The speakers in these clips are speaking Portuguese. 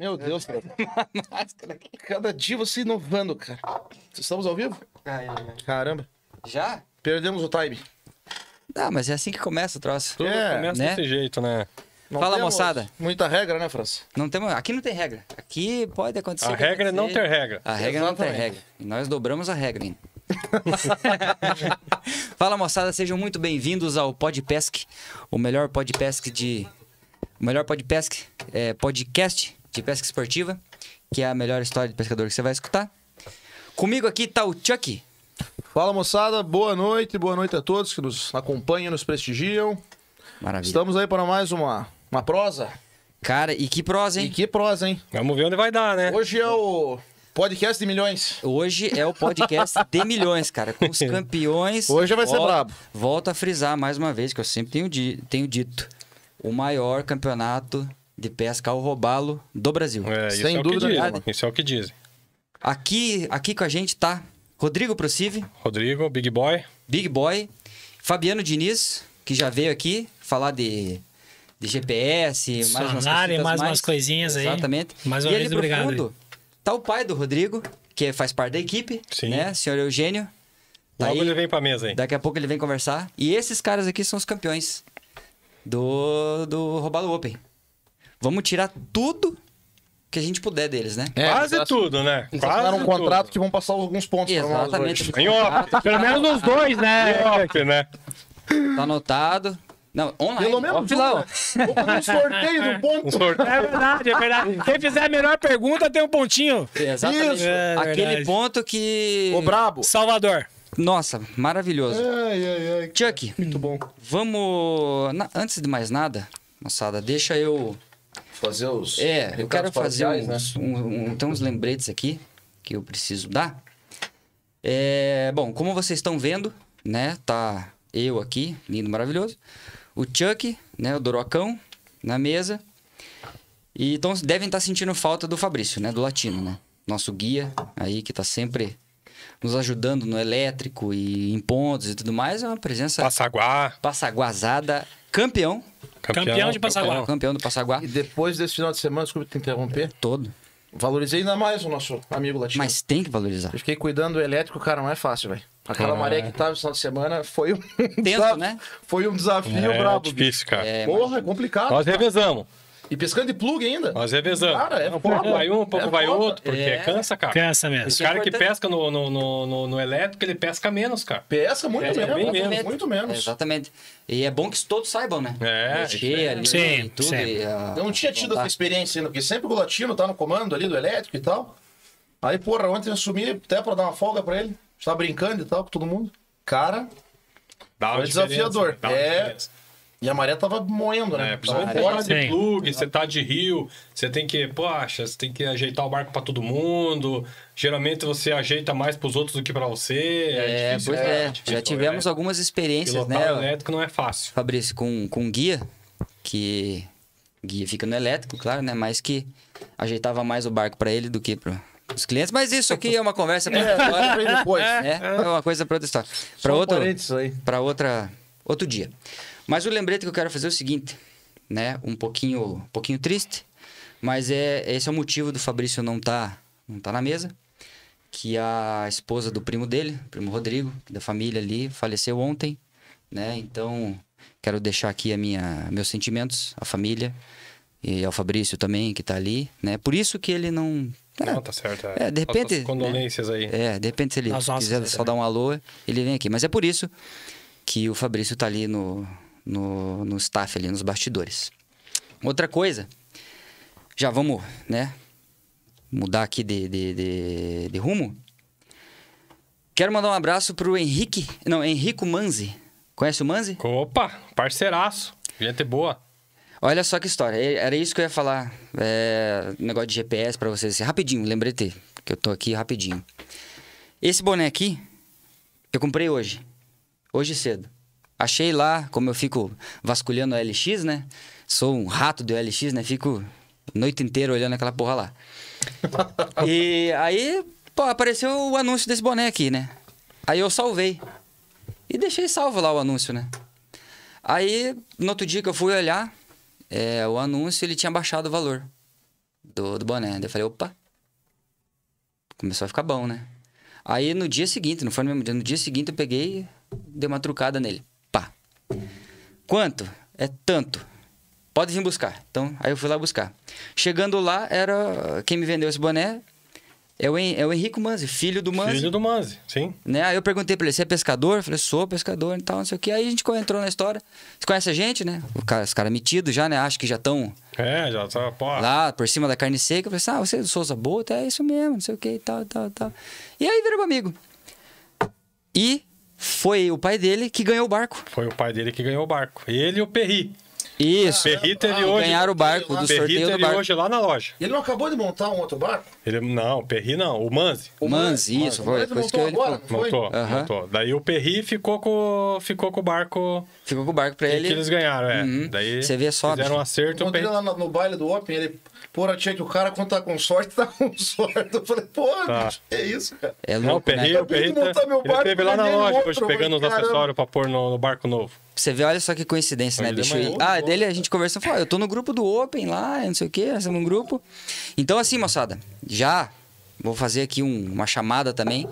Meu é. Deus, cara. máscara. Cada dia você inovando, cara. Estamos ao vivo? Caramba. Já? Perdemos o time. Ah, mas é assim que começa o troço. Tudo É, começa né? desse jeito, né? Não Fala, moçada. Muita regra, né, França? Não temos, aqui não tem regra. Aqui pode acontecer. A regra é não ter regra. A regra não tem regra. E nós dobramos a regra hein? Fala moçada, sejam muito bem-vindos ao Podpesc, o melhor podcast de. O melhor podcast, é, podcast de pesca esportiva, que é a melhor história de pescador que você vai escutar. Comigo aqui tá o Chuck. Fala moçada, boa noite, boa noite a todos que nos acompanham, nos prestigiam. Maravilha. Estamos aí para mais uma, uma prosa. Cara, e que prosa, hein? E que prosa, hein? Vamos ver onde vai dar, né? Hoje é o podcast de milhões. Hoje é o podcast de milhões, cara, com os campeões. Hoje vai ser brabo. Volto a frisar mais uma vez, que eu sempre tenho, di tenho dito: o maior campeonato de pesca ao robalo do Brasil. É, Sem é dúvida, dizem, isso é o que dizem. Aqui, aqui com a gente tá Rodrigo Procive. Rodrigo, Big Boy. Big Boy. Fabiano Diniz, que já veio aqui falar de, de GPS, mais umas, mais, mais umas coisinhas aí. Exatamente. Mais uma e vez, obrigado. Fundo, tá o pai do Rodrigo, que faz parte da equipe, Sim. né? Senhor Eugênio. Tá Logo aí. ele vem pra mesa aí. Daqui a pouco ele vem conversar. E esses caras aqui são os campeões do, do robalo Open. Vamos tirar tudo que a gente puder deles, né? É, Quase eles tudo, né? Eles Quase um contrato que vão passar alguns pontos Exatamente. Pra nós em Pelo menos os dois, né? né? Tá anotado. Não, online. Pelo menos off fazer um sorteio do ponto. Um sorteio. É verdade, é verdade. Quem fizer a melhor pergunta tem um pontinho. Exatamente. Isso. É Aquele verdade. ponto que... O brabo. Salvador. Nossa, maravilhoso. Ai, ai, ai. Chuck. Muito bom. Vamos... Na... Antes de mais nada, moçada, deixa eu Fazer os. É, eu quero fazer uns, né? um, um, uns lembretes aqui que eu preciso dar. É, bom, como vocês estão vendo, né? Tá eu aqui, lindo, maravilhoso. O Chuck, né? O Dorocão na mesa. E então devem estar sentindo falta do Fabrício, né? Do Latino, né? Nosso guia aí que tá sempre nos ajudando no elétrico e em pontos e tudo mais. É uma presença. Passaguá. Passaguazada, campeão. Campeão, campeão de Passaguá. Campeão. campeão do Passaguá. E depois desse final de semana, desculpa te interromper. Todo. Valorizei ainda mais o nosso amigo latino. Mas tem que valorizar. Eu fiquei cuidando do elétrico, cara, não é fácil, velho. Aquela é. maré que tava no final de semana foi um. Tenso, desaf... né? Foi um desafio é, brabo. Difícil, cara. É, Porra, é complicado. Nós cara. revezamos. E pescando de plug ainda. mas revezando. É cara, é um pouco vai um, um pouco é vai foda. outro, porque é. é. cansa, cara. Cansa mesmo. Esse é cara é que pesca no, no, no, no, elétrico, ele pesca menos, cara. Pesca muito pesca menos, menos, Muito menos. exatamente. E é bom que todos saibam, né? É. Mexer ali sim, tudo. E, Eu não tinha tido essa experiência ainda, porque sempre o Latino tá no comando ali do elétrico e tal. Aí, porra, ontem eu sumi até pra dar uma folga pra ele. Tava brincando e tal com todo mundo. Cara, Dá foi desafiador. Dá é, diferença. E a maré tava moendo, né? É, precisa fora de plug, você tá de rio, você tem que, poxa, você tem que ajeitar o barco para todo mundo. Geralmente você ajeita mais para os outros do que para você. É, é difícil, pois é. é difícil, Já é. tivemos é. algumas experiências, né? O elétrico não é fácil. Fabrício, com, com guia, que guia fica no elétrico, claro, né? Mas que ajeitava mais o barco para ele do que para os clientes, mas isso aqui é uma conversa para é, depois, né? É uma coisa para outra história. Para outro para outra outro dia. Mas o lembrete que eu quero fazer é o seguinte, né? Um pouquinho, um pouquinho triste, mas é esse é o motivo do Fabrício não tá, não tá na mesa, que a esposa do primo dele, primo Rodrigo, da família ali, faleceu ontem, né? Então, quero deixar aqui a minha meus sentimentos à família e ao Fabrício também que tá ali, né? Por isso que ele não né? não, tá certo. É, é de repente. As né? condolências né? aí. É, de repente, se ele quiser só também. Né? dar um alô, ele vem aqui. Mas é por isso que o Fabrício tá ali no, no, no staff ali, nos bastidores. Outra coisa, já vamos, né, mudar aqui de, de, de, de rumo. Quero mandar um abraço pro Henrique, não, Henrico Manzi. Conhece o Manzi? Opa, parceiraço, gente boa. Olha só que história, é, era isso que eu ia falar, é, negócio de GPS para vocês, assim, rapidinho, lembrete, que eu tô aqui rapidinho. Esse boné aqui, eu comprei hoje, hoje cedo. Achei lá, como eu fico vasculhando o LX, né? Sou um rato do LX, né? Fico noite inteira olhando aquela porra lá. e aí, pô, apareceu o anúncio desse boné aqui, né? Aí eu salvei. E deixei salvo lá o anúncio, né? Aí, no outro dia que eu fui olhar, é, o anúncio ele tinha baixado o valor do, do boné. eu falei, opa, começou a ficar bom, né? Aí no dia seguinte, não foi no mesmo dia, no dia seguinte eu peguei, e dei uma trucada nele. Quanto? É tanto. Pode vir buscar. Então, aí eu fui lá buscar. Chegando lá, era quem me vendeu esse boné é o, é o Henrico Manzi, filho do Manzi. Filho do Manzi, sim. Né? Aí eu perguntei pra ele, você é pescador? Eu falei, sou pescador e tal, não sei o que. Aí a gente entrou na história. Você conhece a gente, né? O cara, os caras metidos já, né? Acho que já estão... É, já tá, pô. Lá, por cima da carne seca. Eu falei, assim, ah, você é do Souza Boto? É isso mesmo, não sei o que e tal, tal, tal. E aí virou amigo. E foi o pai dele que ganhou o barco. Foi o pai dele que ganhou o barco. Ele e o Perri. Isso. Ah, teve ah, hoje. Ganharam o barco do Perri sorteio do barco. hoje lá na loja. Ele não acabou de montar um outro barco? Ele, não, o Perri não, o Manzi. O Manzi, isso, foi. Manzi montou agora, Montou, uhum. montou. Daí o Perri ficou com, ficou com o barco... Ficou com o barco pra ele. Que eles ganharam, é. Uhum. Daí Você vê só, fizeram um acerto. Quando ele lá no, no baile do Open, ele Porra, tinha que o cara, quando tá com sorte, tá com sorte. Eu falei, porra, tá. é isso, cara. É louco, não, o Perri, né? o Perri tá-, tá, meu barco, ele teve lá na é loja outro, hoje, pegando os acessórios pra pôr no, no, barco novo. Você vê, olha só que coincidência, né, bicho? É ah, dele a gente conversou, falou, ah, eu tô no grupo do Open lá, não sei o quê, nós estamos num grupo. Então, assim, moçada, já vou fazer aqui um, uma chamada também,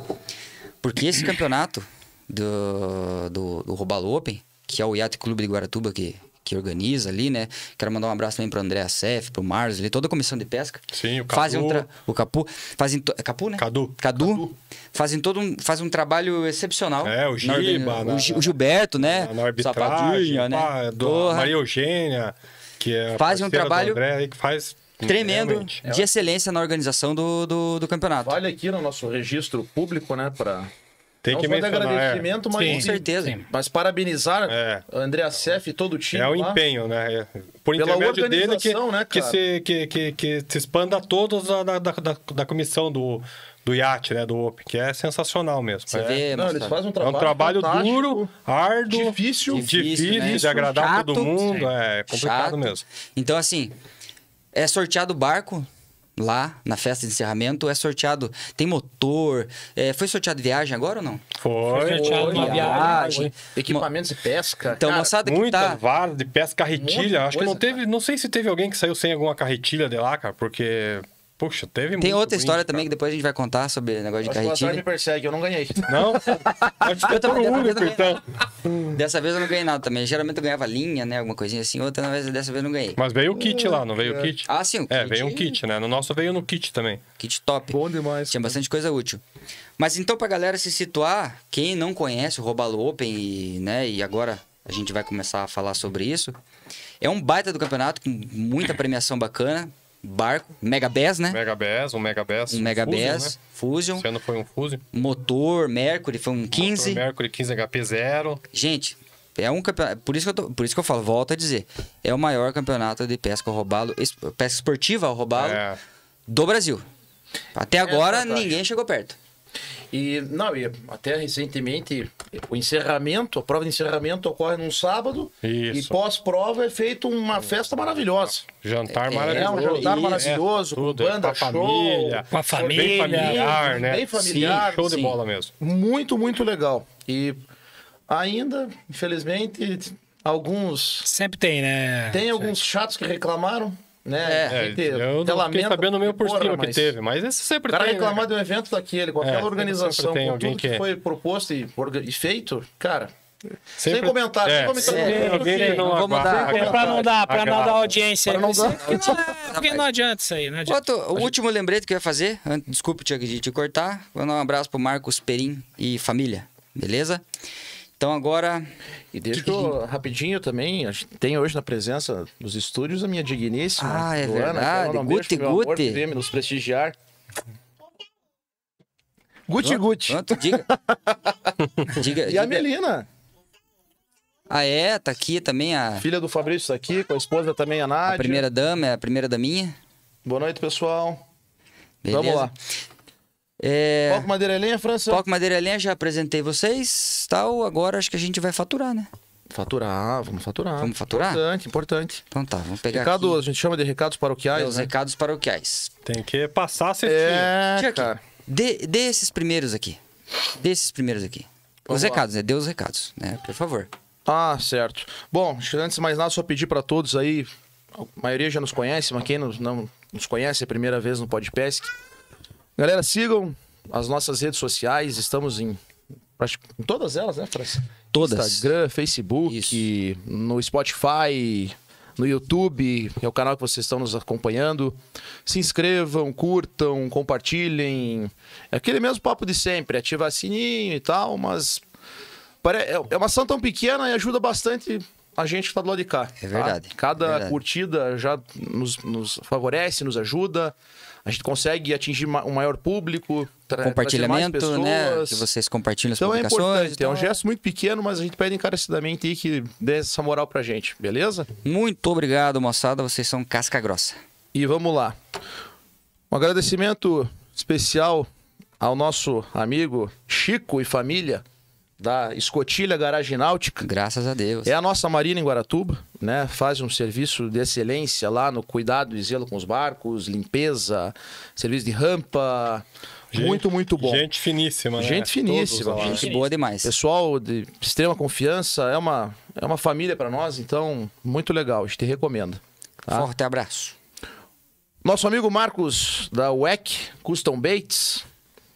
porque esse campeonato do, do, do Robalo Open, que é o Yacht Clube de Guaratuba, que que organiza ali, né? Quero mandar um abraço também para André Assef, para o Mars, ali, toda a comissão de pesca. Sim, o Capu. Fazem um tra... O Capu. Fazem to... É Capu, né? Cadu. Cadu. Cadu. Fazem todo um... Faz um trabalho excepcional. É, o Giba. Na... O Gilberto, né? Na arbitragem. né? É do... Maria Eugênia, que é Fazem um trabalho... André, aí, que faz tremendo Realmente. de excelência na organização do, do, do campeonato. Olha aqui no nosso registro público, né, para tem é que mencionar. É. agradecimento, é. mas sim, com certeza. Sim. Mas parabenizar é. André Sef e todo o time. É o um empenho, né? É. Por Pela intermédio dele que, né, que, se, que, que, que se expanda todos da, da, da, da comissão do, do iate, né? Do OP, que é sensacional mesmo. Você é. vê, não, eles fazem um trabalho, é um trabalho duro, árduo, difícil, difícil, difícil né? de é agradar chato, todo mundo. Sim. É complicado chato. mesmo. Então, assim, é sorteado o barco lá na festa de encerramento é sorteado. Tem motor. É, foi sorteado viagem agora ou não? Foi. foi sorteado uma viagem. Equipamentos de pesca. Então, cara, moçada muita tá... vara de pesca, carretilha. Acho coisa, que não teve. Cara. Não sei se teve alguém que saiu sem alguma carretilha de lá, cara, porque Poxa, teve Tem outra história também que depois a gente vai contar sobre negócio de carretilha. O me persegue, eu não ganhei. Não? Pode eu também, dessa, único, vez então. dessa vez eu não ganhei nada também. Geralmente eu ganhava linha, né? Alguma coisinha assim. Outra vez, dessa vez eu não ganhei. Mas veio o é, kit lá, não veio o é. kit? Ah, sim. O é, kit. É, veio um kit, né? No nosso veio no kit também. Kit top. Bom demais. Tinha bastante coisa útil. Mas então, pra galera se situar, quem não conhece o Robalo Open e, né, e agora a gente vai começar a falar sobre isso. É um baita do campeonato, com muita premiação bacana barco, Mega Megabés, né? Mega Megabés, um Mega Megabés. Um Megabés, Fusion. Né? Fusion. Esse ano foi um Fusion. Motor Mercury foi um 15. Motor Mercury 15 HP 0. Gente, é um campeonato. Por isso que eu, tô... por isso que eu falo, volto a dizer. É o maior campeonato de pesca roubado, pesca esportiva ao é. do Brasil. Até é agora, é ninguém chegou perto. E não, e até recentemente o encerramento, a prova de encerramento ocorre num sábado Isso. e pós-prova é feita uma é. festa maravilhosa. Jantar é, maravilhoso. É um jantar maravilhoso, é, com banda, é, com a show, família, com a família, bem familiar, né? Bem familiar, sim, show de bola mesmo. Muito, muito legal. E ainda, infelizmente, alguns sempre tem, né? Tem alguns chatos que reclamaram né? É, é eu não fiquei sabendo meio por cima que teve, mas isso sempre para O cara tem, né, reclamar né? de um evento daquele, é, com aquela é, organização, com tudo que, que é. foi proposto e, e feito, cara, Sempre... Sem comentar, é, sem É, é, não vamos dar, é, pra não dar, pra não dar audiência. não dar. não, não adianta isso aí. Adianta. quanto o último lembrete que eu ia fazer, desculpe te, te cortar, vou dar um abraço pro Marcos Perim e família, beleza? Então agora. E deixa eu, rapidinho também, a gente tem hoje na presença dos estúdios a minha digníssima. Ah, é Luana, é verdade. Guti, vamos Guti. Amor, nos prestigiar. Guti, Guti. Pronto, diga. diga. E diga. a Melina. Ah, é, tá aqui também a. Filha do Fabrício tá aqui, com a esposa também, a Nádia. A primeira dama, é a primeira daminha. Boa noite, pessoal. Beleza. Vamos lá. É... Toque Madeira Lenha, França. Toque Madeira Lenha, já apresentei vocês. Tal, agora acho que a gente vai faturar, né? Faturar, vamos faturar. Vamos faturar? Importante, importante. Então tá, vamos pegar Recado, aqui. a gente chama de recados paroquiais, Os né? recados paroquiais. Tem que passar certinho. É, Tira Cara. Dê, esses primeiros aqui. Dê esses primeiros aqui. Vamos os recados, lá. né? Dê os recados, né? Por favor. Ah, certo. Bom, antes de mais nada, só pedir para todos aí, a maioria já nos conhece, mas quem não, nos conhece, é a primeira vez no Podpesc, Galera, sigam as nossas redes sociais, estamos em, em todas elas, né, francis Todas. Instagram, Facebook, Isso. no Spotify, no YouTube, é o canal que vocês estão nos acompanhando. Se inscrevam, curtam, compartilhem. É aquele mesmo papo de sempre, ativar sininho e tal, mas é, é uma ação tão pequena e ajuda bastante a gente que está do lado de cá. É tá? verdade. Tá? Cada é verdade. curtida já nos, nos favorece, nos ajuda a gente consegue atingir um maior público, tra compartilhamento, né? Que vocês compartilham as então é publicações. É importante, então... é um gesto muito pequeno, mas a gente pede encarecidamente aí que dê essa moral pra gente, beleza? Muito obrigado, moçada. Vocês são casca grossa. E vamos lá. Um agradecimento especial ao nosso amigo Chico e família, da Escotilha Garagem Náutica. Graças a Deus. É a nossa marina em Guaratuba, né? Faz um serviço de excelência lá no cuidado e zelo com os barcos, limpeza, serviço de rampa. Gente, muito, muito bom. Gente finíssima, né? Gente finíssima. Todos, gente boa demais. Pessoal de extrema confiança, é uma, é uma família para nós, então muito legal, a gente recomenda. Tá? Forte abraço. Nosso amigo Marcos da WEC, Custom Baits.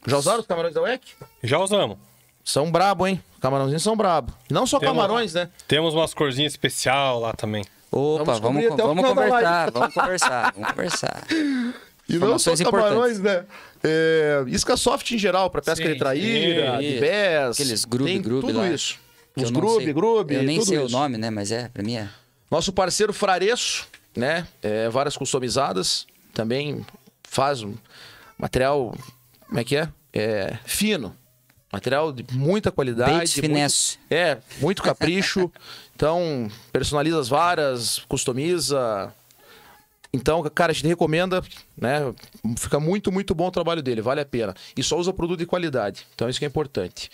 Já usaram os camarões da WEC? Já usamos. São brabo, hein? Camarãozinhos são brabo. Não só camarões, né? Temos umas corzinhas especial lá também. Opa, Vamos vamos, vamos conversar, vamos conversar, vamos conversar. E não só camarões, né? É, isca soft em geral, pra pesca Sim. de traíra, de Isso. Aqueles grube, grube tudo lá. isso. Os eu grube, grube, Eu nem tudo sei isso. o nome, né? Mas é, pra mim é. Nosso parceiro Frareço, né? É, várias customizadas. Também faz um material. Como é que é? É, fino. Material de muita qualidade. finesse. Muito, é, muito capricho. então, personaliza as varas, customiza. Então, cara, a gente recomenda, né? Fica muito, muito bom o trabalho dele, vale a pena. E só usa produto de qualidade. Então, isso que é importante.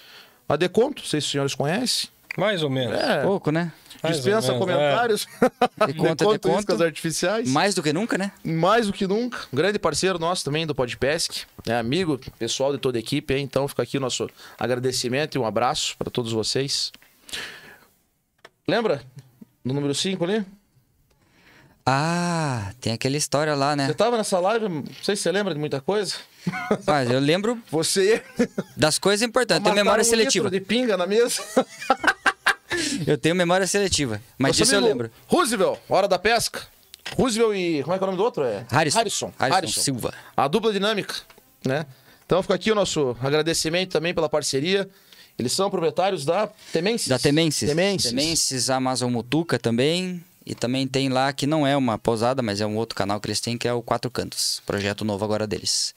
A Deconto, não sei se os senhores conhecem. Mais ou menos. É. Pouco, né? Mais Dispensa é. comentários. É. E conta, de conta, artificiais. Mais do que nunca, né? Mais do que nunca. Um grande parceiro nosso também do Podpesc, né? amigo, pessoal de toda a equipe. Hein? Então fica aqui o nosso agradecimento e um abraço para todos vocês. Lembra do número 5 ali? Ah, tem aquela história lá, né? Você tava nessa live, não sei se você lembra de muita coisa. Mas eu lembro. Você. Das coisas importantes. Tem memória um seletiva. de pinga na mesa. Eu tenho memória seletiva, mas disso eu lembro. Roosevelt, Hora da Pesca. Roosevelt e... Como é que é o nome do outro? É... Harrison. Harrison. Harrison, Harrison. Silva. A dupla dinâmica, né? Então fica aqui o nosso agradecimento também pela parceria. Eles são proprietários da Temenses. Da Temenses. Temenses. Temenses, Amazon Mutuca também. E também tem lá, que não é uma pousada, mas é um outro canal que eles têm, que é o Quatro Cantos. Projeto novo agora deles.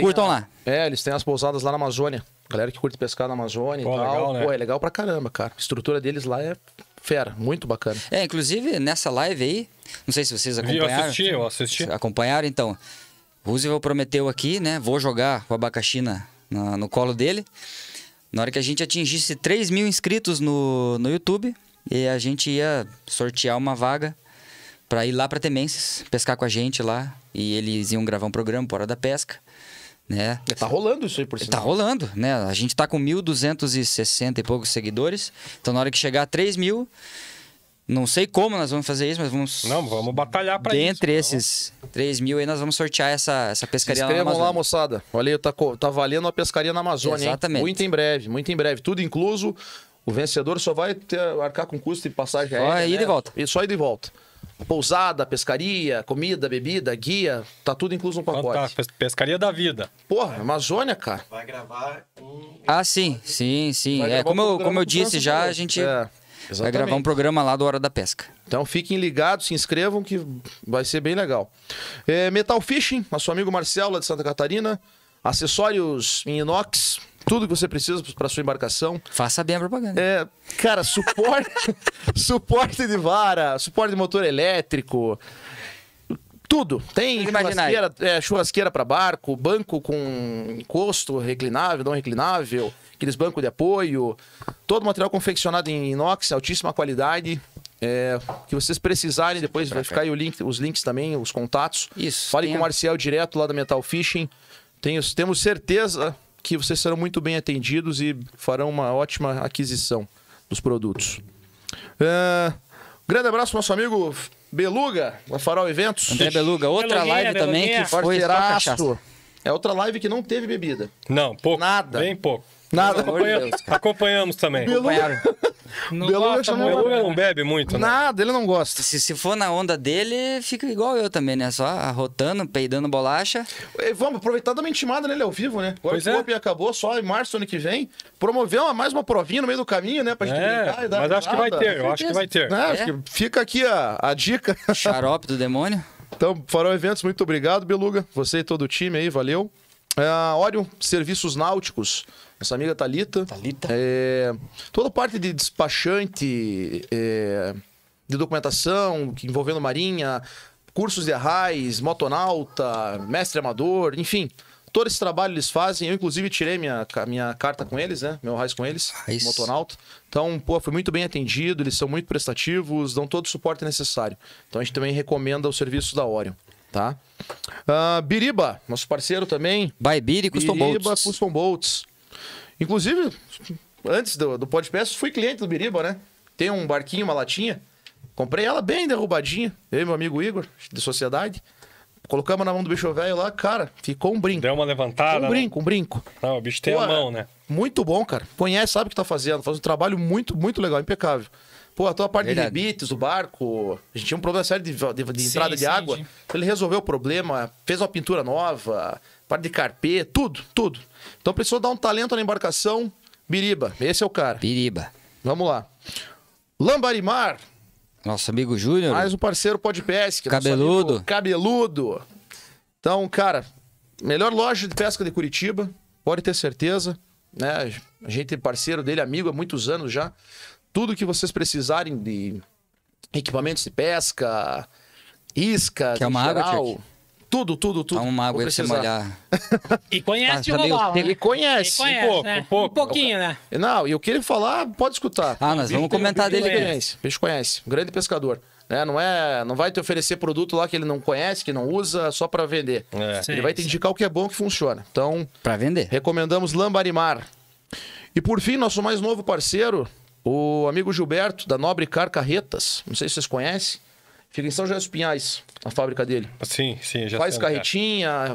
Curtam a... lá. É, eles têm as pousadas lá na Amazônia. Galera que curte pescar na Amazônia Pô, e tal. Legal, né? Pô, é legal pra caramba, cara. A estrutura deles lá é fera, muito bacana. É, inclusive nessa live aí, não sei se vocês acompanharam. Eu assisti, eu assisti. Acompanharam, então. Roosevelt prometeu aqui, né? Vou jogar o abacaxi na, na, no colo dele. Na hora que a gente atingisse 3 mil inscritos no, no YouTube, e a gente ia sortear uma vaga para ir lá para Temenses, pescar com a gente lá. E eles iam gravar um programa, Hora da Pesca. Né? É, tá rolando isso aí por cima. É, tá rolando, né? A gente tá com 1.260 e poucos seguidores. Então, na hora que chegar a 3 mil, não sei como nós vamos fazer isso, mas vamos. Não, vamos batalhar pra Dentre isso. Dentre esses não. 3 mil aí, nós vamos sortear essa, essa pescaria Se inscrevam lá, moçada. Olha aí, tá, tá valendo a pescaria na Amazônia. Exatamente. Hein? Muito em breve, muito em breve. Tudo incluso. O vencedor só vai ter, arcar com custo de passagem aérea. Só ir né? e volta. E só ida volta. Pousada, pescaria, comida, bebida, guia, tá tudo incluso no pacote. Pescaria da vida. Porra, Amazônia, cara. Vai gravar um. Ah, sim, sim, sim. é, como, um eu, como eu disse já, a gente é, vai gravar um programa lá do Hora da Pesca. Então fiquem ligados, se inscrevam que vai ser bem legal. É, Metal Fishing, nosso amigo Marcelo, lá de Santa Catarina. Acessórios em inox, tudo que você precisa para sua embarcação. Faça bem a propaganda. É, cara, suporte, suporte de vara, suporte de motor elétrico, tudo. Tem churrasqueira, é, churrasqueira para barco, banco com encosto reclinável, não reclinável, aqueles bancos de apoio, todo material confeccionado em inox, altíssima qualidade. É, que vocês precisarem, depois é vai ficar aí o link, os links também, os contatos. Isso. Fale com o Marcel direto lá da Metal Fishing. Tenho, temos certeza que vocês serão muito bem atendidos e farão uma ótima aquisição dos produtos. É, grande abraço, nosso amigo Beluga, da Farol Eventos. André Beluga, outra Beluguinha, live Beluguinha. também que foi Parceiraço. É outra live que não teve bebida. Não, pouco. Nada. Bem pouco. Nada. Acompanhamos, acompanhamos também. Belu... Acompanharam. Não Belu gosta Belu não bebe muito, né? Nada, ele não gosta. Se, se for na onda dele, fica igual eu também, né? Só arrotando, peidando bolacha. E vamos aproveitar da minha intimada nele ao vivo, né? o é. acabou só em março ano que vem. Promover uma, mais uma provinha no meio do caminho, né? Pra gente é, brincar e dar Mas acho que vai ter, eu acho que vai ter. Né? É. Acho que fica aqui a, a dica. Xarope do demônio. Então, Farol Eventos, muito obrigado, Beluga. Você e todo o time aí, valeu. óleo é, Orion Serviços Náuticos nossa amiga Talita. Talita. É, toda parte de despachante é, de documentação envolvendo marinha, cursos de arrais, motonauta, mestre amador, enfim. Todo esse trabalho eles fazem. Eu, inclusive, tirei minha, minha carta com eles, né? Meu arrais com eles, Raiz. motonauta. Então, pô, foi muito bem atendido. Eles são muito prestativos, dão todo o suporte necessário. Então, a gente também recomenda o serviço da Orion tá? Uh, Biriba, nosso parceiro também. By Biri Custom Biriba Custom Bolts. Inclusive, antes do, do podcast, fui cliente do Biriba, né? Tem um barquinho, uma latinha. Comprei ela bem derrubadinha. Eu e meu amigo Igor, de sociedade. Colocamos na mão do bicho velho lá, cara, ficou um brinco. Deu uma levantada. Um né? brinco, né? um brinco. Não, o bicho tem Pô, a mão, né? Muito bom, cara. Conhece, sabe o que tá fazendo. Faz um trabalho muito, muito legal, impecável. Pô, a tua parte Verdade. de rebites, do barco. A gente tinha um problema sério de, de, de entrada de sim, água. Sim. Ele resolveu o problema, fez uma pintura nova parte de carpê, tudo, tudo. Então precisou dar um talento na embarcação. Biriba, esse é o cara. Biriba. Vamos lá. Lambarimar. Nosso amigo Júnior. Mais um parceiro pode pesca. Cabeludo. Cabeludo. Então, cara, melhor loja de pesca de Curitiba, pode ter certeza. Né? A gente é parceiro dele, amigo há muitos anos já. Tudo que vocês precisarem de equipamentos de pesca, isca, que é uma geral, água, tudo, tudo, tudo. Dá uma água pra você molhar. E conhece o Robalo, né? conhece. conhece, um pouco, né? um pouco. Um pouquinho, né? Não, e o que ele falar, pode escutar. Ah, nós vamos comentar dele. Bicho conhece, bicho conhece. Um grande pescador. Né? Não, é, não vai te oferecer produto lá que ele não conhece, que não usa, só para vender. É. Sim, ele vai te sim. indicar o que é bom que funciona. Então, para vender. Recomendamos Lambarimar. E por fim, nosso mais novo parceiro, o amigo Gilberto da Nobre Car Carretas. Não sei se vocês conhecem. Fica em São José dos Pinhais, a fábrica dele. Sim, sim, já Faz é. carretinha,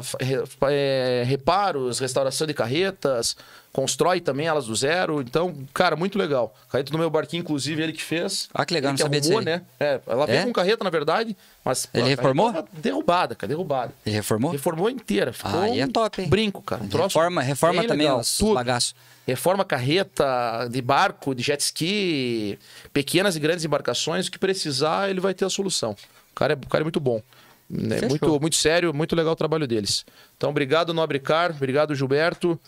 é, reparos, restauração de carretas, constrói também elas do zero. Então, cara, muito legal. Carreta do meu barquinho, inclusive, ele que fez. Ah, que legal, ele não sabia arrumou, disso. Aí. né? É, ela veio é? com carreta, na verdade, mas. Ele reformou? Tá derrubada, cara, derrubada. Ele reformou? Reformou inteira. Ficou ah, é top, hein? Brinco, cara. Um reforma reforma também legal. os bagaços reforma carreta, de barco, de jet ski, pequenas e grandes embarcações, o que precisar, ele vai ter a solução. O cara é, o cara é muito bom. Né? Muito, muito sério, muito legal o trabalho deles. Então, obrigado, Nobre Car, obrigado, Gilberto.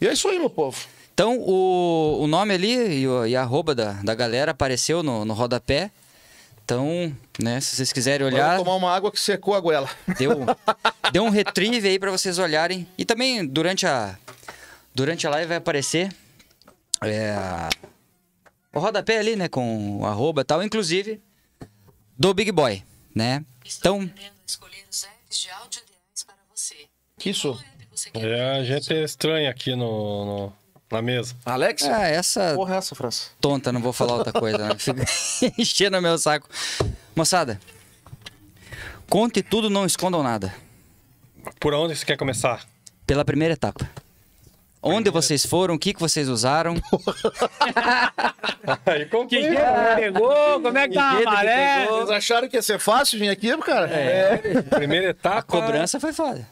E é isso aí, meu povo. Então, o, o nome ali e, o, e a arroba da, da galera apareceu no, no rodapé. Então, né, se vocês quiserem olhar. Vou tomar uma água que secou a goela. Deu, deu um retrieve aí para vocês olharem. E também, durante a, Durante a live vai aparecer é, o rodapé ali, né? Com o arroba e tal, inclusive do Big Boy, né? Estou então. Isso. É, a gente é estranha aqui no, no na mesa. Alex? Ah, essa. Porra, é essa, França. Tonta, não vou falar outra coisa. Né? Enchendo meu saco. Moçada, conte tudo, não escondam nada. Por onde você quer começar? Pela primeira etapa. Onde vocês foram? O que, que vocês usaram? Aí complica. Que pegou? Como é que tá a maré? Vocês acharam que ia ser fácil vir aqui, cara? É. é. Primeira etapa. A cobrança foi foda.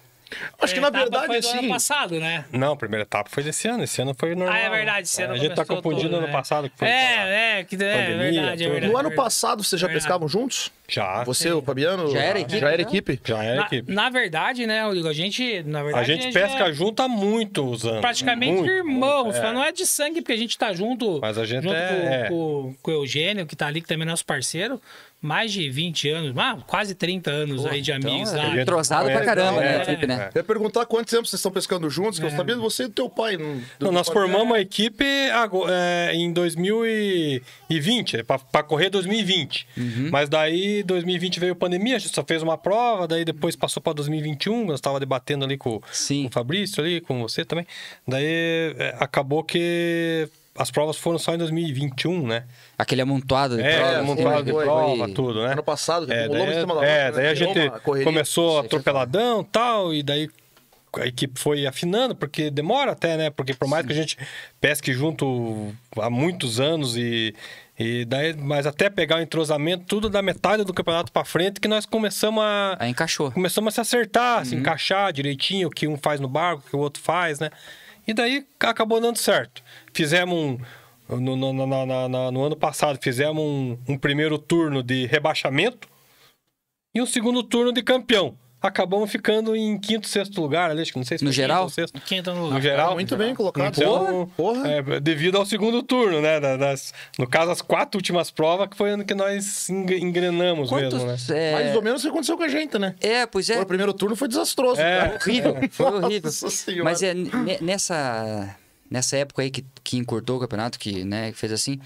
Acho que na verdade, foi assim... ano passado, né? Não, a primeira etapa foi desse ano. Esse ano foi normal. Ah, é verdade. Esse é, ano a gente tá confundindo todo, ano né? passado. Que foi é, é, que, é, pandemia, é, verdade, é verdade. É no ano passado, vocês já pescavam juntos? Já. Você, Sim. o Fabiano? Já era equipe. Já era né? equipe. Já era na, equipe. Na verdade, né, Rodrigo, a gente... Na verdade, a gente, a gente pesca é... junto há muitos anos. Praticamente muito, irmãos. Muito, é. Não é de sangue, porque a gente tá junto... Mas a gente junto é... Com, é. com, com o Eugênio, que tá ali, que também é nosso parceiro mais de 20 anos, ah, quase 30 anos Pô, aí de então é né? entrosado pra então é, caramba, né, equipe, né? É perguntar quanto tempo vocês estão pescando juntos, que eu é. sabia você e teu pai. Não, não nós formamos a equipe é, em 2020, para correr 2020. Uhum. Mas daí 2020 veio pandemia, a gente só fez uma prova, daí depois passou para 2021, nós estava debatendo ali com, com, o Fabrício ali, com você também. Daí acabou que as provas foram só em 2021, né? Aquele amontoado de é, provas. É, amontoado né? de prova, foi... tudo, né? Ano passado, é, daí, é, é, daí né? a gente correria, começou atropeladão e tal, e daí a equipe foi afinando, porque demora até, né? Porque por mais Sim. que a gente pesque junto há muitos anos e, e daí, mas até pegar o entrosamento, tudo da metade do campeonato para frente, que nós começamos a. Aí encaixou. Começamos a se acertar, uhum. se encaixar direitinho, o que um faz no barco, o que o outro faz, né? E daí acabou dando certo fizemos um. No, no, no, no ano passado, fizemos um, um primeiro turno de rebaixamento e um segundo turno de campeão acabamos ficando em quinto, sexto lugar, acho que não sei se no geral, quinto, quinto no, no geral, tá muito bem colocado. Então, né? porra, é, devido ao segundo turno, né, das, no caso as quatro últimas provas que foi ano que nós engrenamos Quantos, mesmo, né? É... Mais ou menos o que aconteceu com a gente, né? É, pois é. O primeiro turno foi desastroso, é, horrível, foi horrível. Mas é nessa nessa época aí que, que encurtou o campeonato, que né, fez assim.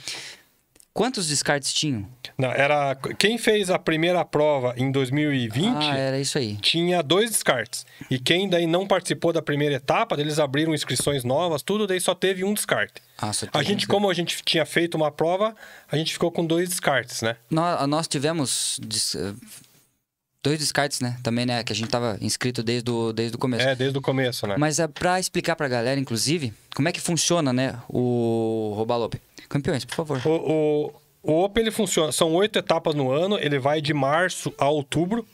Quantos descartes tinham? Não, era. Quem fez a primeira prova em 2020. Ah, era isso aí. Tinha dois descartes. E quem daí não participou da primeira etapa, eles abriram inscrições novas, tudo, daí só teve um descarte. Ah, só a gente, como a gente tinha feito uma prova, a gente ficou com dois descartes, né? Nós, nós tivemos dois descartes, né? Também, né? Que a gente tava inscrito desde o, desde o começo. É, desde o começo, né? Mas é pra explicar pra galera, inclusive, como é que funciona, né? O Robalope. Campeões, por favor. O, o, o Open, ele funciona... São oito etapas no ano. Ele vai de março a outubro.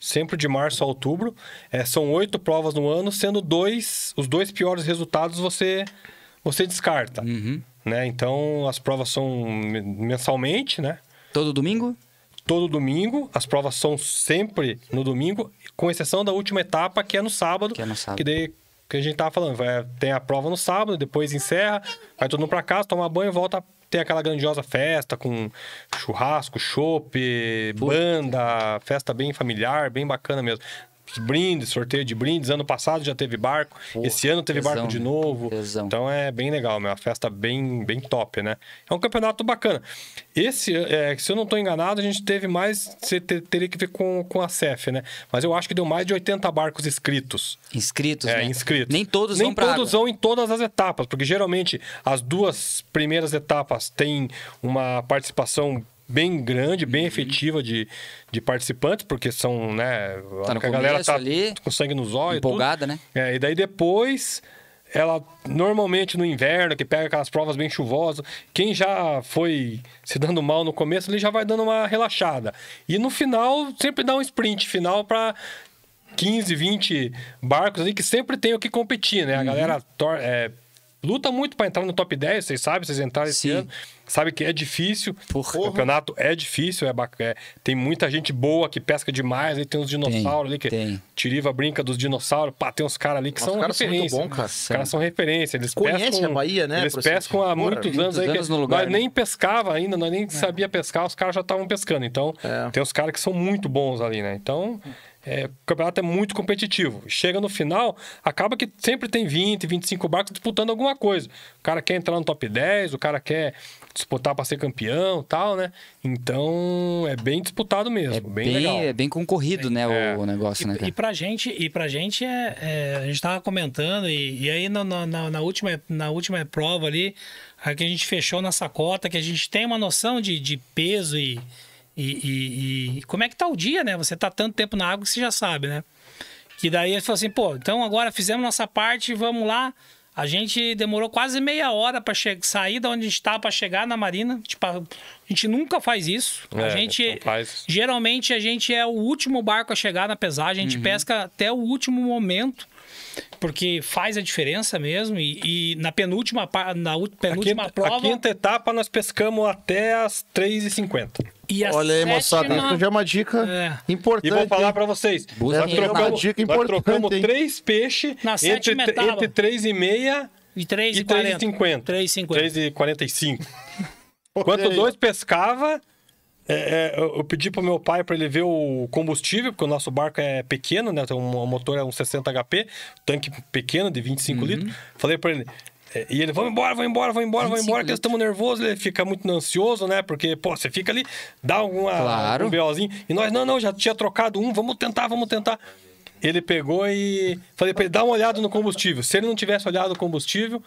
Sempre de março a outubro. É, são oito provas no ano, sendo dois... Os dois piores resultados você, você descarta. Uhum. Né? Então, as provas são mensalmente, né? Todo domingo? todo domingo. As provas são sempre no domingo, com exceção da última etapa, que é no sábado. Que é no sábado. Que daí que a gente tava tá falando, vai, tem a prova no sábado, depois encerra, vai todo mundo pra casa, toma banho, volta, tem aquela grandiosa festa com churrasco, chope, banda, festa bem familiar, bem bacana mesmo brindes, sorteio de brindes. Ano passado já teve barco, Porra, esse ano teve tesão, barco de novo. Tesão. Então é bem legal, é uma festa bem, bem top, né? É um campeonato bacana. Esse, é, se eu não estou enganado, a gente teve mais, você ter, teria que ver com, com a CEF, né? Mas eu acho que deu mais de 80 barcos inscritos. Inscritos, é, né? inscritos. Nem todos Nem vão todos água. vão em todas as etapas, porque geralmente as duas primeiras etapas têm uma participação bem grande, bem uhum. efetiva de, de participantes, porque são, né? Tá a galera tá ali, com sangue nos olhos. Empolgada, né? É, e daí depois ela normalmente no inverno, que pega aquelas provas bem chuvosas, quem já foi se dando mal no começo, ele já vai dando uma relaxada. E no final, sempre dá um sprint final para 15, 20 barcos ali que sempre tem o que competir, né? A uhum. galera é, luta muito para entrar no top 10, vocês sabem, vocês entraram esse Sim. ano. Sabe que é difícil. Porra. O campeonato é difícil, é, é Tem muita gente boa que pesca demais, aí tem uns dinossauros tem, ali que tem. Tiriva brinca dos dinossauros, pá, tem uns caras ali que Nossa, são caras referência. São bom, né? cara. Os caras são referência, eles Conhece pescam, a Bahia, né? Eles assim pescam há muitos, anos, aí que nós lugar, nem né? pescava ainda, nós nem é. sabia pescar, os caras já estavam pescando. Então, é. tem uns caras que são muito bons ali, né? Então, hum. É, o campeonato é muito competitivo. Chega no final, acaba que sempre tem 20, 25 barcos disputando alguma coisa. O cara quer entrar no top 10, o cara quer disputar para ser campeão tal, né? Então é bem disputado mesmo. É bem, bem legal. É bem concorrido, né? É. O, o, negócio, e, né? Cara? E pra gente, e pra gente é, é A gente tava comentando, e, e aí na, na, na, última, na última prova ali, a que a gente fechou na sacota, que a gente tem uma noção de, de peso e e, e, e, como é que tá o dia, né? Você tá tanto tempo na água que você já sabe, né? E daí ele falou assim, pô, então agora fizemos nossa parte, vamos lá. A gente demorou quase meia hora para sair da onde a gente estava para chegar na marina. Tipo, a gente nunca faz isso. É, a gente faz. geralmente a gente é o último barco a chegar na pesagem, a gente uhum. pesca até o último momento porque faz a diferença mesmo. E, e na penúltima, na penúltima a quinta, prova. A quinta etapa nós pescamos até as 3h50. E Olha aí, moçada, isso já é uma dica é. importante. E vou falar para vocês. Busca é nós trocamos, é uma dica importante, nós trocamos hein? três peixes na entre, entre 3 e meia e 3 e, e 3 e 50. 3 e 45. Quanto dois pescava, é, é, eu pedi pro meu pai para ele ver o combustível, porque o nosso barco é pequeno, né? um, motor é um 60 HP, tanque pequeno de 25 uhum. litros. Falei para ele. É, e ele, vamos embora, vamos embora, vamos embora, vamos embora, que nós estamos nervosos. Ele fica muito ansioso, né? Porque, pô, você fica ali, dá alguma, claro. um BOzinho. E nós, não, não, já tinha trocado um, vamos tentar, vamos tentar. Ele pegou e. Falei para ele, dá uma olhada no combustível. Se ele não tivesse olhado o combustível,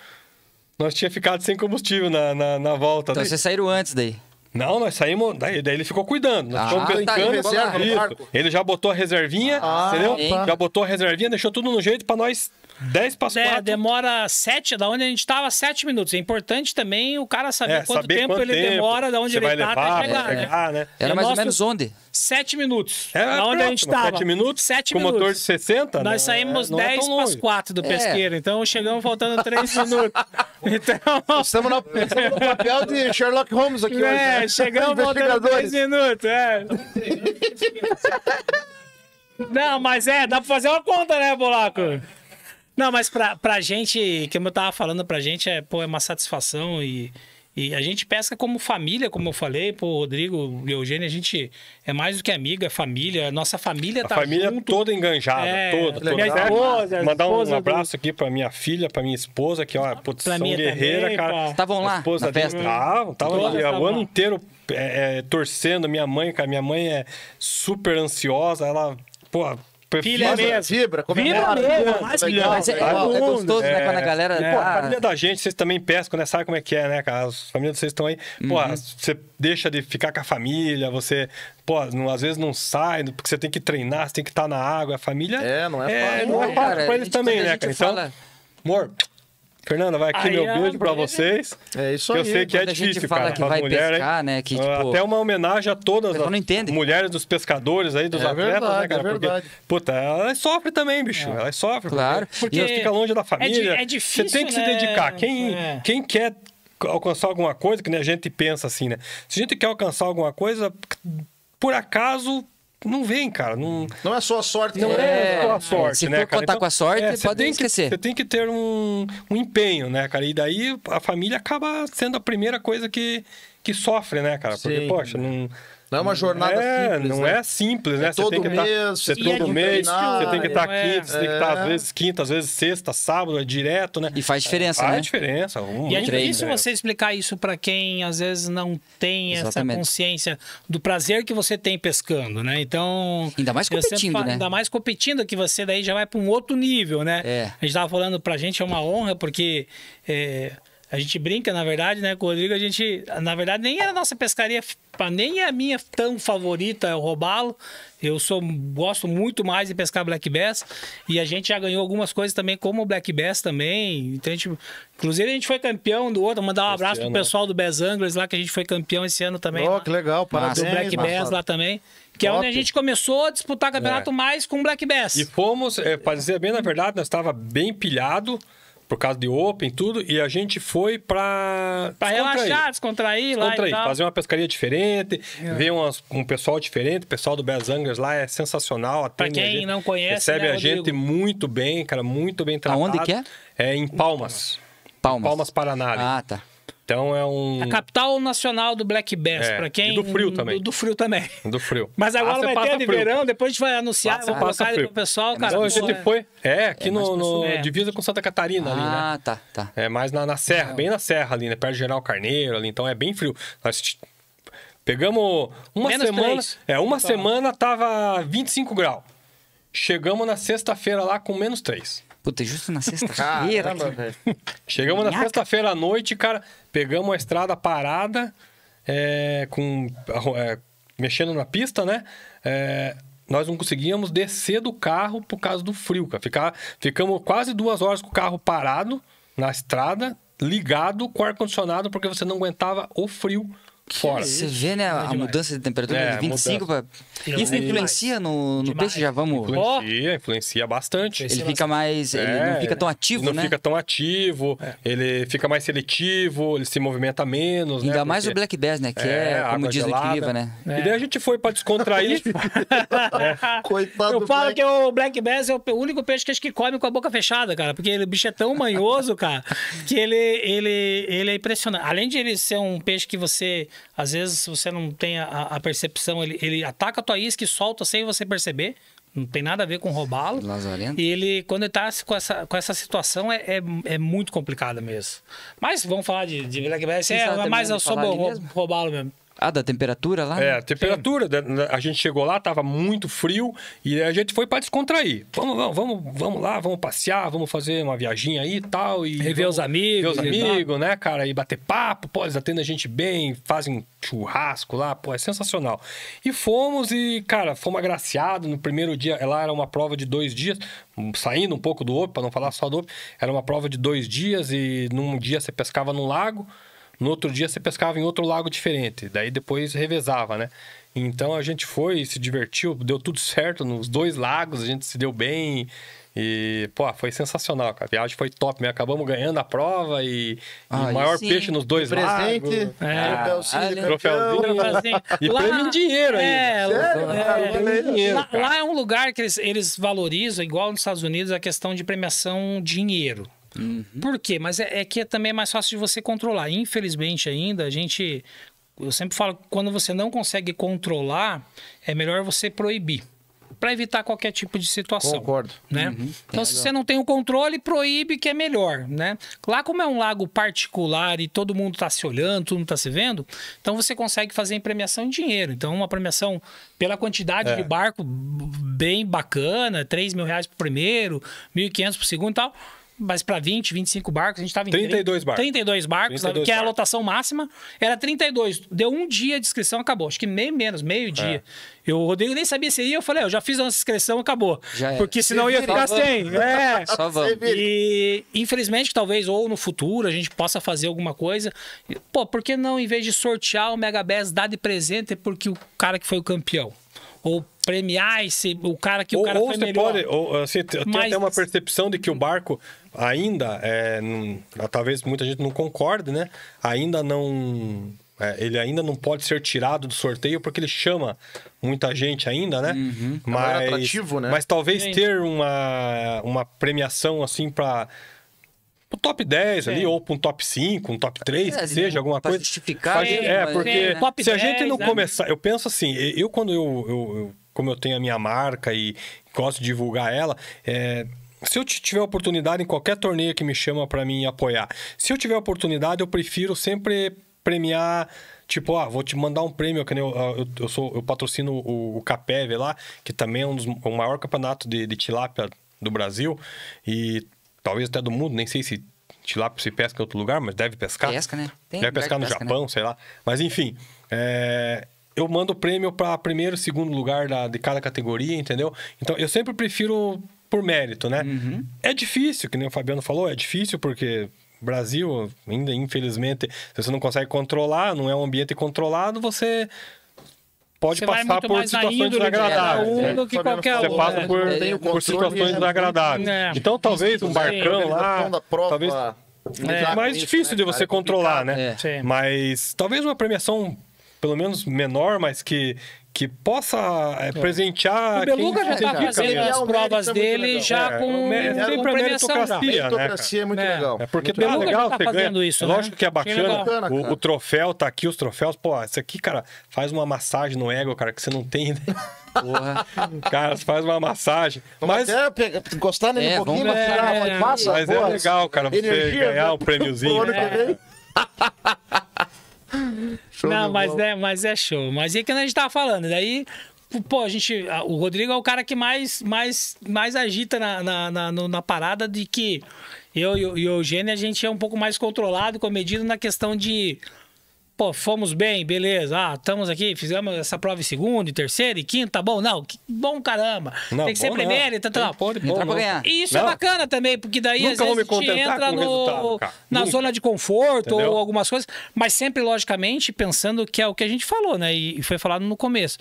nós tinha ficado sem combustível na, na, na volta. Então daí. vocês saíram antes daí? Não, nós saímos. Daí, daí ele ficou cuidando. Nós ah, ficamos pescando. Tá, ele já botou a reservinha, ah, entendeu? Tá. Já botou a reservinha, deixou tudo no jeito pra nós 10 para 4. É, demora 7, da onde a gente estava, 7 minutos. É importante também o cara saber é, quanto saber tempo quanto ele demora, da onde ele está até chegar. Né? chegar né? Era é mais ou menos onde? 7 minutos. Era é, da onde próximo, a gente estava. 7 minutos? 7 minutos. Com motor de 60? Nós né? saímos é, 10 é para as 4 do pesqueiro, então chegamos faltando 3 minutos. Então... Estamos, no, estamos no papel de Sherlock Holmes aqui né, hoje. É, né? chegamos faltando 3 minutos. É. Não, mas é, dá pra fazer uma conta, né, Bolaco? Não, mas pra, pra gente, que eu tava falando pra gente, é, pô, é uma satisfação e, e a gente pesca como família, como eu falei, pô, Rodrigo e Eugênio, a gente é mais do que amigo, é família, nossa família a tá família junto. toda enganjada, é, toda, toda. Minha esposa, Mandar esposa um abraço do... aqui pra minha filha, pra minha esposa, que ó, putz, são guerreira, também, cara. Estavam lá esposa na festa? o ano inteiro é, é, torcendo, minha mãe, cara, minha mãe é super ansiosa, ela pô, Filha mesmo. Fibra, como Fibra é é? mesmo. Mas, é, é, é gostoso, é, né? Quando a galera... pô, é, a tá- família da gente, vocês também pescam, né? Sabe como é que é, né, cara? As famílias de vocês estão aí. Pô, uhum. você deixa de ficar com a família, você... Pô, não, às vezes não sai, porque você tem que treinar, você tem que estar tá na água. A família... É, não é fácil. É, não é né, fácil pra eles também, né, cara? Então... Amor, Fernanda, vai aqui meu é beijo para vocês. É isso aí. Eu sei que é difícil, a gente fala cara, que vai mulher, pescar, né? Que, ah, tipo, até uma homenagem a todas as mulheres dos pescadores aí, dos é atletas, né, verdade, né, cara? É verdade. Porque, puta, elas é sofrem também, bicho. É. Elas é sofrem. Claro. Porque, porque elas ficam longe da família. É, é difícil, Você tem que né? se dedicar. Quem, é. quem quer alcançar alguma coisa, que né, a gente pensa assim, né? Se a gente quer alcançar alguma coisa, por acaso não vem, cara. Não, uhum. não é só a sorte. Não é, é só a é, sorte, é. se né, for contar então, com a sorte, é, pode esquecer. Que, você tem que ter um, um empenho, né, cara? E daí a família acaba sendo a primeira coisa que, que sofre, né, cara? Porque, Sim. poxa, não não é uma jornada é, simples. Não né? é simples, né? É todo tá mês, estar, você todo mês, você tem que estar né? tá você tem que estar tá, às é. vezes quinta, às vezes sexta, sábado, é direto, né? E faz diferença, faz né? Faz diferença. Um, e é difícil treino, é. você explicar isso para quem às vezes não tem Exatamente. essa consciência do prazer que você tem pescando, né? Então. Ainda mais competindo, né? Ainda mais competindo, que você daí já vai para um outro nível, né? É. A gente estava falando para a gente, é uma honra, porque. É, a gente brinca, na verdade, né? Com o Rodrigo, a gente. Na verdade, nem era é a nossa pescaria, nem é a minha tão favorita, é o robalo. Eu sou, gosto muito mais de pescar black bass. E a gente já ganhou algumas coisas também, como o black bass também. Então, a gente, inclusive, a gente foi campeão do outro. Mandar um esse abraço ano, pro né? pessoal do Bass Anglers lá, que a gente foi campeão esse ano também. Oh, lá. que legal, parabéns. Do black bass lá também. Que é Top. é onde a gente começou a disputar campeonato é. mais com black bass. E fomos, é, dizer bem na verdade, nós estava bem pilhado por causa de Open, tudo, e a gente foi pra. Pra descontrair. relaxar, descontrair, descontrair lá. fazer uma pescaria diferente, é. ver umas, um pessoal diferente. O pessoal do Bears Anglers lá é sensacional. Pra quem não conhece, recebe né, a gente muito bem, cara, muito bem tratado. Aonde que é? É em Palmas. Palmas. Palmas, Paraná. Ah, tá. Então é um. A capital nacional do Black Bass, é, para quem. E do frio também. Do, do, frio também. Do frio. Mas agora passa, ah, vai ter de frio. verão, depois a gente vai anunciar, passa, vou colocar pro pessoal, então é, cara. a gente foi. É, aqui é no, no é. divisa com Santa Catarina ah, ali, né? Ah, tá, tá. É mais na, na serra, bem na serra ali, né? Perto de General Carneiro ali, então é bem frio. Nós pegamos uma Menos semana. É, uma então... semana tava 25 graus. Chegamos na sexta-feira lá com menos 3. Puta, é justo na sexta-feira. Chegamos na sexta-feira à noite, cara. Pegamos a estrada parada, é, com, é, mexendo na pista, né? É, nós não conseguíamos descer do carro por causa do frio, cara. Ficar, ficamos quase duas horas com o carro parado na estrada, ligado com o ar-condicionado, porque você não aguentava o frio fora. Você vê, né, é a mudança de temperatura é, de 25 para. Isso influencia no, no peixe, já vamos. Influencia, influencia bastante. Ele fica mais. É, ele não é. fica tão ativo, não né? Não fica tão ativo, é. ele fica mais seletivo, ele se movimenta menos. Né, Ainda né, mais o Black Bass, né? Que é, é como diz o né? E daí a gente foi para descontrair. Coitado Eu falo Black... que o Black Bass é o único peixe que acho que come com a boca fechada, cara. Porque ele, o bicho é tão manhoso, cara, que ele, ele, ele é impressionante. Além de ele ser um peixe que você às vezes, se você não tem a, a percepção, ele, ele ataca a tua isca e solta sem você perceber. Não tem nada a ver com roubá-lo. E ele, quando ele tá com essa, com essa situação, é, é, é muito complicada mesmo. Mas vamos falar de, de Black Bass. É, mas eu sou bom, roubá-lo mesmo. Ah, da temperatura lá? É, né? a temperatura. Sim. Né, a gente chegou lá, tava muito frio e a gente foi para descontrair. Vamos, vamos, vamos, vamos lá, vamos passear, vamos fazer uma viagem aí e tal. E Rever os amigos. Ver os amigos, né, cara? E bater papo, pô, eles atendem a gente bem, fazem churrasco lá, pô, é sensacional. E fomos e, cara, fomos agraciados. No primeiro dia, ela era uma prova de dois dias, saindo um pouco do OP, para não falar só do ouro. era uma prova de dois dias e num dia você pescava num lago. No outro dia você pescava em outro lago diferente. Daí depois revezava, né? Então a gente foi, se divertiu, deu tudo certo nos dois lagos, a gente se deu bem. E, pô, foi sensacional, cara. A viagem foi top, mesmo. Né? acabamos ganhando a prova e, o ah, maior sim. peixe nos dois presente, lagos. É, ah, troféuzinho, assim, e lá, prêmio em dinheiro é, ainda. É, é, é, dinheiro, lá, lá, é um lugar que eles, eles valorizam, igual nos Estados Unidos, a questão de premiação dinheiro. Uhum. Por quê? Mas é, é que também é mais fácil de você controlar. Infelizmente ainda, a gente... Eu sempre falo que quando você não consegue controlar, é melhor você proibir para evitar qualquer tipo de situação. Concordo. Né? Uhum. Então, se você não tem o controle, proíbe que é melhor, né? Lá, como é um lago particular e todo mundo está se olhando, todo mundo está se vendo, então você consegue fazer em premiação em dinheiro. Então, uma premiação pela quantidade é. de barco bem bacana, 3 mil reais pro primeiro, 1.500 pro segundo e tal mas para 20, 25 barcos, a gente estava em 32 barcos. 32 barcos, 32 que é a lotação máxima, era 32. Deu um dia de inscrição, acabou. Acho que meio menos, meio-dia. É. Eu, o Rodrigo nem sabia se ia, eu falei, ah, eu já fiz a nossa inscrição, acabou. Já Porque é. senão ia ficar Só sem. Vamos. É. Só vamos. E infelizmente, talvez, ou no futuro, a gente possa fazer alguma coisa. Pô, por que não, em vez de sortear o Mega Bass, dar de presente é porque o cara que foi o campeão? Ou premiar esse, o cara que ou, o cara ou foi você melhor. Pode, ou, assim, tem Mas, até uma percepção de que o barco ainda, é, não, ah, talvez muita gente não concorde, né? Ainda não. É, ele ainda não pode ser tirado do sorteio porque ele chama muita gente ainda, né? Uhum. É mas, é atrativo, né? Mas talvez ter uma, uma premiação assim para o top 10 Sim. ali, é. ou para um top 5, um top 3, é, que seja, né? alguma coisa. Justificar, Faz, é, é, porque é, né? se a gente não né? começar. Eu penso assim, eu quando eu, eu, eu, Como eu tenho a minha marca e gosto de divulgar ela, é, se eu tiver oportunidade em qualquer torneio que me chama para mim apoiar, se eu tiver oportunidade, eu prefiro sempre premiar tipo, ah, vou te mandar um prêmio, que eu, ah, eu, eu, sou, eu patrocino o, o Capev lá, que também é um dos, o maior campeonato de, de tilápia do Brasil e talvez até do mundo, nem sei se tilápia se pesca em outro lugar, mas deve pescar. Pesca, né? Tem deve pescar no pesca, né? Japão, né? sei lá. Mas enfim, é, eu mando o prêmio para primeiro e segundo lugar da, de cada categoria, entendeu? Então eu sempre prefiro por mérito, né? Uhum. É difícil, que nem o Fabiano falou, é difícil porque Brasil ainda, infelizmente, se você não consegue controlar, não é um ambiente controlado, você pode você passar por situações desagradáveis. É. que qualquer você passa né? por, é, por situações né? desagradáveis. É. Então, talvez um barcão lá, talvez... É, mais isso, né? difícil né, de você é cara, controlar, é né? Mas talvez uma premiação pelo menos menor, mas que que possa é, é. presentear. O Beluga já está fazendo as é, provas é dele já é, com, é, com, com premiação. Meritocracia né, é muito legal. É porque muito tá legal, legal tá você ganha. Isso, né? Lógico que é bacana. o, o, troféu tá aqui, os troféus. Pô, isso aqui, cara, faz uma massagem no ego, cara, que você não tem. Né? Porra. Cara, faz uma massagem. Mas... Vamos até pegar, encostar nele um pouquinho, é, tirar é, uma massa. Mas é legal, cara, você ganhar né? um prêmiozinho. show não, mas, né, mas é show. Mas é que a gente tava falando, daí né? pô, a gente. O Rodrigo é o cara que mais, mais, mais agita na, na, na, na parada de que eu e o Eugênio, a gente é um pouco mais controlado, comedido na questão de pô, fomos bem, beleza. Ah, estamos aqui, fizemos essa prova em segundo, em terceiro, e quinto, tá bom? Não, que bom caramba. Não, tem que ser né? primeiro e tal, tal. bom, E isso é não. é bacana também, porque daí Nunca às vezes a entra no, na Nunca. zona de conforto Entendeu? ou algumas coisas, mas sempre, logicamente, pensando que é o que a gente falou, né? E foi falado no começo.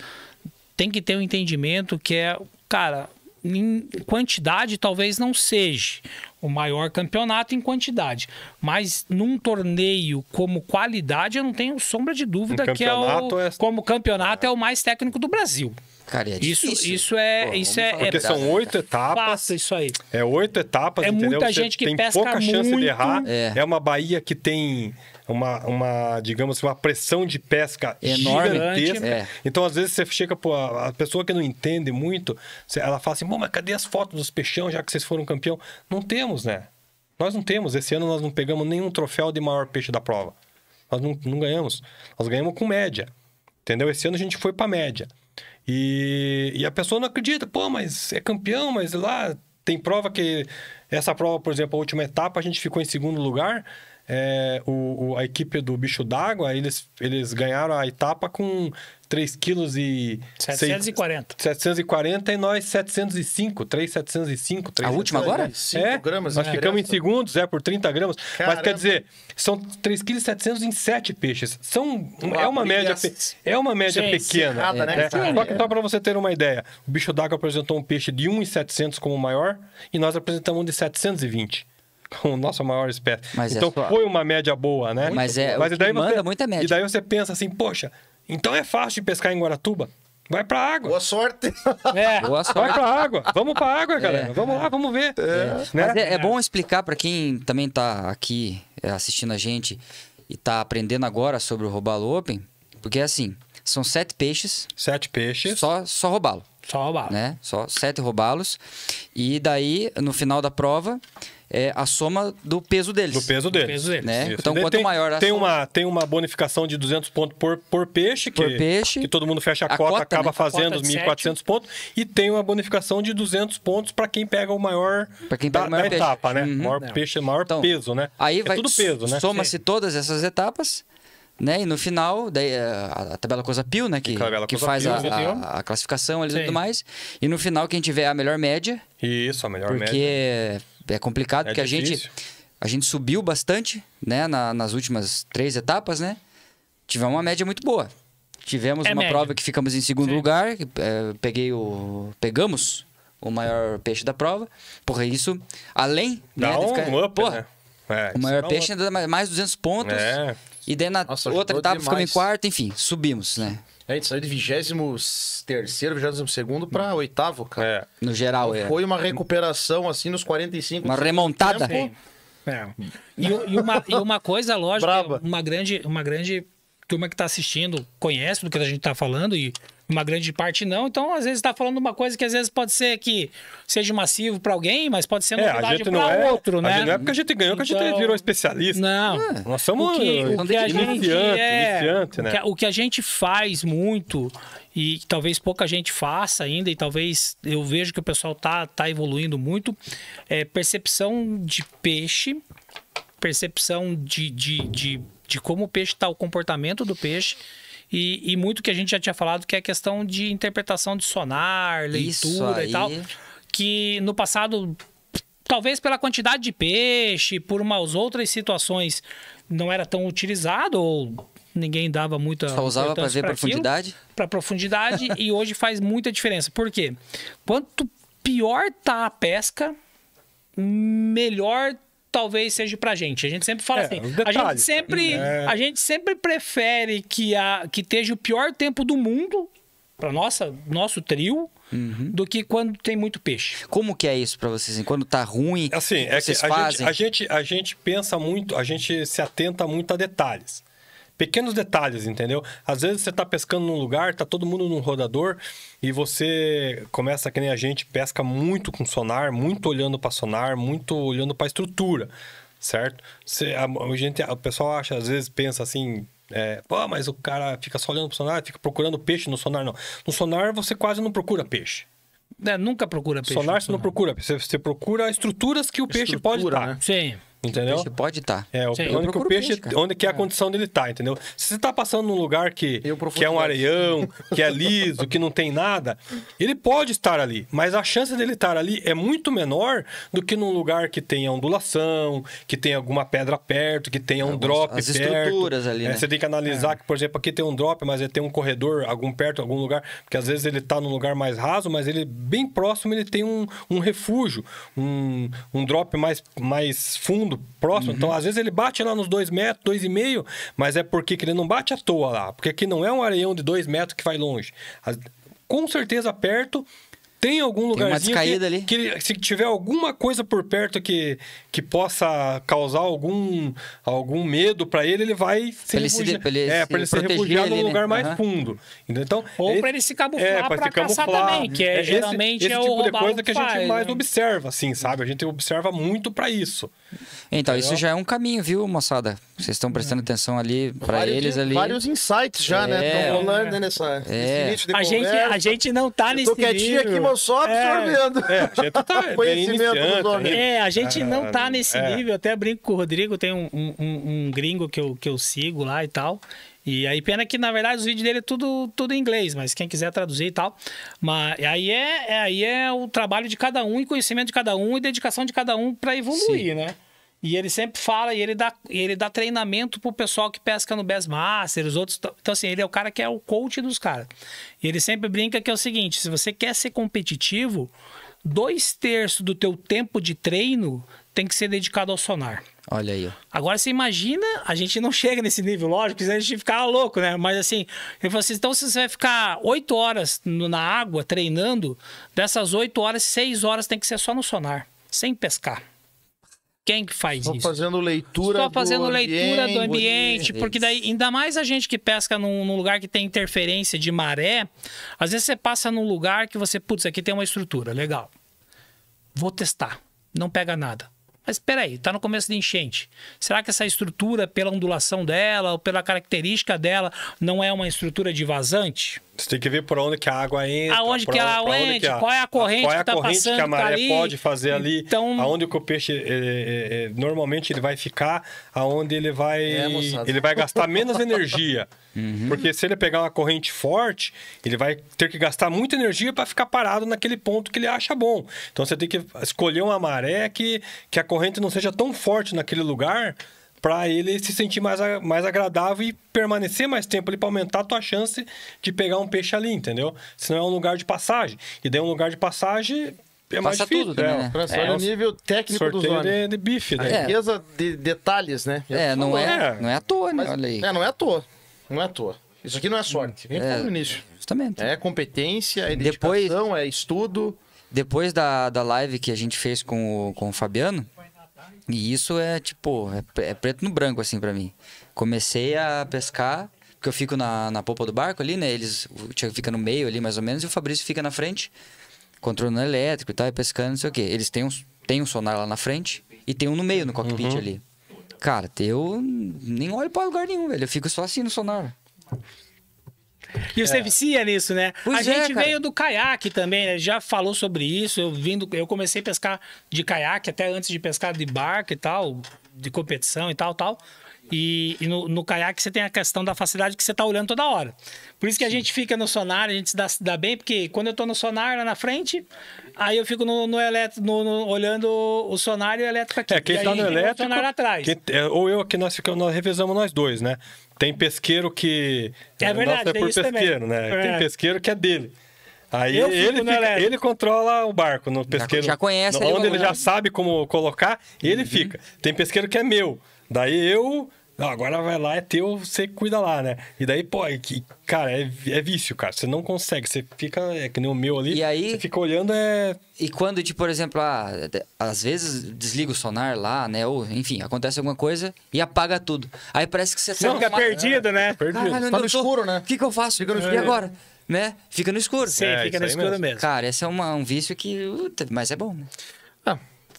Tem que ter um entendimento que é, cara, em quantidade talvez não seja o maior campeonato em quantidade, mas num torneio como qualidade eu não tenho sombra de dúvida um que é o é... como campeonato é. é o mais técnico do Brasil. Cara, é isso, isso é, Pô, isso é, porque é são oito etapas. Passa isso aí. É oito etapas. É entendeu? muita Você gente que tem pesca pouca muito... chance de errar. É. é uma Bahia que tem uma, uma digamos assim, uma pressão de pesca enorme. Gigantesca. É. Então, às vezes, você chega, pô, a pessoa que não entende muito, ela fala assim, mas cadê as fotos dos peixão, já que vocês foram campeão? Não temos, né? Nós não temos. Esse ano nós não pegamos nenhum troféu de maior peixe da prova. Nós não, não ganhamos. Nós ganhamos com média. Entendeu? Esse ano a gente foi para média. E, e a pessoa não acredita, pô, mas é campeão, mas lá tem prova que. Essa prova, por exemplo, a última etapa, a gente ficou em segundo lugar é, o, o, a equipe do Bicho d'Água, eles, eles ganharam a etapa com 3 quilos e... 740. 740 e nós 705, 3,705. 3, a 705, última agora? É, gramas. Nós né? ficamos em segundos, é, por 30 gramas. Caramba. Mas quer dizer, são 3,700 kg em 7 peixes. São, é, uma média, é uma média Gente, pequena. Errada, né? É. Só que só para você ter uma ideia, o Bicho d'Água apresentou um peixe de 1,700 como maior e nós apresentamos um de 720 com então, o nosso maior espécie. Mas é então é foi uma média boa, né? Mas é, Mas daí manda você... muita é média. E daí você pensa assim, poxa, então é fácil de pescar em Guaratuba? Vai pra água. Boa sorte. É, Boa sorte. vai pra água. Vamos pra água, é. galera. É. Vamos lá, vamos ver. É. Né? é, é bom explicar para quem também tá aqui assistindo a gente e tá aprendendo agora sobre o robalo open, porque assim, são sete peixes. Sete peixes. Só, só robalo. Só robalo. Né? Só sete robalos. E daí, no final da prova, é a soma do peso deles. Do peso deles. Do peso deles. Né? Então, quanto tem, maior a tem soma... Uma, tem uma bonificação de 200 pontos por, por, peixe, que, por peixe, que todo mundo fecha a, a cota, cota, acaba né? fazendo os 1.400 pontos. E tem uma bonificação de 200 pontos para quem pega o maior para quem pega da, o maior peixe. etapa, né? Uhum. maior Não. peixe, maior então, peso, né? Aí é vai, é tudo peso, né? Soma-se todas essas etapas né? E no final, daí é, a, a tabela Cosa Pio, né? Que, que faz Pio, a, a, a, classificação e tudo mais. E no final, quem tiver a melhor média. Isso, a melhor porque média. Porque é complicado, é porque difícil. a gente, a gente subiu bastante, né? Na, nas últimas três etapas, né? Tivemos uma média muito boa. Tivemos é uma média. prova que ficamos em segundo Sim. lugar. Eh, peguei o. Pegamos o maior peixe da prova. Porra, isso, além. não né, um ficar, up, né? porra, né? É, o maior peixe um... ainda dá mais 200 pontos. É. E daí na Nossa, outra etapa ficamos em quarto, enfim, subimos, né? A gente saiu de 23 terceiro, 22 para oitavo, cara. É. No geral, então é. Foi uma recuperação, assim, nos 45... Uma remontada. É. E, e, uma, e uma coisa, lógico, uma grande, uma grande turma que está assistindo conhece do que a gente está falando e uma grande parte não. Então, às vezes, está falando uma coisa que às vezes pode ser que seja massivo para alguém, mas pode ser é, novidade é, para é, outro, né? não é porque a gente ganhou então, que a gente virou então, especialista. Não. É, nós somos o que, o que a gente iniciante, é, né? O que, o que a gente faz muito e talvez pouca gente faça ainda, e talvez eu vejo que o pessoal tá, tá evoluindo muito, é percepção de peixe, percepção de, de, de, de como o peixe está, o comportamento do peixe, e, e, muito que a gente já tinha falado, que é a questão de interpretação de sonar, leitura e tal. Que no passado, talvez pela quantidade de peixe, por umas outras situações, não era tão utilizado ou ninguém dava muita Só usava para ver pra profundidade? Para profundidade e hoje faz muita diferença. Por quê? Quanto pior tá a pesca, melhor talvez seja pra gente. A gente sempre fala é, assim. Detalhes, a, gente sempre, né? é... a gente sempre prefere que, a, que esteja o pior tempo do mundo para nossa nosso trio uhum. do que quando tem muito peixe. Como que é isso para vocês? Assim, quando tá ruim, assim, é vocês a fazem? Gente, a gente a gente pensa muito, a gente se atenta muito a detalhes pequenos detalhes, entendeu? Às vezes você tá pescando num lugar, tá todo mundo num rodador e você começa que nem a gente pesca muito com sonar, muito olhando para sonar, muito olhando para estrutura, certo? Você, a, a gente, o pessoal acha, às vezes pensa assim, é, pô, mas o cara fica só olhando pro sonar, fica procurando peixe no sonar, não. No sonar você quase não procura peixe. É, nunca procura peixe. Sonar você não procura, você, você procura estruturas que o estrutura, peixe pode estar. Né? Sim. Entendeu? O peixe pode estar. Tá. É, o, Sim, onde que o peixe, peixe onde que é. a é. condição dele tá, entendeu? Se você tá passando num lugar que, que é um areião, que é liso, que não tem nada, ele pode estar ali, mas a chance dele estar ali é muito menor do que num lugar que tenha ondulação, que tenha alguma pedra perto, que tenha um Alguns, drop as perto. estruturas ali, é, né? Você tem que analisar é. que, por exemplo, aqui tem um drop, mas ele tem um corredor algum perto, algum lugar, porque às vezes ele tá num lugar mais raso, mas ele bem próximo ele tem um, um refúgio, um, um drop mais mais fundo próximo. Então, uhum. Então, às vezes, ele bate lá nos dois metros, dois e meio mas é porque ele não bate à toa lá. Porque aqui não é um areião de dois metros que vai longe. Com certeza, perto, tem algum lugarzinho tem que, que, se tiver alguma coisa por perto que, que possa causar algum, algum medo para ele, ele vai se pra ele ele, é, para ele se refugiar num né? lugar né? mais uhum. fundo. Então, Ou para ele se camuflar é, para caçar camuflar. também, que é, geralmente esse, esse é tipo de coisa que a gente mais né? observa, assim, sabe? A gente observa muito para isso. Então, isso já é um caminho, viu, moçada? Vocês estão prestando é. atenção ali para eles ali. Vários insights já, né? é, né? Estão rolando né, nessa é. de a gente, a gente não tá nesse nível. Tô quietinho aqui, mas só é. absorvendo. É, é a gente tá é conhecimento do né? É, a gente não tá nesse nível. Eu até brinco com o Rodrigo, tem um, um, um gringo que eu, que eu sigo lá e tal. E aí, pena que, na verdade, os vídeos dele é tudo, tudo em inglês, mas quem quiser traduzir e tal. Mas aí é, é aí é o trabalho de cada um, e conhecimento de cada um, e dedicação de cada um para evoluir, Sim. né? E ele sempre fala e ele dá, ele dá treinamento pro pessoal que pesca no Bass Master, os outros. Então, assim, ele é o cara que é o coach dos caras. E ele sempre brinca que é o seguinte: se você quer ser competitivo, dois terços do teu tempo de treino tem que ser dedicado ao sonar. Olha aí. Agora você imagina, a gente não chega nesse nível, lógico, senão a gente ficava louco, né? Mas assim, eu falo assim, então você vai ficar oito horas na água treinando, dessas oito horas, seis horas tem que ser só no sonar, sem pescar. Quem que faz Só isso? fazendo leitura Só fazendo do leitura ambiente, do ambiente, porque daí, ainda mais a gente que pesca num, num, lugar que tem interferência de maré, às vezes você passa num lugar que você, putz, aqui tem uma estrutura, legal. Vou testar, não pega nada. Mas espera aí, está no começo de enchente. Será que essa estrutura, pela ondulação dela ou pela característica dela, não é uma estrutura de vazante? Você tem que ver por onde que a água entra. Aonde que a onde entra, qual é a corrente qual é a que passando. que a tá maré tá pode fazer ali. Então... Aonde que o peixe, é, é, é, é normalmente, ele vai ficar, aonde ele vai, é, ele vai gastar menos energia. Uhum. Porque se ele pegar uma corrente forte, ele vai ter que gastar muita energia para ficar parado naquele ponto que ele acha bom. Então você tem que escolher uma maré que, que a corrente não seja tão forte naquele lugar para ele se sentir mais, mais agradável e permanecer mais tempo ali para aumentar a tua chance de pegar um peixe ali, entendeu? Senão é um lugar de passagem. E daí um lugar de passagem é mais difícil. tudo também, né? né? É, é o nível técnico sorteio dos homens. De, de bife, né? A riqueza de detalhes, né? é, não é, é, não é à toa, né? Mas, olha aí. É, não é à toa. Não é à toa. Isso aqui não é sorte. Vem é, no início. Justamente. É competência, é dedicação, Depois... é estudo. Depois da, da live que a gente fez com o, com o Fabiano, e isso é tipo, é, é preto no branco, assim, para mim. Comecei a pescar, porque eu fico na, na popa do barco ali, né? Eles, o fica no meio ali, mais ou menos, e o Fabrício fica na frente, controlando elétrico e tal, e pescando, não sei o quê. Eles têm um, têm um sonar lá na frente e tem um no meio, no cockpit uhum. ali. Cara, eu nem olho pra lugar nenhum, velho. Eu fico só assim no sonar. E você é. vicia nisso, né? Pois a é, gente cara. veio do caiaque também, né? Já falou sobre isso. Eu vindo, eu comecei a pescar de caiaque até antes de pescar de barco e tal, de competição e tal, tal. E, e no, no, caiaque você tem a questão da facilidade que você está olhando toda hora. Por isso que a gente fica no sonar, a gente se dá, se dá bem, porque quando eu estou no sonar lá na frente, aí eu fico no, no no, no, olhando o sonar e o elétrico aqui. É, quem está no elétrico. sonar atrás. Quem, é, ou eu aqui nós ficamos, nós revezamos nós dois, né? Tem pesqueiro que. É, é verdade, né? é por pesqueiro, também. né? É. Tem pesqueiro que é dele. Aí ele, fica, ele controla o barco no pesqueiro. Já, já conhece. Onde ele já sabe como colocar, ele uhum. fica. Tem pesqueiro que é meu. Daí eu não, agora vai lá, é teu, você cuida lá, né? E daí, pô, é que, cara, é, é, vício, cara. Você não consegue, você fica, é que nem o meu ali. E aí. Você fica olhando, é. E quando, tipo, por exemplo, ah, às vezes desliga o sonar lá, né? Ou, enfim, acontece alguma coisa e apaga tudo. Aí parece que você tá não, fica uma... perdido, né? perdido. Caralho, tá no tô... escuro, né? O que, que eu faço? Fica no escuro. E agora? Né? Fica no escuro. Sim, é, fica no escuro mesmo. mesmo. Cara, esse é uma, um vício que. Mas é bom, né? Ah,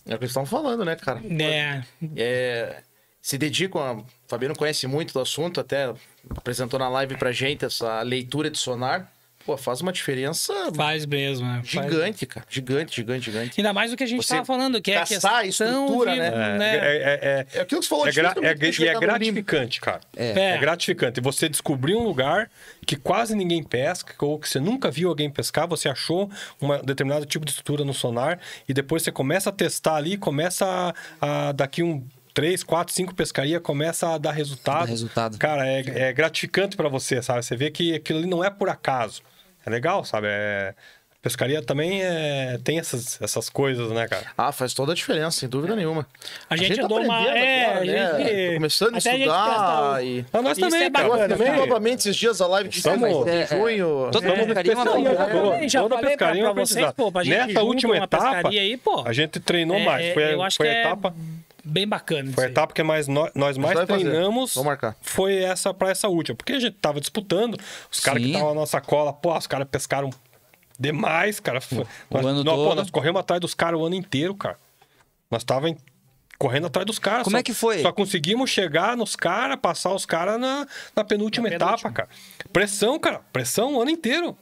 é o que eles estão falando, né, cara? Né. É. É se dedicam a. Fabiano conhece muito do assunto, até apresentou na live pra gente essa leitura de sonar. Pô, faz uma diferença. Faz mesmo, né? Gigante, faz. cara. Gigante, gigante, gigante. Ainda mais do que a gente estava falando, que é a questão estrutura, de, né? né? É, é, é, é, é aquilo que você falou, é, gra é, é, é gratificante, cara. É. é gratificante. Você descobriu um lugar que quase ninguém pesca, ou que você nunca viu alguém pescar, você achou um determinado tipo de estrutura no sonar, e depois você começa a testar ali, começa a, a daqui um três, quatro, cinco pescaria começa a dar resultado. Dá resultado. Cara, é, é gratificante para você, sabe? Você vê que aquilo ali não é por acaso. É legal, sabe? É... Pescaria também é... tem essas, essas coisas, né, cara? Ah, faz toda a diferença, sem dúvida é. nenhuma. A, a gente, gente tá aprendendo é, agora, né? gente... Tô começando a estudar a e... Mas ah, nós e é também, é bacana, Eu né? novamente esses dias a live de é, junho. Todo né? é, pescaria, é, já toda falei pescaria pra, pra vocês, pô, pra gente Nessa última etapa, aí, a gente treinou mais. Foi, a etapa bem bacana. Foi a etapa que mais nós, nós mais treinamos. Foi essa para essa última. Porque a gente tava disputando, os caras que estavam na nossa cola, pô, os caras pescaram demais, cara. Foi, o nós, ano nós, todo. Pô, nós corremos atrás dos caras o ano inteiro, cara. Nós tava em, correndo atrás dos caras. Como só, é que foi? Só conseguimos chegar nos caras, passar os caras na, na, penúltima na etapa, penúltima. cara. Pressão, cara. Pressão o ano inteiro.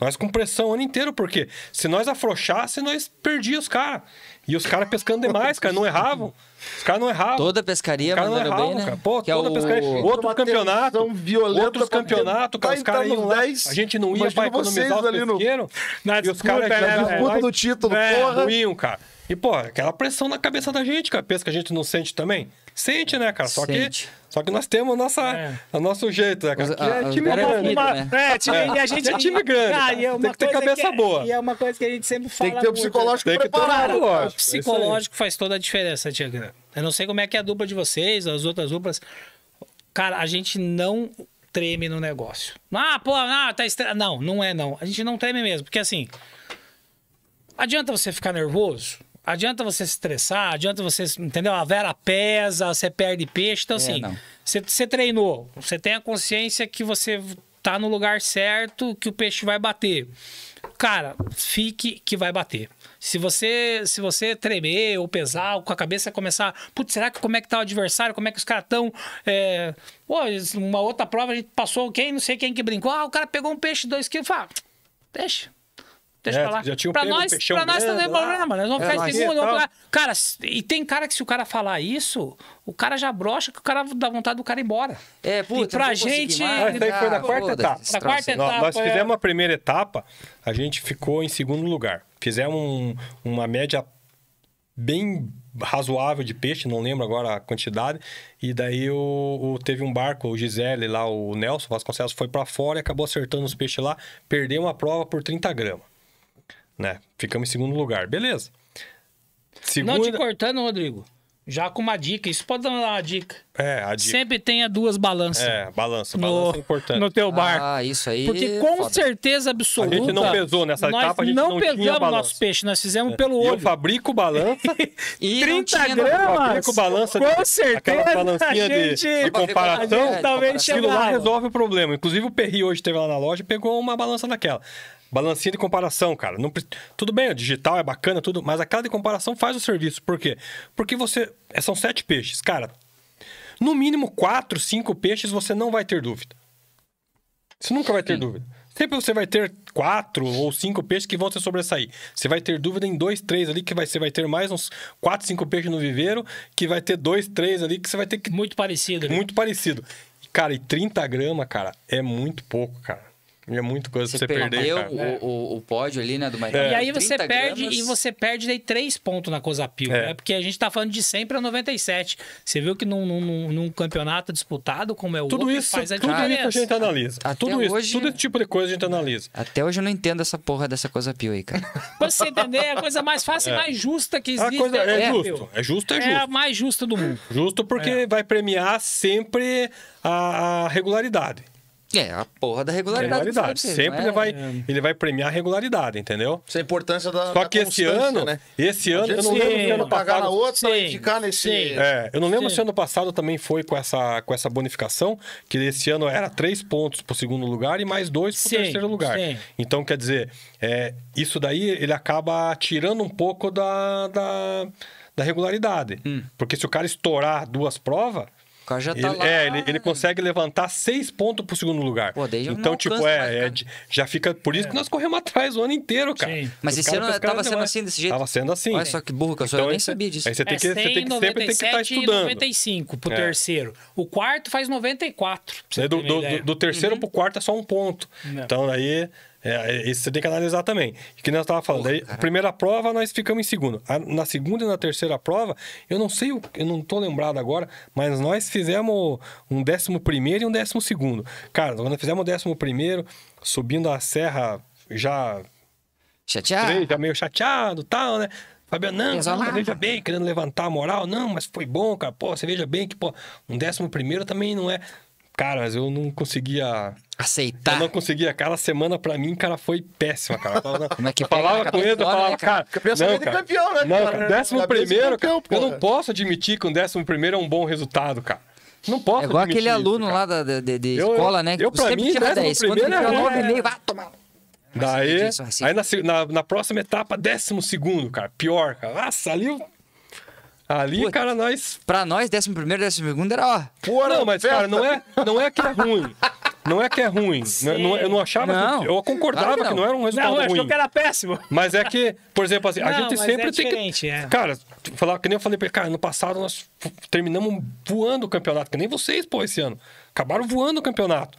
Nós com pressão o ano inteiro, porque se nós afrouxasse, nós perdíamos os caras. E os caras pescando demais, cara, não erravam. Os caras não erraram. Toda pescaria cara mandaram erravam, bem, né? Cara. Pô, que é toda é o... pescaria. Outro campeonato, Outro campeonato, cara, os caras iam lá, a gente não ia pra economizar o pesqueiro. No... e os caras... É, disputa é, do título, é, porra. Ruim, cara. E, pô, aquela pressão na cabeça da gente, cara. Pensa que a gente não sente também? Sente, né, cara? Só sente. que. Só que nós temos nossa, é. o nosso jeito, né, cara? Que é, né? É, é. é time grande. Ah, é, time, é. é time grande. tem que ter cabeça que, boa. E é uma coisa que a gente sempre fala. Tem que ter o um psicológico muito, preparado. Ter, o psicológico faz toda a diferença, Tiago. Eu não sei como é que é a dupla de vocês, as outras duplas. Cara, a gente não treme no negócio. Ah, pô, ah, tá estranho. Não, não é não. A gente não treme mesmo, porque assim. Adianta você ficar nervoso? adianta você se estressar, adianta você, entendeu? A vela pesa, você perde peixe. Então, é, assim, você, você treinou, você tem a consciência que você tá no lugar certo, que o peixe vai bater. Cara, fique que vai bater. Se você se você tremer ou pesar, ou com a cabeça começar, putz, será que como é que tá o adversário? Como é que os caras estão? É... Pô, uma outra prova a gente passou quem, não sei quem que brincou. Ah, o cara pegou um peixe de 2 quilos. Fala, peixe, deixa é, pra lá. Já tinha pra, nós, peixão pra nós não tem é problema, é, nós vamos é, ficar em segundo. Vamos Cara, e tem cara que se o cara falar isso, o cara já brocha que o cara dá vontade do cara ir embora. É, puta, e pra gente. Mais, daí ah, foi na né? quarta etapa. quarta etapa. Nós fizemos a primeira etapa, a gente ficou em segundo lugar. Fizemos uma média bem razoável de peixe, não lembro agora a quantidade. E daí o, o, teve um barco, o Gisele lá, o Nelson Vasconcelos, foi para fora e acabou acertando os peixes lá. Perdeu uma prova por 30 gramas né? Ficamos em segundo lugar, beleza. Segunda... Não te cortando, Rodrigo. Já com uma dica, isso pode dar uma dica. É, a dica. Sempre tenha duas balanças. É, balança, balança no, é importante. No teu bar. Ah, isso aí. Porque é com foda. certeza absoluta. A gente não pesou nessa nós etapa, a gente não, não pesamos o nosso peixe, nós fizemos é. pelo olho. eu fabrico balança. e 30 gramas. Fabrico balança. Com de, certeza. Aquela balancinha gente, de, de comparação. talvez. aquilo lá resolve o problema. Inclusive o Perri hoje esteve lá na loja e pegou uma balança daquela. Balancinha de comparação, cara. Não, tudo bem, o é digital é bacana, tudo, mas aquela de comparação faz o serviço. Por quê? Porque você. É, são sete peixes. Cara, no mínimo quatro, cinco peixes você não vai ter dúvida. Você nunca vai ter Sim. dúvida. Sempre você vai ter quatro ou cinco peixes que vão se sobressair. Você vai ter dúvida em dois, três ali, que vai, você vai ter mais uns quatro, cinco peixes no viveiro, que vai ter dois, três ali, que você vai ter que. Muito parecido. Né? Muito parecido. Cara, e 30 gramas, cara, é muito pouco, cara. É muito coisa você você perdeu perder. Perdeu o, o, pódio ali, né, do Marinho. É. E aí você perde gramas. e você perde daí três pontos na Cozapil, é. né? Porque a gente tá falando de 100 para 97. Você viu que num, num, num campeonato disputado, como é o tudo outro, isso, faz a tudo diferença. Tudo isso a gente analisa. Até tudo hoje, isso, tudo esse tipo de coisa a gente analisa. Até hoje eu não entendo essa porra dessa Cozapil aí, cara. pra você entender, é a coisa mais fácil é. e mais justa que existe. A coisa né, é, é justo, é justo, é justo. É a mais justa do mundo. Justo porque é. vai premiar sempre a regularidade. É, a porra da regularidade. regularidade. Sempre é. ele, vai, ele vai premiar a regularidade, entendeu? Isso é a importância da. Só que esse ano, né? esse ano, eu não sim, lembro se ano passado. Na outra, sim, indicar nesse... É, eu não lembro sim. se ano passado também foi com essa, com essa bonificação, que esse ano era três pontos para o segundo lugar e mais dois para o terceiro lugar. Sim. Então, quer dizer, é, isso daí ele acaba tirando um pouco da, da, da regularidade. Hum. Porque se o cara estourar duas provas o cara já tá ele, lá. É, ele, ele consegue levantar seis pontos pro segundo lugar. Pô, daí então, tipo, é, é, já fica. Por isso é. que nós corremos atrás o ano inteiro, cara. Sim. Mas esse ano tá tava sendo assim desse jeito. Tava sendo assim. Olha só que burro que eu então, nem sabia disso. Aí você é, tem que, você tem que sempre tem que tá estar estudando. 95 pro é. terceiro. O quarto faz 94. você né, do, do, do, do terceiro uhum. pro quarto é só um ponto. Não. Então aí é, você tem que analisar também. Que nós estávamos falando, Porra, aí, a primeira prova nós ficamos em segundo. na segunda e na terceira prova, eu não sei, eu não tô lembrado agora, mas nós fizemos um décimo primeiro e um décimo segundo. Cara, quando nós fizemos o décimo primeiro, subindo a serra já... Chateado? Já meio chateado tal, né? Fabiano, não, você veja bem, querendo levantar a moral. Não, mas foi bom, cara. Pô, você veja bem que, pô, um décimo primeiro também não é... Cara, mas eu não conseguia aceitar. Eu não conseguia. Aquela semana, pra mim, cara, foi péssima, cara. Como é que falava com ele, eu falava, né, cara. cara não, cara, campeão, né? Não, cara, décimo primeiro, campeão, cara, eu não posso admitir que um décimo primeiro é um bom resultado, cara. Não posso. É igual aquele aluno isso, lá da, de, de eu, escola, né? Eu, é eu pra mim, tira 10. Quando tira 9,5, vai tomar. Daí, assim, aí na, na, na, próxima etapa, décimo segundo, cara. Pior, cara. Nossa, ali Ali, cara, nós. Pra nós, décimo primeiro, décimo segundo era, ó. Porra, não, mas, cara, não é, não é que é ruim. Não é que é ruim. Né? Não, é, eu não achava. Não. Que, eu concordava claro que não era um resultado não, eu ruim. Não, que era péssimo. Mas é que, por exemplo, assim, a gente sempre é tem que. É. Cara, falar, que nem eu falei pra cara, no passado nós terminamos voando o campeonato, que nem vocês, pô, esse ano. Acabaram voando o campeonato.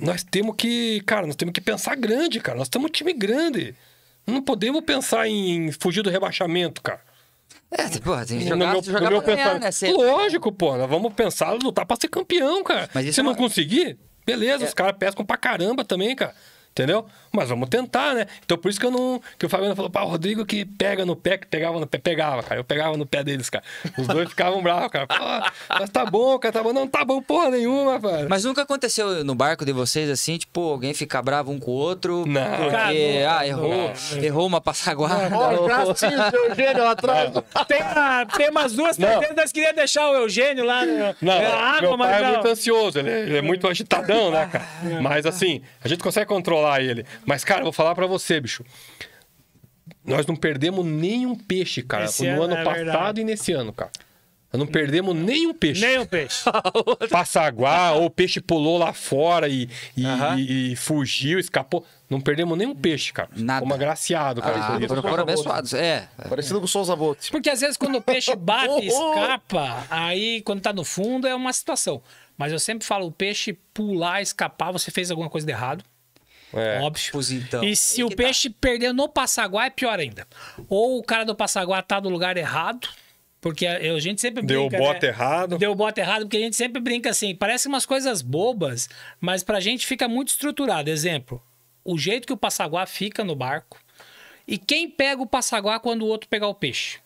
Nós temos que, cara, nós temos que pensar grande, cara. Nós temos um time grande. Não podemos pensar em fugir do rebaixamento, cara. É, pô, tem que jogar, meu, jogar no ganhar, né? Sempre. Lógico, pô. Nós vamos pensar, lutar pra ser campeão, cara. Mas Se é não conseguir, Beleza, é. os caras pescam pra caramba também, cara. Entendeu? Mas vamos tentar, né? Então por isso que eu não. Que o Fabiano falou, pá, o Rodrigo que pega no pé, que pegava no pé, pegava, cara. Eu pegava no pé deles, cara. Os dois ficavam bravos, cara. Pô, mas tá bom, cara, tá bom. Não tá bom porra nenhuma, velho. Mas nunca aconteceu no barco de vocês assim, tipo, alguém ficar bravo um com o outro. Não, porque, cara, ah, errou, não. errou uma passaguarda. Olha o bracinho o Eugênio atrás. Tem, tem umas duas pretensas que queria deixar o Eugênio lá. na né? não, é, água, meu pai é muito ansioso, ele é, ele é muito agitadão, né, cara? Mas assim, a gente consegue controlar ele. Mas, cara, vou falar para você, bicho. Nós não perdemos nenhum peixe, cara. Esse no ano, é passado verdade. e nesse ano, cara. Nós não perdemos nenhum peixe. Nenhum peixe. Passaguá, ou o peixe pulou lá fora e, e, e, e, fugiu, escapou. Não perdemos nenhum peixe, cara. Nada. Como agraciado, cara. Ah, foram abençoados, é. Parecido com o Souza Bolt. Porque às vezes quando o peixe bate, e oh, oh, oh. escapa, aí quando tá no fundo é uma situação. Mas eu sempre falo, o peixe pular, escapar, você fez alguma coisa de errado. É. Óbvio. Pois então. E se o tá. peixe perder no Passaguá, é pior ainda. Ou o cara do Passaguá tá no lugar errado, porque a gente sempre brinca. Deu o bota né? errado. Deu o bota errado, porque a gente sempre brinca assim. Parece umas coisas bobas, mas pra gente fica muito estruturado. Exemplo, o jeito que o passaguá fica no barco e quem pega o passaguá quando o outro pegar o peixe.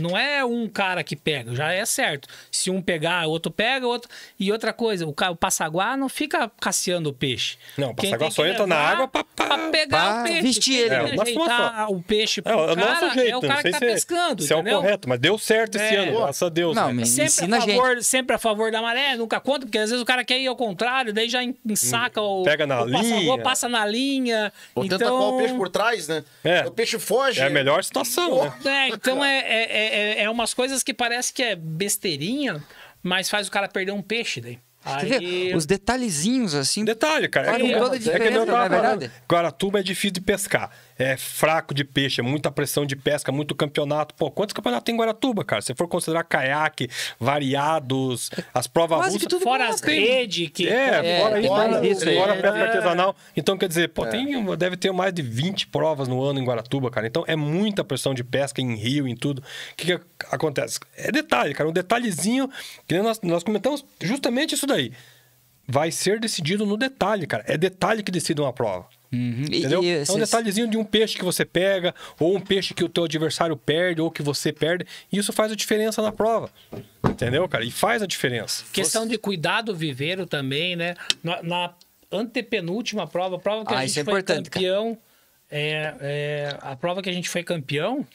Não é um cara que pega, já é certo. Se um pegar, outro pega, outro. E outra coisa, o, ca... o passaguá não fica caceando o peixe. Não, o passaguá só entra na água pra, pra, pra pegar pra o peixe. Vestir ele. É, é ajeitar o peixe pro é, o cara, jeito, é o cara é que tá se é pescando. Isso é o correto, mas deu certo é. esse ano, graças a Deus. Não, né? sempre, a favor, gente. sempre a favor da maré, nunca conta, porque às vezes o cara quer ir ao contrário, daí já ensaca hum, o. Pega na o linha. Passaguá, passa na linha. Ou então... tenta com o então peixe por trás, né? É. O peixe foge. É a melhor situação. Né? É, então é é, é, é, umas coisas que parece que é besteirinha, mas faz o cara perder um peixe daí. Aí... Os detalhezinhos assim. Detalhe, cara. Faz é, é que eu é tava é verdade? Guaratuba é difícil de pescar é, fraco de peixe, é muita pressão de pesca, muito campeonato. Pô, quantos campeonatos tem em Guaratuba, cara? Se for considerar caiaque, variados, as provas Quase russas... Fora é as né? redes que... É, é fora, isso, fora, fora a pesca é. artesanal. Então, quer dizer, pô, tem, deve ter mais de 20 provas no ano em Guaratuba, cara. Então, é muita pressão de pesca em rio, em tudo. O que, que acontece? É detalhe, cara, um detalhezinho que nós, nós comentamos justamente isso daí vai ser decidido no detalhe, cara. É detalhe que decide uma prova. Uhum. Entendeu? E, e, é um detalhezinho de um peixe que você pega, ou um peixe que o teu adversário perde, ou que você perde. E isso faz a diferença na prova. Entendeu, cara? E faz a diferença. Questão de cuidado viveiro também, né? Na, na antepenúltima prova, a prova que ah, a gente é foi campeão. É, é, a prova que a gente foi campeão,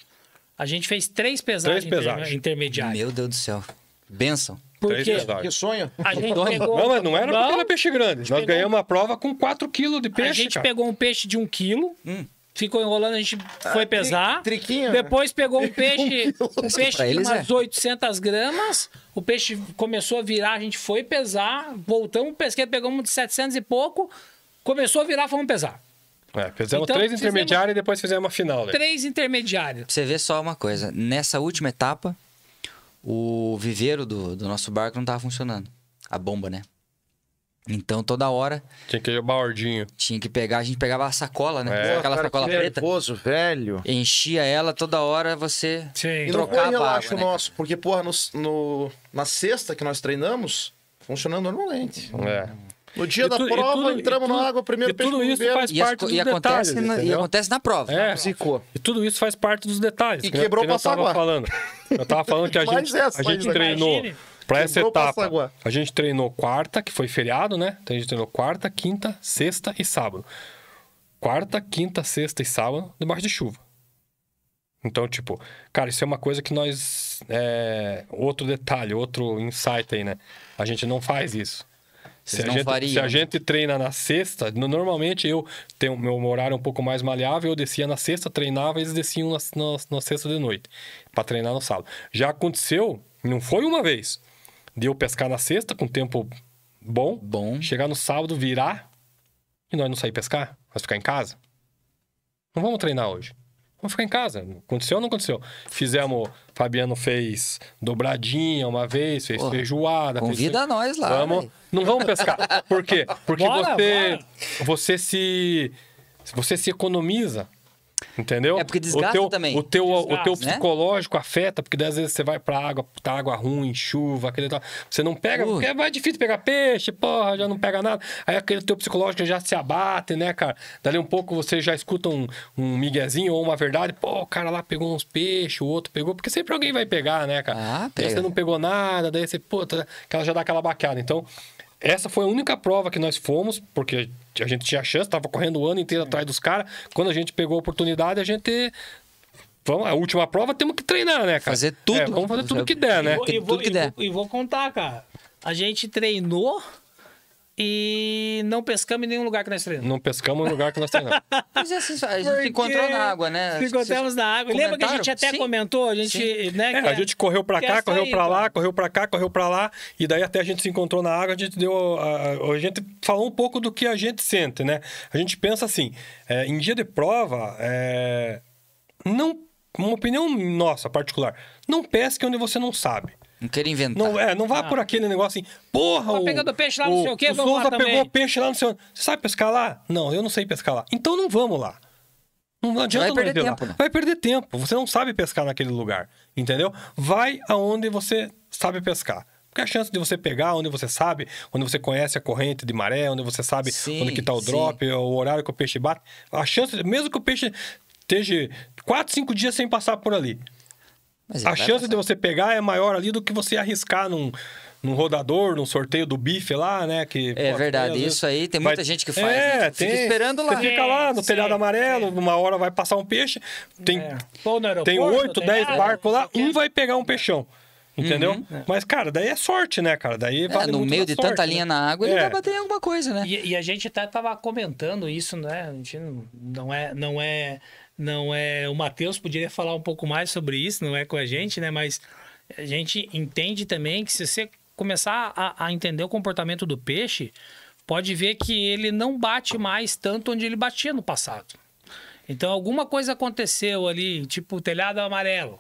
a gente fez três pesagens, três pesagens. intermediárias. Meu Deus do céu. Benção. Então é porque sonha Que sonho. A gente pegou... Não, mas não era não, porque era peixe grande. Nós ganhamos uma prova com 4 quilos de peixe. A gente cara. pegou um peixe de 1 um quilo. Hum ficou enrolando, a gente foi ah, pesar. Triquinho. Depois pegou um peixe, um peixe de umas é. 800 gramas. O peixe começou a virar, a gente foi pesar. Voltamos, pesquei, pegamos de 700 e pouco. Começou a virar, fomos pesar. É, fizemos então, três intermediários e depois fizemos uma final. Né? Três intermediários. Você vê só uma coisa. Nessa última etapa, o viveiro do, do nosso barco não estava funcionando. A bomba, né? Então, toda hora. Tinha que ir bordinho. Tinha que pegar, a gente pegava a sacola, né? É. Aquela cara, sacola preta. Nervoso, velho. Enchia ela, toda hora você Sim. E trocava. E não relaxo água, né? nosso, né? porque, porra, no, no, na sexta que nós treinamos, funcionando normalmente. É. No dia da prova, tudo, entramos na água, primeiro e peixe tudo isso faz parte e, dos detalhes. na, e acontece na prova. É. Zicou. E tudo isso faz parte dos detalhes. E que quebrou que eu, que eu tava falando. Eu tava falando que a gente, essa, a gente treinou para essa etapa. A gente treinou quarta, que foi feriado, né? Então a gente treinou quarta, quinta, sexta e sábado. Quarta, quinta, sexta e sábado, debaixo de chuva. Então, tipo, cara, isso é uma coisa que nós. É... Outro detalhe, outro insight aí, né? A gente não faz isso se não gente, Se a gente treina na sexta, normalmente eu tenho meu horário um pouco mais maleável eu descia na sexta, treinava, eles desciam na, na, na sexta de noite, para treinar no sábado. Já aconteceu, não foi uma vez, de eu pescar na sexta com tempo bom, bom. chegar no sábado, virar, e nós não sair pescar, nós ficar em casa. Não vamos treinar hoje. Vamos ficar em casa. Aconteceu ou não aconteceu? Fizemos. Fabiano fez dobradinha uma vez, fez Porra, feijoada. Convida fez... nós lá. Vamos... Não vamos pescar. Por quê? Porque bora, você, bora. você se. Você se economiza Entendeu? É porque desgasta o teu, também. O teu, desgasta, o teu né? psicológico né? afeta, porque às vezes você vai pra água, tá água ruim, chuva, aquele tal. Você não pega, porque porque mais difícil pegar peixe, porra, já não uhum. pega nada. Aí aquele teu psicológico já se abate, né, cara? Dali um pouco você já escuta um, um miguezinho ou uma verdade, pô, o cara lá pegou uns peixes, o outro pegou, porque sempre alguém vai pegar, né, cara? Ah, pega. você não pegou nada, daí você, puta, tá, ela já dá aquela baqueada. Então, essa foi a única prova que nós fomos, porque a gente tinha chance, tava correndo o ano inteiro atrás dos caras. Quando a gente pegou a oportunidade, a gente vamos, a última prova temos que treinar, né, cara? Fazer tudo. É, vamos fazer tudo que der, né? E vou, e vou, tudo que der. E vou, e vou contar, cara. A gente treinou e não pescamos em nenhum lugar que nós treinamos. Não pescamos em lugar que nós treinamos. Mas é, a gente Porque encontrou na água, né? Se encontramos na água. Comentaram? Lembra que a gente até Sim. comentou? A gente, né, é, a gente correu pra cá, é correu pra lá, correu pra cá, correu pra lá. E daí até a gente se encontrou na água, a gente deu. A, a, gente falou um pouco do que a gente sente, né? A gente pensa assim: é, em dia de prova, é, não. Uma opinião nossa particular: não pesque onde você não sabe. Não queira inventar. Não, é, não vá ah. por aquele negócio assim, porra, tá o, pegando peixe lá, não sei o quê, o vamos Souza lá pegou peixe lá, não sei Você sabe pescar lá? Não, eu não sei pescar lá. Então não vamos lá. Não, adianta Vai perder tempo. Lá. Vai perder tempo. Você não sabe pescar naquele lugar, entendeu? Vai aonde você sabe pescar. Porque a chance de você pegar onde você sabe, onde você conhece a corrente de maré, onde você sabe sim, onde que tá o drop, sim. É o horário que o peixe bate, a chance, mesmo que o peixe esteja 4, 5 dias sem passar por ali, a chance passar. de você pegar é maior ali do que você arriscar num, num rodador, num sorteio do bife lá, né? Que, é pô, verdade, vezes... isso aí tem muita vai... gente que é, faz. É, né? tem... esperando lá. Você fica lá no é, telhado sim, amarelo, uma hora vai passar um peixe. Tem, é. tem 8, 10 barcos lá, um vai pegar um peixão. Entendeu? Uhum. É. Mas, cara, daí é sorte, né, cara? Daí vale é, no meio de sorte, tanta né? linha na água, ele vai bater alguma coisa, né? E, e, a gente até tava comentando isso, né? A gente não é, não é não é, o Matheus poderia falar um pouco mais sobre isso, não é com a gente, né? Mas a gente entende também que se você começar a, a entender o comportamento do peixe, pode ver que ele não bate mais tanto onde ele batia no passado. Então alguma coisa aconteceu ali, tipo o telhado amarelo.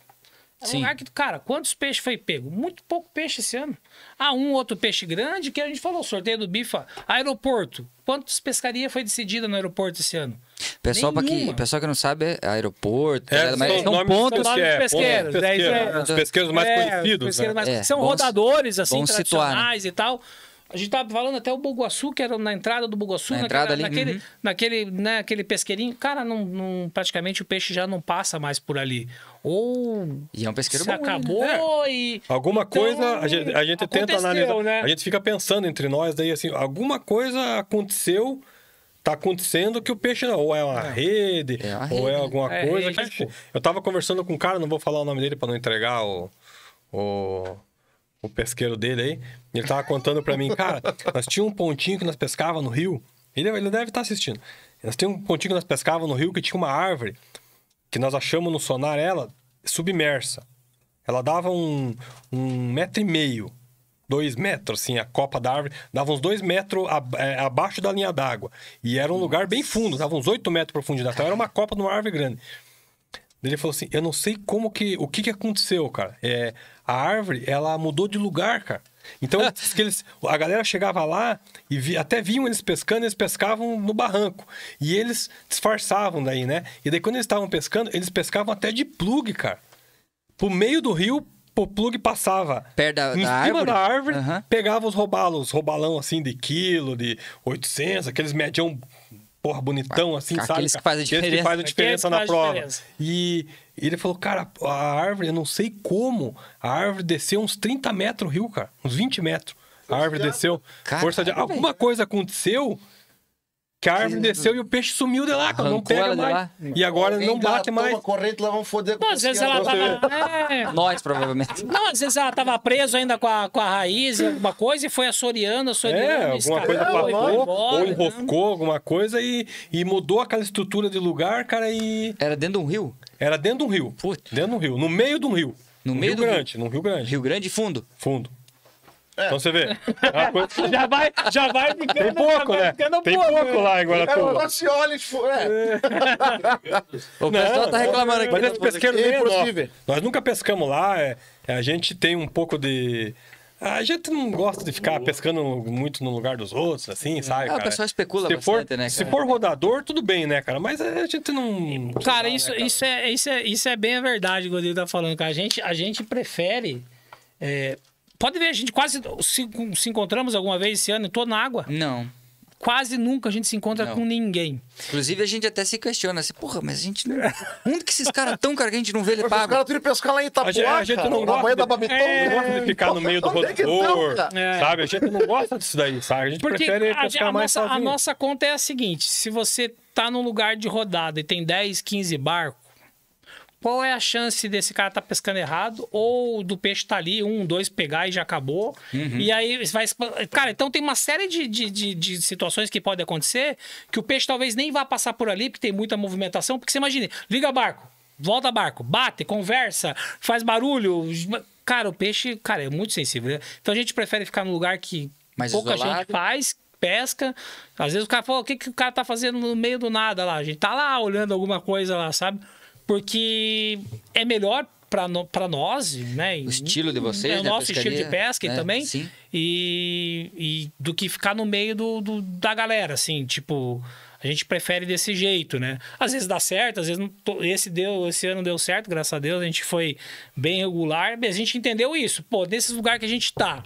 É um lugar que, cara, quantos peixes foi pego? Muito pouco peixe esse ano. Ah, um outro peixe grande, que a gente falou, sorteio do Bifa. Aeroporto. Quantas pescarias foi decidida no aeroporto esse ano? Pessoal, pra que, pessoal que não sabe, é aeroporto, é, mas são, são pontos. São é, pesqueiros, é, é, os pesqueiros mais é, conhecidos. Né? Pesqueiros é, são rodadores, assim, né? tradicionais situar, e tal. A gente estava falando até o Bugaçu, que era na entrada do Bugaçu, na ali, naquele, uhum. naquele, né, aquele pesqueirinho. Cara, não, não, praticamente o peixe já não passa mais por ali. Ou e é um pesqueiro se bom, né? acabou né? e... Alguma então, coisa, a gente, a gente tenta analisar. Né? A gente fica pensando entre nós, daí assim, alguma coisa aconteceu tá acontecendo que o peixe não, ou é uma é. rede, é ou é alguma é coisa. eu tava conversando com um cara, não vou falar o nome dele para não entregar o, o, o, pesqueiro dele aí. Ele tava contando para mim, cara, nós tínhamos um pontinho que nós pescava no rio. Ele, ele deve estar tá assistindo. Nós tínhamos um pontinho que nós pescava no rio que tinha uma árvore que nós achamos no sonar ela submersa. Ela dava um, um metro e meio dois metros, assim, a copa da árvore dava uns dois metros a, é, abaixo da linha d'água. E era um Nossa. lugar bem fundo, dava uns oito metros de profundidade. Então era uma copa de uma árvore grande. Ele falou assim: Eu não sei como que. O que que aconteceu, cara? É, a árvore, ela mudou de lugar, cara. Então, que eles, a galera chegava lá e vi, até viam eles pescando, eles pescavam no barranco. E eles disfarçavam daí, né? E daí, quando eles estavam pescando, eles pescavam até de plug, cara. Pro meio do rio, Tipo, o plug passava Perto da, em da cima árvore? da árvore, pegava os robalos, robalão assim de quilo, de 800, aqueles mediam porra, bonitão assim, Aqueles sabe? que fazem a Aqueles que diferença. fazem a diferença na prova. diferença. E ele falou, cara, a árvore, eu não sei como, a árvore desceu uns 30 metros no rio, cara, uns 20 metros. A árvore é. desceu, força de... Alguma coisa aconteceu que a árvore desceu e o peixe sumiu de lá, não pega mais. E agora Alguém não bate mais. Uma corrente lá vão foder com às vezes ela tava, é... Nós, provavelmente. Não, às vezes ela tava presa ainda com a, com a raiz, alguma coisa, e foi assoreando, assoreando. É, alguma coisa plavou, ou né? enroscou né? alguma coisa e, e mudou aquela estrutura de lugar, cara, e. Era dentro de um rio? Era dentro de um rio. Putz. Dentro de um rio. No meio de um rio. No meio rio do grande, rio. rio grande. Rio grande fundo? Fundo. É. Então você vê. É coisa... já, vai, já vai ficando. Tem pouco, né? Ficando Tem pouco, pouco né? lá em Guaratuba. É, o nosso olha e. É. é. O pessoal tá não, tá reclamando aqui. Mas esse pesqueiro nem é nós. nós nunca pescamos lá. É, a gente tem um pouco de. A gente não gosta de ficar pescando muito no lugar dos outros, assim, sabe? Ah, o pessoal especula se bastante, for, né? Cara? Se for rodador, tudo bem, né, cara? Mas a gente não. Cara, né, isso, né, cara? é, isso, é, isso é bem a verdade, o Godinho tá falando, cara. A gente, a gente prefere. É, Pode ver, a gente quase se, se encontramos alguma vez esse ano, eu tô na água. Não. Quase nunca a gente se encontra não. com ninguém. Inclusive, a gente até se questiona assim, porra, mas a gente não. Onde que esses caras tão, cara, que a gente não vê ele pago? Os caras tiram pescar lá em Itapuá, a gente, a gente cara, não gosta de, é. de ficar no meio do é rotor, é. sabe? A gente não gosta disso daí, sabe? A gente Porque prefere a, pescar a mais nossa, sozinho. A nossa conta é a seguinte, se você tá num lugar de rodada e tem 10, 15 barcos, qual é a chance desse cara tá pescando errado ou do peixe tá ali, um, dois, pegar e já acabou. Uhum. E aí vai. Cara, então tem uma série de, de, de, de situações que podem acontecer que o peixe talvez nem vá passar por ali, porque tem muita movimentação. Porque você imagina, liga barco, volta barco, bate, conversa, faz barulho. Cara, o peixe, cara, é muito sensível. Né? Então a gente prefere ficar num lugar que Mais pouca isolado. gente faz, pesca. Às vezes o cara fala, o que, que o cara tá fazendo no meio do nada lá? A gente tá lá olhando alguma coisa lá, sabe? porque é melhor para no, nós, né? O estilo de vocês, É o né, nosso estilo de pesca né? também. Sim. E, e do que ficar no meio do, do, da galera, assim, tipo... A gente prefere desse jeito, né? Às vezes dá certo, às vezes não, esse deu, esse ano deu certo, graças a Deus, a gente foi bem regular, mas a gente entendeu isso. Pô, nesse lugares que a gente tá,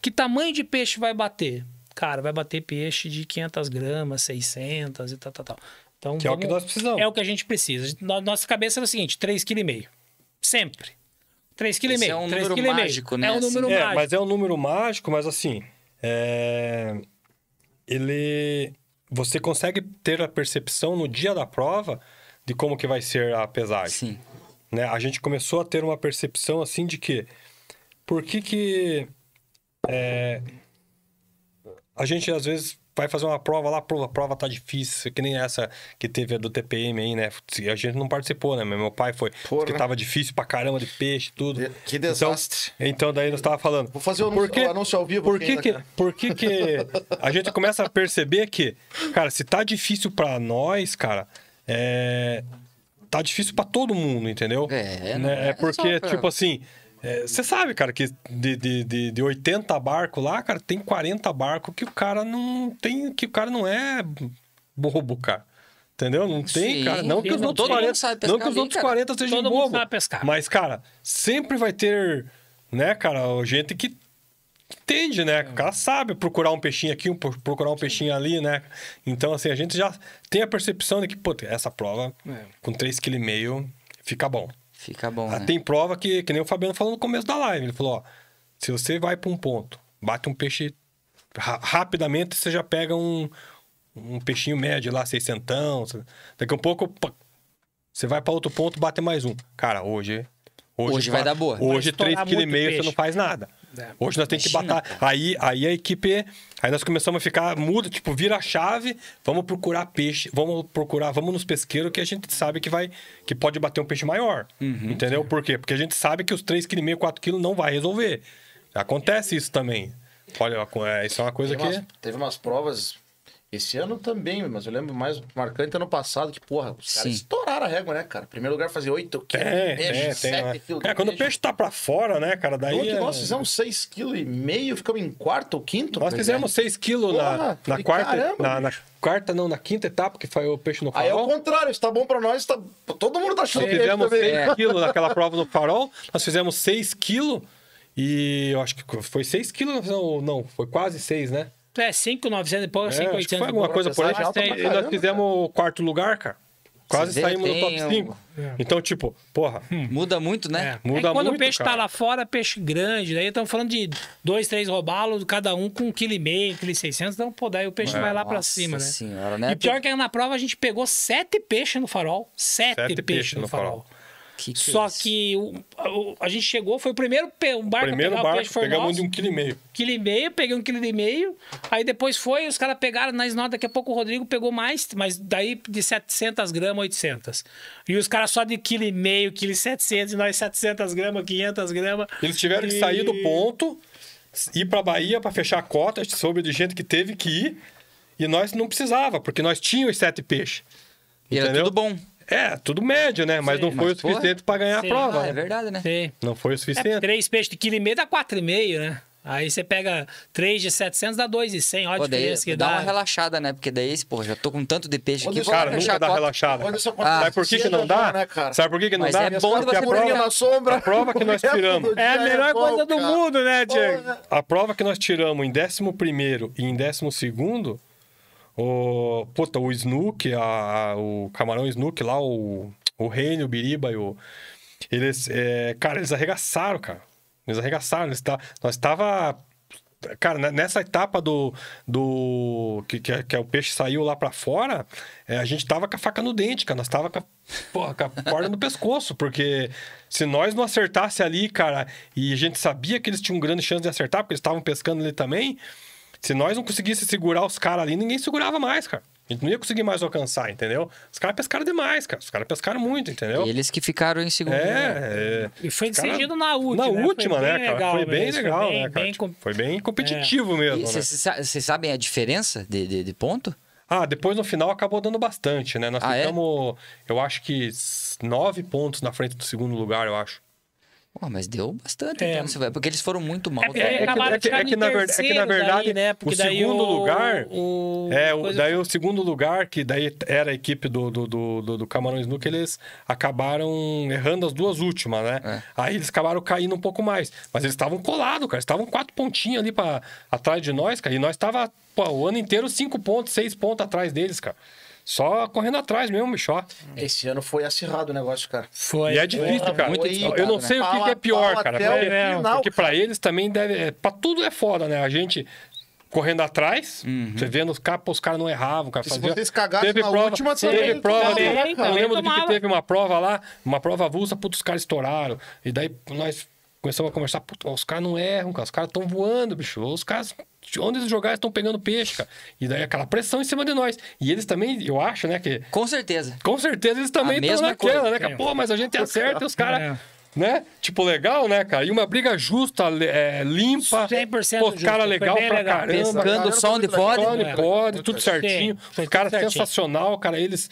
que tamanho de peixe vai bater? Cara, vai bater peixe de 500 gramas, 600 e tal, tal, tal. Então, que vamos... é o que nós precisamos. É o que a gente precisa. Nossa cabeça é o seguinte: 3,5 kg. Sempre. 3,5 kg. Esse é um número mágico, né? É um assim. número é, mágico. Mas é um número mágico, mas assim. É... Ele. Você consegue ter a percepção no dia da prova de como que vai ser a pesagem. Sim. Né? A gente começou a ter uma percepção assim de que. Por que que. É... A gente às vezes vai fazer uma prova lá, a prova, a prova tá difícil, que nem essa que teve a do TPM aí, né? A gente não participou, né? Meu pai foi, Porra. que tava difícil pra caramba de peixe, tudo. Que então, desastre. Então, então daí nós tava falando. Vou fazer o anúncio, porque, anúncio ao vivo. Por que que, por que que a gente começa a perceber que, cara, se tá difícil pra nós, cara, é... Tá difícil pra todo mundo, entendeu? É, né? né? é, é porque, é pra... tipo assim, é, você é, sabe, cara, que de, de, de, de 80 barcos lá, cara, tem 40 barcos que o cara não tem. Que o cara não é bobo, cara. Entendeu? Não tem, Sim, cara. Não que, não, 40, pescar, não que os outros 40, pescar, sejam todo bobo. Mas, cara, sempre vai ter, né, cara, gente que entende, né? O cara sabe procurar um peixinho aqui, procurar um peixinho ali, né? Então, assim, a gente já tem a percepção de que, pô, essa prova é. com 3,5 kg fica bom. Fica bom. Ah, né? Tem prova que, que nem o Fabiano falou no começo da live. Ele falou: ó, se você vai para um ponto, bate um peixe ra rapidamente, você já pega um, um peixinho médio lá, seiscentão. Daqui a um pouco, pá, você vai para outro ponto, bate mais um. Cara, hoje. Hoje, hoje vai dar boa. Hoje, 3,5 kg você não faz nada. É. Hoje nós temos que bater Aí, aí a equipe. Aí nós começamos a ficar muda, tipo, vira a chave, vamos procurar peixe, vamos procurar, vamos nos pesqueiros que a gente sabe que vai, que pode bater um peixe maior. Uhum, entendeu? Sim. Por quê? Porque a gente sabe que os 3,5 kg, 4 kg não vai resolver. Acontece isso também. Olha, é, isso é uma coisa teve que. Umas, teve umas provas esse ano também, mas eu lembro mais marcante ano passado, que, porra, os caras estouraram a régua, né, cara? Primeiro lugar fazer 8 quilos, é, é, sete quilos. É, quando o peixe tá pra fora, né, cara? Daí. Então, é... Nós fizemos 6,5 kg ficamos em quarto ou quinto. Nós fizemos 6 é. kg na, na quarta. Caramba, na, na, quarta, não, na quinta etapa, que foi o peixe no farol. Aí é o contrário, isso tá bom pra nós, tá... todo mundo tá achando. Nós é fizemos 6 kg naquela prova no farol, nós fizemos 6 kg e eu acho que foi 6 kg, não, não, foi quase 6, né? É, 5,900 e pouco, é, 5,800. Foi alguma coisa por aí. É alta tem, nós fizemos o quarto lugar, cara. Quase Vocês saímos do top 5. Um... Então, tipo, porra. Hum. Muda muito, né? É. Muda é quando muito, o peixe tá cara. tá lá fora, peixe grande. Daí estamos falando de dois, três robalos, cada um com um quilo e meio, quilo e seiscentos. Então, pô, daí o peixe é. vai lá para cima, né? senhora, né? né? E pior tipo que na prova a gente pegou sete peixes no farol. Sete, sete peixes peixe no, no farol. farol. Que que Só é que o, o, a gente chegou, foi o primeiro um barco primeiro a pegar barco, o peixe foi pegamos nosso, de um quilo e meio. Quilo e meio, peguei um quilo e meio. Aí depois foi, os caras pegaram nas notas, daqui a pouco o Rodrigo pegou mais, mas daí de 700 gramas, 800. E os caras só de quilo e meio, quilo e 700, e nós 700 gramas, 500 gramas. Eles tiveram e... que sair do ponto, ir para Bahia para fechar a cota, soube de gente que teve que ir, e nós não precisava, porque nós tínhamos sete peixes. E entendeu? era tudo bom. É, tudo médio, né? Mas Sim, não foi mas o suficiente para ganhar a prova. Ah, é né? verdade, né? Sim. Não foi o é suficiente. É, três peixes de quilo e meio dá quatro e meio, né? Aí você pega 3 de 700, dá dois e cem. Olha pô, a diferença que dá. Dá uma relaxada, né? Porque daí, pô, já tô com tanto de peixe Quando aqui. Cara, nunca dá relaxada. Ah, Sabe por que, que não dá? Né, Sabe por que, que não Mas dá? É bom Porque a prova, na sombra. a prova que nós é tiramos... é a é melhor é bom, coisa do cara. mundo, né, Diego? A prova que nós tiramos em 11 primeiro e em 12 segundo. O, puta, o Snook, a, o Camarão Snook lá, o, o Reino, o Biriba e o... Eles, é, cara, eles arregaçaram, cara. Eles arregaçaram. Eles tá, nós tava... Cara, nessa etapa do... do que, que, que é o peixe saiu lá para fora, é, a gente tava com a faca no dente, cara. Nós tava com a, porra, com a corda no pescoço, porque se nós não acertasse ali, cara, e a gente sabia que eles tinham grande chance de acertar, porque eles estavam pescando ali também... Se nós não conseguíssemos segurar os caras ali, ninguém segurava mais, cara. A gente não ia conseguir mais alcançar, entendeu? Os caras pescaram demais, cara. Os caras pescaram muito, entendeu? E eles que ficaram em segundo. É, é. E foi decidido na última. Na né? última, né, cara? Né? Legal, foi né, bem legal, foi bem, né, cara? Bem com... Foi bem é. competitivo é. mesmo. Né? Vocês né? sabem a diferença de, de, de, ponto? Ah, depois no final acabou dando bastante, né? Nós ah, é? ficamos, é? eu acho que nove pontos na frente do segundo lugar, eu acho. Oh, mas deu bastante, é. então, porque eles foram muito mal. É, é, é, que, é, que, é é que na verdade, é que na verdade, né? daí, né? o segundo o, lugar. O, é, o, daí o segundo lugar, que daí era a equipe do, do, do, do Camarões Nuke, eles acabaram errando as duas últimas, né? É. Aí eles acabaram caindo um pouco mais. Mas eles estavam colados, cara. estavam quatro pontinhos ali pra, atrás de nós, cara. E nós tava pô, o ano inteiro cinco pontos, seis pontos atrás deles, cara só correndo atrás mesmo, bicho. Esse ano foi acirrado o negócio, cara. Foi. E é difícil, foi, cara. Muito eu não sei né? o que, que é pior, cara. Pra, é, final, porque para eles também deve. É, para tudo é foda, né? A gente correndo atrás. Uhum. Você vendo os caras, os caras não erravam. Cara fazia... Se vocês cagassem teve na prova, última, teve também, prova. Também, eu lembro do que teve uma prova lá, uma prova avulsa, putz, os caras estouraram. E daí nós Começamos a conversar, os caras não erram, cara. Os caras estão voando, bicho. Os caras, onde eles jogarem, estão pegando peixe, cara. E daí aquela pressão em cima de nós. E eles também, eu acho, né, que... Com certeza. Com certeza eles também estão naquela, coisa. né, cara? É. Pô, mas a gente acerta e os caras... É né? Tipo, legal, né, cara? E uma briga justa, é, limpa. 100% Pô, cara legal pra legal. caramba. Pescando cara, onde pode. pode, tudo certinho. Sim, cara tudo sensacional, cara. Eles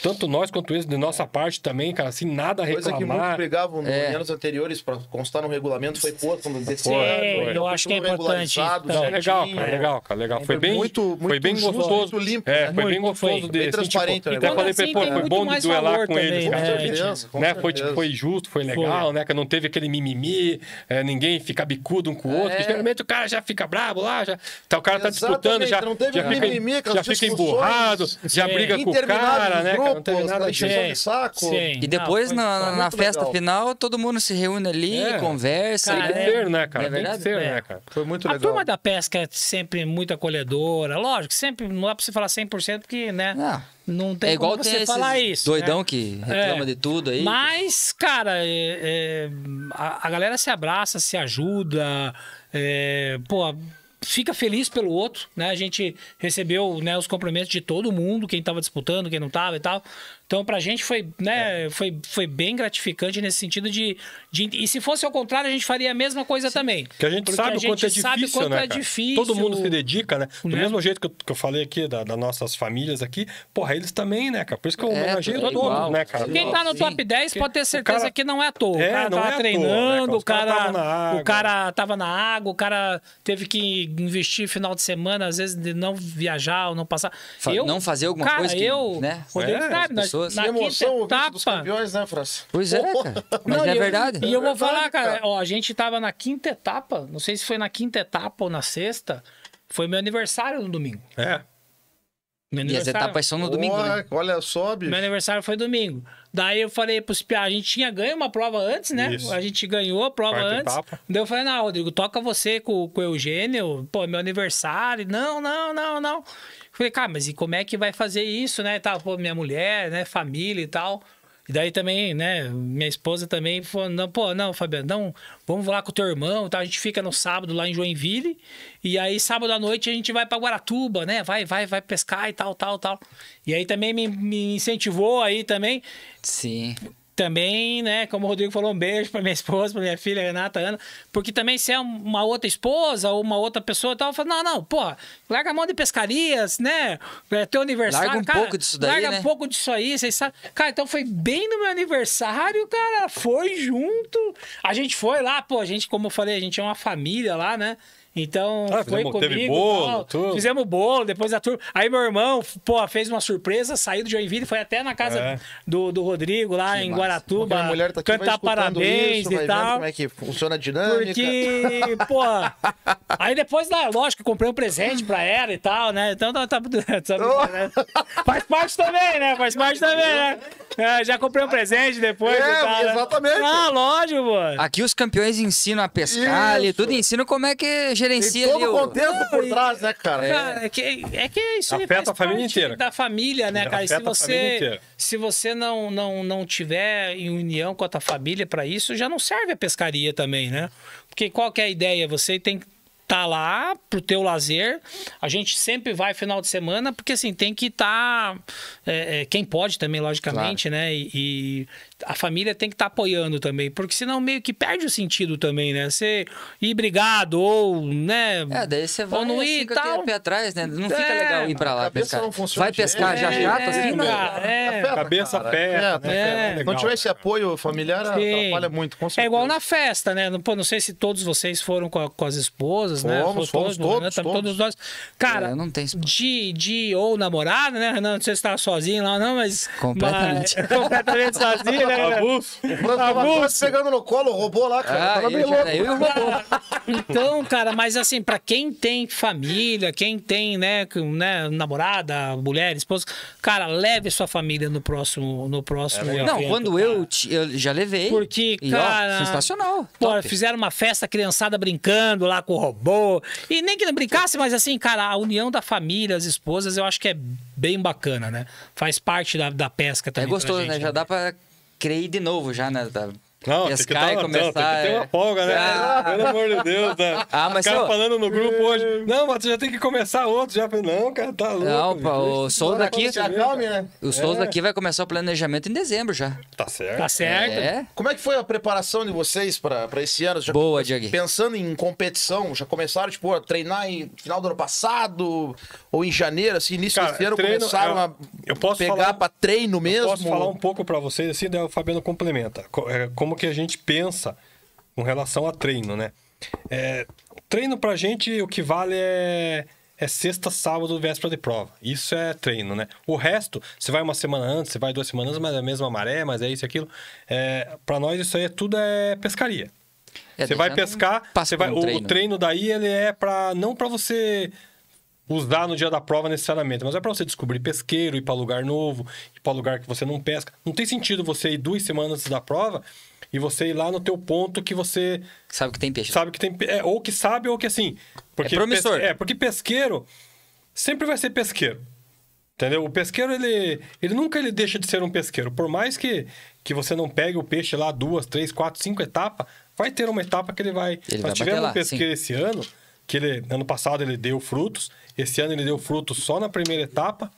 tanto nós quanto eles, de nossa parte também, cara, assim, nada a reclamar. Coisa que muitos pregavam é. anos anteriores para constar no regulamento foi pô, quando desceu. É, eu acho que é importante. Não, é legal, cara, é legal, cara, é legal. Foi bem, muito, muito foi bem justo, gostoso. Muito limpo, é, foi bem gostoso foi, de bem assim, tipo, transparente. Tipo, até né? falei, assim, pô, foi bom de duelar com eles. Né? né? Foi, tipo, foi justo, foi legal, né? Que não teve aquele mimimi, ninguém fica bicudo um com o outro. geralmente o cara já fica brabo lá, já. Tá, o cara tá disputando, já, fica, emburrado, já briga com o cara, né, não nada de saco. Sim. E depois, não, na, na festa legal. final, todo mundo se reúne ali, é. conversa. Cara, tem que né? ser, né, cara? É tem que ser, né, é. né, cara? Foi muito legal. A turma da pesca é sempre muito acolhedora. Lógico, sempre, não dá pra você falar 100% porque, né? Não. Não tem é igual como você falar isso. Doidão né? que reclama é. de tudo aí. Mas, cara, é, é a, a, galera se abraça, se ajuda. É, pô, fica feliz pelo outro, né? A gente recebeu né, os cumprimentos de todo mundo, quem estava disputando, quem não estava e tal. Então, pra gente foi, né, é. foi, foi bem gratificante nesse sentido de, de, E se fosse ao contrário, a gente faria a mesma coisa Sim. também. Porque a gente porque sabe o quanto é difícil, quanto é né, é difícil. Todo mundo se dedica, né? Do né? mesmo jeito que eu, que eu falei aqui da, das nossas famílias aqui, porra, eles também, né, cara? Por isso que eu é, homenageei é, todo mundo, né, cara? Quem tá no top 10 pode ter certeza cara, que não é à toa. O cara tava treinando, o cara... O cara tava na água, o cara teve que investir final de semana, às vezes de não viajar ou não passar. Fa eu, não fazer alguma cara, coisa que, eu, né? é, pessoas. Na que emoção etapa, dos campeões, né, França? Pois é, cara. Mas não, é verdade. E eu vou falar, cara, ó, a gente tava na quinta etapa, não sei se foi na quinta etapa ou na sexta, foi meu aniversário no domingo. É. Meu e as etapas são no domingo, né? Olha sobe. Meu aniversário foi domingo. Daí eu falei pros piá, a gente tinha ganho uma prova antes, né? Isso. A gente ganhou a prova Quarta antes. Etapa. Daí eu falei, não, Rodrigo, toca você com, com o Eugênio, pô, meu aniversário. Não, não, não, não. Falei, cara, mas e como é que vai fazer isso, né? Tá, pô, minha mulher, né? Família e tal. E daí também, né? Minha esposa também falou: não, pô, não, Fabiano, não, vamos lá com o teu irmão, tá? A gente fica no sábado lá em Joinville. E aí, sábado à noite, a gente vai para Guaratuba, né? Vai, vai, vai pescar e tal, tal, tal. E aí também me, me incentivou aí também. Sim também, né, como o Rodrigo falou, um beijo para minha esposa, para minha filha, Renata, Ana, porque também se é uma outra esposa ou uma outra pessoa, tal, eu falo, não, não, porra, larga a mão de pescarias, né? É teu aniversário, larga um cara, pouco disso daí, larga né? um pouco disso aí, vocês sabem. Cara, então foi bem no meu aniversário, cara, foi junto. A gente foi lá, pô, a gente, como eu falei, a gente é uma família lá, né? Então, ah, foi fizemos, comigo. Teve bolo, tal, Fizemos bolo, depois a turma. Aí meu irmão, pô, fez uma surpresa, saiu do Joinville, foi até na casa é. do, do Rodrigo, lá que em massa. Guaratuba, a mulher tá aqui, cantar parabéns isso, e tal. Como é que funciona a dinâmica? Porque, pô. aí depois, lá, né, lógico, comprei um presente pra ela e tal, né? Então tá. tá, tá faz parte também, né? Faz parte também, né? É, já comprei um presente depois. É, né? exatamente. Né? Ah, lógico, mano. Aqui os campeões ensinam a pescar ali, tudo ensinam como é que gerencia Tem todo ali. Todo o contexto por ah, trás, né, é, cara? é, que, é que isso Afeta a família inteira. Da família, né, cara? se você, se você não, não, não tiver em união com a tua família para isso, já não serve a pescaria também, né? Porque qual que é a ideia? Você tem que tá lá pro teu lazer. A gente sempre vai final de semana, porque assim, tem que estar. Tá, é, é, quem pode também, logicamente, claro. né? E, e, a família tem que estar tá apoiando também, porque senão meio que perde o sentido também, né? Você ir brigado ou, né? É, daí você vai ou não ir fica tal. pé atrás, né? Não é, fica legal ir pra lá pescar. vai pescar já é, chato assim, é, é. cabeça pé perto. Né? É. É tiver esse apoio familiar, Sim. atrapalha muito, com certeza. É igual na festa, né? Não, pô, não sei se todos vocês foram com, a, com as esposas, né? fomos, né? Fomos, todos, todos, todos, todos. nós. Cara, não tem... de, de ou namorada, né, Renan? Não sei se tá sozinho lá, não, mas... Completamente. Mas, completamente sozinho né? Tá Avulso. Tá o Franco tá no colo, roubou lá, cara. Ah, louco. Eu então, cara, mas assim, pra quem tem família, quem tem, né, né namorada, mulher, esposa, cara, leve sua família no próximo. No próximo é, não, quando cara. eu, te, eu já levei. Porque, e, cara. Ó, sensacional. Pô, fizeram uma festa, criançada brincando lá com o robô. E nem que não brincasse, mas assim, cara, a união da família, as esposas, eu acho que é bem bacana, né? Faz parte da, da pesca é também. É gostoso, né? gente, né? Já né? dá pra criei de novo já, né? Não, pescar tem que tá, começar. Não, tem que ter uma é. folga, né? Ah. Pelo amor de Deus, né? Ah, mas o cara falando no grupo é. hoje. Não, mas já tem que começar outro. Já não, cara, tá louco. Não, o Souza aqui. Já né? O Souza é. aqui vai começar o planejamento em dezembro já. Tá certo. Tá certo. É. Como é que foi a preparação de vocês pra, pra esse ano? Já Boa, Diego. Pensando em competição, já começaram, tipo, a treinar em final do ano passado ou em janeiro, assim, início cara, desse ano, treino, começaram eu, a eu posso pegar falar, pra treino mesmo? posso falar um pouco pra vocês, assim, daí o Fabiano complementa. É, como como que a gente pensa com relação a treino, né? É, treino pra gente, o que vale é, é sexta, sábado, véspera de prova. Isso é treino, né? O resto, você vai uma semana antes, você vai duas semanas, mas é a mesma maré, mas é isso e aquilo. É, pra nós, isso aí é, tudo é pescaria. É, você vai pescar, você vai, o, treino. o treino daí ele é para não para você usar no dia da prova necessariamente, mas é para você descobrir pesqueiro, ir para lugar novo, ir para lugar que você não pesca. Não tem sentido você ir duas semanas antes da prova e você ir lá no teu ponto que você... Sabe que tem peixe. Sabe que tem... É, ou que sabe, ou que assim... Porque é promissor. Pes... É, porque pesqueiro sempre vai ser pesqueiro. Entendeu? O pesqueiro, ele, ele nunca ele deixa de ser um pesqueiro. Por mais que, que você não pegue o peixe lá duas, três, quatro, cinco etapas, vai ter uma etapa que ele vai... Ele Nós vai tivemos lá, um pesqueiro esse ano, que ele, ano passado ele deu frutos, esse ano ele deu frutos só na primeira etapa,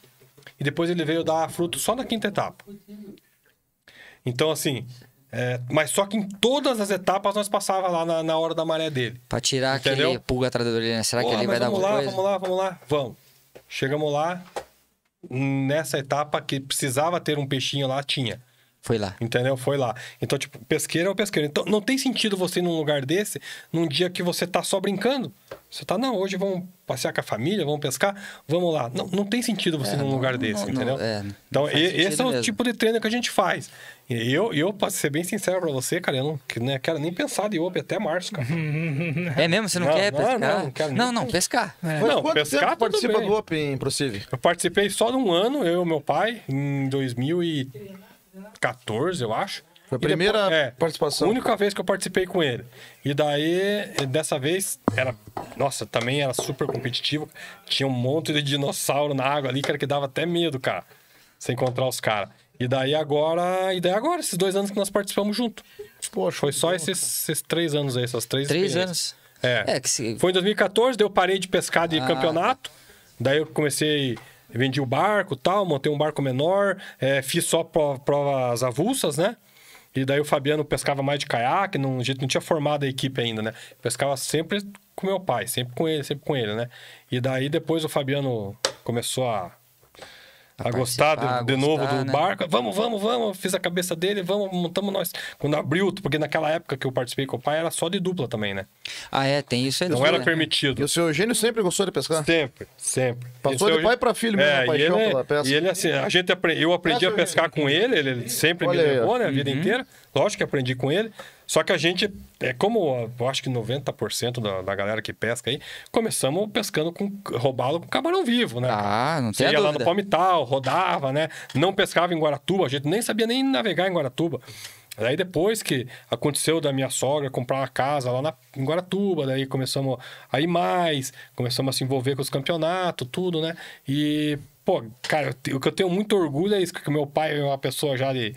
e depois ele veio dar frutos só na quinta etapa. Então, assim, é, mas só que em todas as etapas nós passava lá na, na hora da maré dele. Pra tirar entendeu? aquele pulga atrás da orelha, né? será que ele vai dar alguma lá, coisa? Vamos lá, vamos lá, vamos. Chegamos lá, nessa etapa que precisava ter um peixinho lá, tinha. Foi lá. Entendeu? Foi lá. Então, tipo, pesqueiro é o pesqueiro. Então, não tem sentido você ir num lugar desse, num dia que você tá só brincando. Você tá, não, hoje vamos passear com a família, vamos pescar, vamos lá. Não, não tem sentido você é, ir num não, lugar desse, não, entendeu? É, então, esse é o tipo de treino que a gente faz. Eu, eu, pra ser bem sincero pra você, cara, eu não né, quero nem pensar de Obi até março, cara. É mesmo? Você não, não quer não, pescar? Não, não, quero não, não, pescar. É. Mas não, pescar participa bem. do Obi inclusive? Eu participei só de um ano, eu e meu pai, em 2014, eu acho. Foi a primeira depois, é, participação. Única vez que eu participei com ele. E daí, dessa vez, era. Nossa, também era super competitivo. Tinha um monte de dinossauro na água ali, cara, que dava até medo, cara. Você encontrar os caras. E daí agora. E daí agora, esses dois anos que nós participamos junto. Poxa, foi só esses, esses, três anos aí, essas três Três anos. É. é se... Foi em 2014, daí eu parei de pescar de ah. campeonato. Tá. Daí eu comecei. Vendi o barco tal, montei um barco menor, é, fiz só provas avulsas, né? E daí o Fabiano pescava mais de caiaque, não, a gente não tinha formado a equipe ainda, né? Pescava sempre com meu pai, sempre com ele, sempre com ele, né? E daí depois o Fabiano começou a a, gostar de, gostar, novo do né? barco. Vamos, vamos, vamos. Fiz a cabeça dele, vamos, montamos nós. Quando abriu, porque naquela época que eu participei com o pai, era só de dupla também, né? Ah, é, tem isso aí. Não era né? permitido. E o seu Eugênio sempre gostou de pescar? Sempre, sempre. Passou de pai para filho é, mesmo, é, paixão ele, é, pela pesca. E ele, é assim, a gente, eu aprendi a pescar com ele, ele sempre Olha me levou, né, a vida uhum. inteira. Lógico que aprendi com ele. Só que a gente, é como eu acho que 90% da, da galera que pesca aí, começamos pescando com roubalo com camarão vivo, né? Ah, não tem Você ia lá no Palmital, rodava, né? Não pescava em Guaratuba, a gente nem sabia nem navegar em Guaratuba. Daí depois que aconteceu da minha sogra comprar uma casa lá na, em Guaratuba, daí começamos a ir mais, começamos a se envolver com os campeonatos, tudo, né? E, pô, cara, o que eu tenho muito orgulho é isso, que meu pai é uma pessoa já de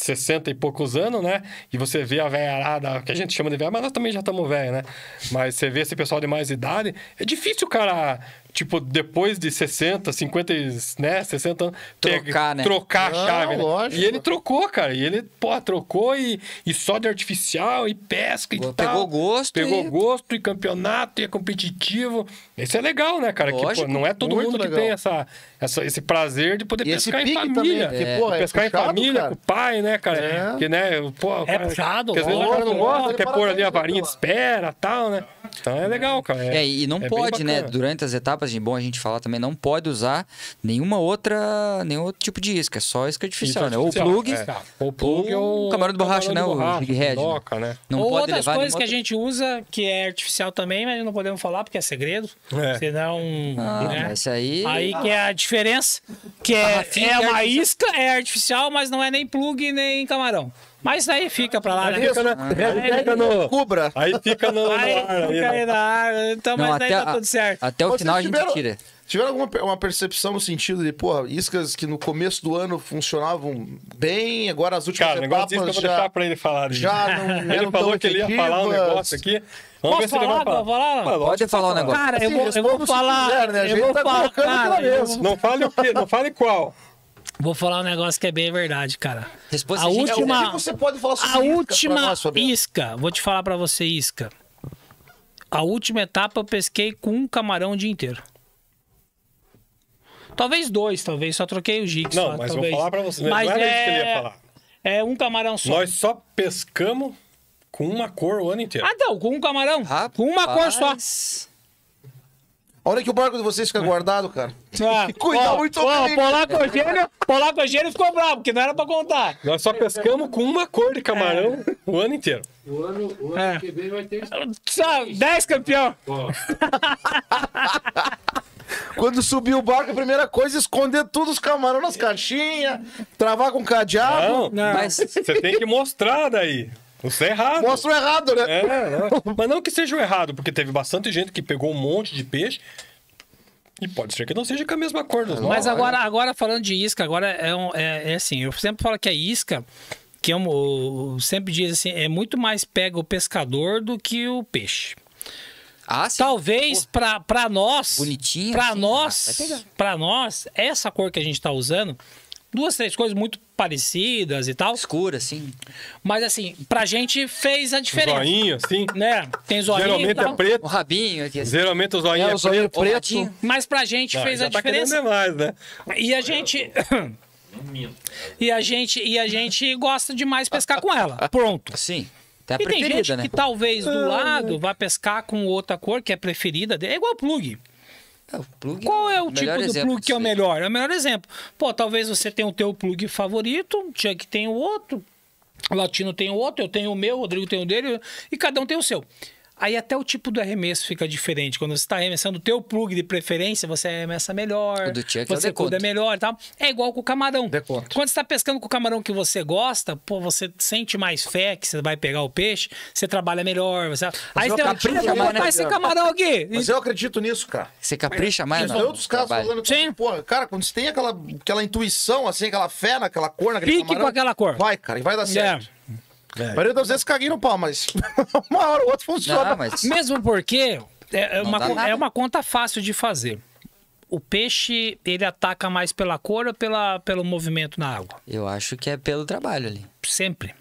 60 e poucos anos, né? E você vê a velharada, que a gente chama de velha, mas nós também já estamos velhos, né? Mas você vê esse pessoal de mais idade, é difícil o cara tipo, depois de 60, 50, né, 60 anos... É trocar, né? Trocar a chave, Não, né? Lógico. E ele trocou, cara. E ele, pô, trocou e, e de artificial e pesca e pegou tal. Pegou gosto. Pegou e... gosto e campeonato e é competitivo. Isso é legal, né, cara? Lógico, que, pô, não é todo mundo legal. que tem essa, essa, esse prazer de poder e pescar em família. Também, é. Porra, é pescar puxado, em família cara. com o pai, né, cara? É. Que, né, pô, é puxado. Porque às vezes o cara não gosta, quer pôr ali a varinha de espera e tal, né? Então é legal, cara. É, é e não é pode, né? Durante as etapas de bom a gente falar também, não pode usar nenhuma outra, nenhum outro tipo de isca, é só isca artificial, isca né? ou plug, é. Tá, ou, plug ou camarão de borracha, né? camarão né? Borracha, o Big né? Não ou pode outras levar coisas que a gente usa, que é artificial também, mas não podemos falar porque é segredo, é. senão... Ah, né? aí... Aí que é a diferença, que é, ah, é uma isca, é artificial, mas não é nem plug, nem camarão. Mas aí fica pra lá, né? Fica na, ah, aí fica no... Cubra. Aí fica no, aí, no ar. Fica aí né? na água. Então, Não, mas daí tá tudo certo. Até o Vocês final a gente tiveram, tira. Tiveram alguma uma percepção no sentido de, porra, iscas que no começo do ano funcionavam bem, agora as últimas Cara, etapas negócio disso que eu vou deixar pra ele falar. Já não Ele falou que ele ia falar um negócio aqui. Vamos Posso ver falar, se falar. falar? Pode falar um negócio. Cara, eu assim, vou, eu vou falar. Quiser, né? Eu vou tá falar, cara, eu vou... Não fale o quê? Não fale qual. Vou falar um negócio que é bem verdade, cara. Resposta a última, é, você pode falar sobre a isca última nós, isca. Vou te falar para você isca. A última etapa eu pesquei com um camarão o dia inteiro. Talvez dois, talvez só troquei o jigs. Não, só, mas talvez. vou falar para você. Mas não era é... isso que ele ia falar. É um camarão só. Nós só pescamos com uma cor o ano inteiro. Ah, não, com um camarão, Rapaz. com uma cor só. Olha que o barco de vocês fica guardado, cara. Ah, Cuidar muito ó, bem. Polaco Eugênio, né? é Polaco Eugênio é ficou bravo, porque não era pra contar. Nós só pescamos com uma cor de camarão é. o ano inteiro. O ano, o ano é. que vem vai ter... 10 ah, campeão. Quando subir o barco, a primeira coisa é esconder todos os camarões nas caixinhas, travar com cadeado. Não, não. Mas... você tem que mostrar daí. Isso é errado. Mostra errado, né? É, Mas não que seja o errado, porque teve bastante gente que pegou um monte de peixe. E pode ser que não seja com a mesma cor dos é, Mas agora, agora, falando de isca, agora é, um, é, é, assim, eu sempre falo que a isca, que eu, é eu, sempre diz assim, é muito mais pega o pescador do que o peixe. Ah, sim. Talvez para nós, bonitinho, para nós, ah, para nós, essa cor que a gente está usando duas, três coisas muito parecidas e tal. Escura, sim Mas assim, pra gente fez a diferença. Zoinho, sim Né? Tem zoinho Geralmente é preto. O rabinho aqui. Assim. Geralmente o zoinho é, é o zoinho preto. preto. Mas pra gente Não, fez a tá diferença. demais né? E a gente... e a gente e a gente gosta demais pescar com ela. Pronto. Sim. e tem gente né? que talvez do ah, lado né? vá pescar com outra cor que é preferida. É igual plug. É, plug Qual é o, é o tipo de plug que é o melhor? É o melhor exemplo. Pô, talvez você tenha o teu plug favorito, tinha que tem o outro, o Latino tem o outro, eu tenho o meu, o Rodrigo tem o dele, e cada um tem o seu. Aí até o tipo do arremesso fica diferente. Quando você está arremessando o teu plug de preferência, você arremessa melhor. O do é você é cuida melhor e tal. É igual com o camarão. Deconto. Quando você está pescando com o camarão que você gosta, pô, você sente mais fé que você vai pegar o peixe, você trabalha melhor. Você... Aí você capricha mais, né? esse camarão aqui. Mas eu acredito nisso, cara. Você capricha mais, não? Em é outros casos trabalho. falando que, Sim. cara, quando você tem aquela, aquela intuição, assim, aquela fé naquela cor, naquele Fique camarão, com aquela cor. Vai, cara, e vai dar é. certo. É. A maioria das vezes caguei no pau, mas uma hora ou outra funciona. Não, mas... Mesmo porque é, é uma, é uma conta fácil de fazer. O peixe, ele ataca mais pela cor ou pela, pelo movimento na água? Eu acho que é pelo trabalho ali. Sempre.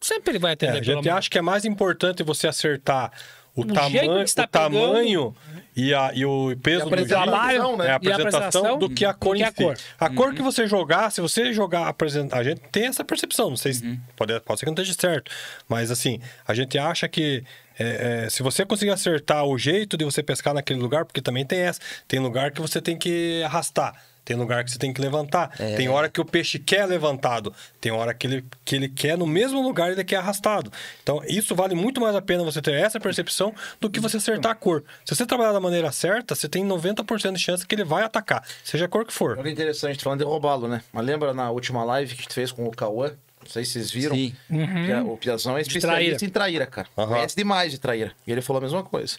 Sempre ele vai atender é, A gente acha que é mais importante você acertar o, no tamanho, tá o tamanho e, a, e o peso e do trabalho, é né? é a apresentação, do que a cor em si. Cor. A uhum. cor que você jogar, se você jogar apresenta a gente tem essa percepção, não sei se uhum. pode, pode ser que não esteja certo, mas assim, a gente acha que é, é, se você conseguir acertar o jeito de você pescar naquele lugar, porque também tem essa, tem lugar que você tem que arrastar tem lugar que você tem que levantar. É. Tem hora que o peixe quer levantado, tem hora que ele, que ele quer no mesmo lugar ele quer arrastado. Então, isso vale muito mais a pena você ter essa percepção do que você acertar a cor. Se você trabalhar da maneira certa, você tem 90% de chance que ele vai atacar, seja a cor que for. Olha interessante, falando de roubá-lo, né? Mas lembra na última live que a gente fez com o Cauã? Não sei se vocês viram. Sim. Uhum. O Piazão é especialista traíra. em traíra, cara. Uhum. Conhece demais de traíra. E ele falou a mesma coisa.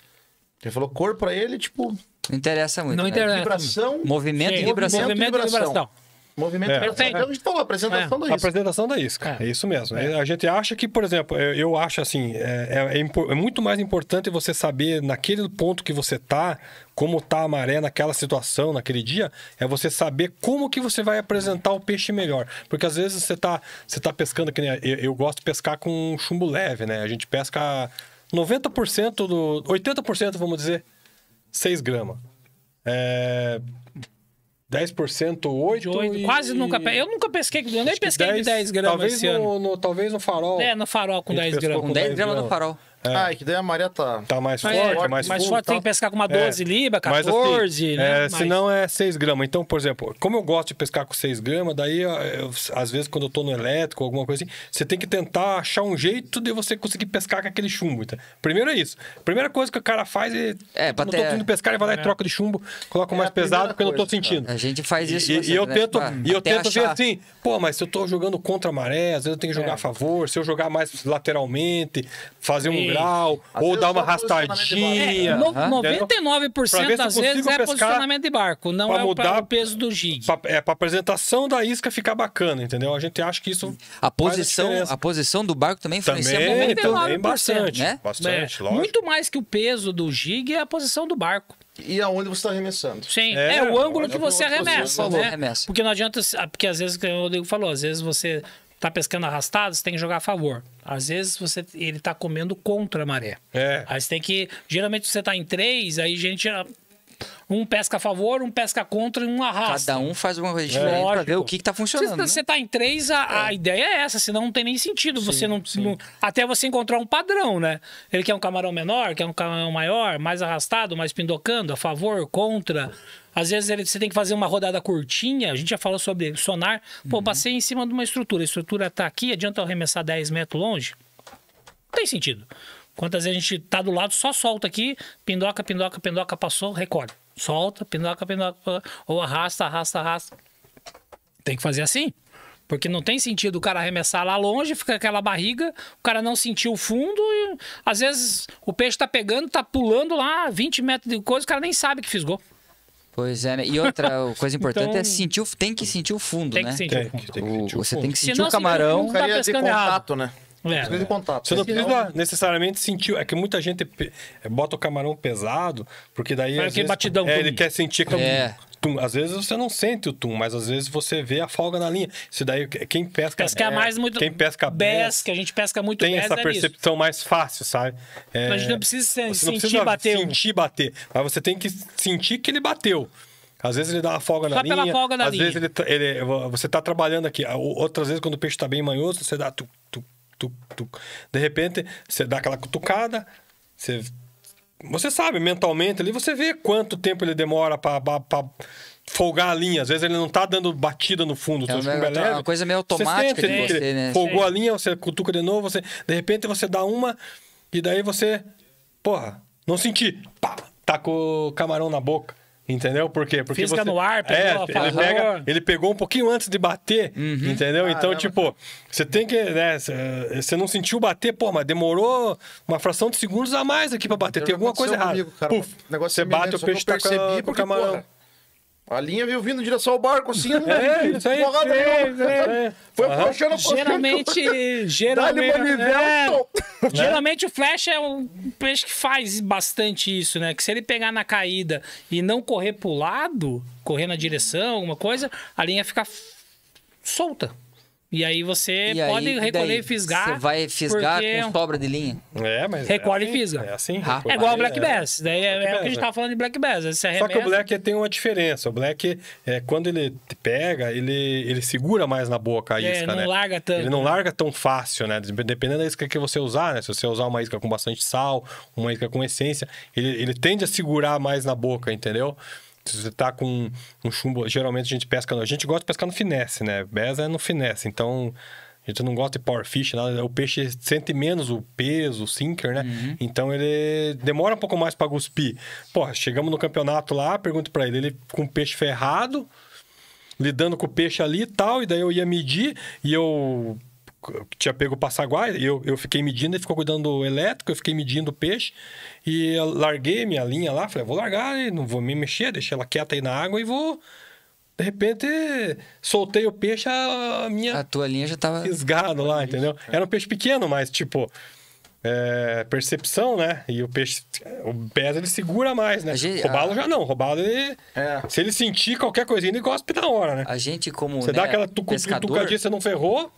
Ele falou cor pra ele, tipo, não interessa muito. Não né? interessa. Vibração. Movimento Sim. e vibração. Movimento e vibração. Movimento é. Então, então, a apresentação é. da isca. A apresentação da isca, é, é isso mesmo. É. A gente acha que, por exemplo, eu acho assim, é, é, é, é, muito mais importante você saber naquele ponto que você tá, como tá a maré naquela situação, naquele dia, é você saber como que você vai apresentar o peixe melhor. Porque às vezes você tá, você tá pescando, que nem eu, eu gosto de pescar com chumbo leve, né? A gente pesca 90% do... 80%, vamos dizer, 6 gramas. É... 10% 8, 8 e... Quase nunca... Eu nunca pesquei, eu nem pesquei 10, de 10 gramas talvez esse no, ano. No, talvez no farol. É, no farol com 10 gramas. Com 10 gramas no farol. É. Ah, é que daí a maré tá. Tá mais é, forte, é, mais, mais forte. forte tem tá? que pescar com uma 12 é. libra, 14, assim, é, né? É, Senão é 6 gramas. Então, por exemplo, como eu gosto de pescar com 6 gramas, daí eu, às vezes quando eu tô no elétrico, alguma coisa assim, você tem que tentar achar um jeito de você conseguir pescar com aquele chumbo. Então. Primeiro é isso. Primeira coisa que o cara faz é. é não ter... tô pescar, ele vai lá e troca de chumbo, coloca o mais pesado porque eu não tô sentindo. A gente faz isso. E, assim, e eu né? tento, e eu tento ver assim, pô, mas se eu tô jogando contra a maré, às vezes eu tenho que jogar a favor, se eu jogar mais lateralmente, fazer um lateral, ou dar uma arrastadinha. É, no, 99% das vezes é posicionamento de barco, não pra é mudar, o peso do jig. Pra, é, para apresentação da isca ficar bacana, entendeu? A gente acha que isso. A posição, a, a posição do barco também influencia também, também bastante. Né? Bastante, é. lógico. Muito mais que o peso do jig é a posição do barco. E aonde você está arremessando. Sim, é, é o ângulo que você arremessa, você né? Porque não adianta... Porque às vezes, como o Rodrigo falou, às vezes você tá pescando arrastado, você tem que jogar a favor. Às vezes você, ele tá comendo contra a maré. É. Aí você tem que. Geralmente você tá em três, aí gente. Um pesca a favor, um pesca contra e um arrasta. Cada um faz uma coisa é. diferente é. pra ver o que, que tá funcionando. Se você né? tá em três, a, é. a, ideia é essa, senão não tem nem sentido. Sim, você não, não, Até você encontrar um padrão, né? Ele quer um camarão menor, quer um camarão maior, mais arrastado, mais pindocando, a favor, contra. Às vezes ele, você tem que fazer uma rodada curtinha, a gente já falou sobre sonar. Pô, uhum. passei em cima de uma estrutura, a estrutura tá aqui, adianta eu arremessar 10 metros longe? Não tem sentido. Quantas vezes a gente tá do lado, só solta aqui, pindoca, pindoca, pindoca, passou, recolhe. Solta, pindoca, pindoca, ou arrasta, arrasta, arrasta. Tem que fazer assim. Porque não tem sentido o cara arremessar lá longe, fica aquela barriga, o cara não sentiu o fundo e às vezes o peixe tá pegando, tá pulando lá 20 metros de coisa, o cara nem sabe que fez gol. Pois é, né? E outra coisa importante é então, é sentir tem que sentir o fundo, né? Que tem, que sentir o fundo. Você tem que sentir Se o camarão. Tá de contato, né? É, né? de contato. Você não precisa necessariamente sentir. É que muita gente bota o camarão pesado, porque daí. Mas Vezes, batidão. É, ele quer sentir que é tum. Às vezes você não sente o tum, mas às vezes você vê a folga na linha. Isso daí, quem pesca... é, mais muito... Quem pesca bes, que a gente pesca muito Tem essa é percepção mais fácil, sabe? É, a gente não precisa se, você não sentir precisa bater. sentir bater. Mas você tem que sentir que ele bateu. Às vezes ele dá uma folga Só na pela linha. Folga na às linha. vezes ele, ele, você tá trabalhando aqui. Outras vezes, quando o peixe tá bem manhoso, você dá... Tu, tu, tu, tu. De repente, você dá aquela cutucada, você você sabe, mentalmente ali, você vê quanto tempo ele demora para folgar a linha. Às vezes ele não tá dando batida no fundo. É, uma, é uma coisa meio automática você sente, de você, né? Folgou Sim. a linha, você cutuca de novo, você... De repente você dá uma e daí você... Porra, não senti. Pá, tá com o camarão na boca. Entendeu? Por quê? Porque Física você... no ar, é, pegou, é, ele, pega, ele, pegou um pouquinho antes de bater, uhum. entendeu? Então, tipo, você tem que, né, você não sentiu bater, pô, mas demorou uma fração de segundos a mais aqui para bater, tem alguma coisa errada. Comigo, Puf, negócio você bate o peixe tá com, porque, com o camarão. Porra, a linha veio vindo em direção ao barco, assim, né? é, é, isso aí, porrada é, é, Foi uhum. puxando, puxando. Geralmente, né? geralmente, é, geralmente o Flash é um peixe que faz bastante isso, né? Que se ele pegar na caída e não correr pro lado, correr na direção, alguma coisa, a linha fica solta. E aí você E pode aí, recolher e fisgar. Você vai fisgar porque- com sobra de linha. É, mas. É recolhe é e assim, fisga. É assim. Rapaz. É igual o Black Bass. Daí é, é o que a gente tava falando de Black Bass. Só que o Black tem uma diferença. O Black, é, quando ele pega, ele, ele segura mais na boca a É, isca, não né? larga tanto. Ele não larga tão fácil, né? Dependendo da isca que você usar, né? Se você usar uma isca com bastante sal, uma isca com essência, ele, ele tende a segurar mais na boca, entendeu? Se você tá com um chumbo, geralmente a gente pesca, a gente gosta de pescar no finesse, né? Beza é no finesse, então a gente não gosta de power fish, nada. O peixe sente menos o peso, o sinker, né? Uhum. Então ele demora um pouco mais para cuspir. Porra, chegamos no campeonato lá, pergunto para ele, ele com o peixe ferrado, lidando com o peixe ali e tal, e daí eu ia medir e eu tinha pego o passaguai, eu, eu fiquei medindo, ele ficou cuidando do elétrico, eu fiquei medindo o peixe, e larguei minha linha lá, falei, vou largar, não vou me mexer, deixei ela quieta aí na água e vou... De repente, soltei o peixe, a minha... A tua linha já tava... Fisgado lá, peixe, entendeu? Cara. É. Era um peixe pequeno, mas, tipo... É, percepção, né? E o peixe, o pés ele segura mais, né? Gente, roubado a... já não, roubado ele. É. Se ele sentir qualquer coisinha, ele gosta da hora, né? A gente, como. Você né, dá aquela tucadinha, você não ferrou.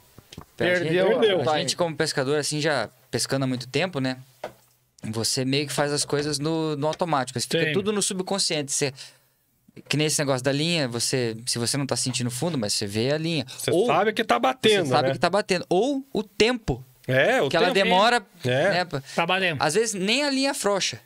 Perdeu. A gente, perdeu. A gente como pescador, assim, já pescando há muito tempo, né? Você meio que faz as coisas no, no automático. Você Sim. fica tudo no subconsciente. Você, que nesse negócio da linha, você, se você não tá sentindo fundo, mas você vê a linha. Você Ou, sabe que tá batendo. Você sabe né? que tá batendo. Ou o tempo. É, o que tempo. ela demora. É. Né? Tá batendo. Às vezes nem a linha frouxa.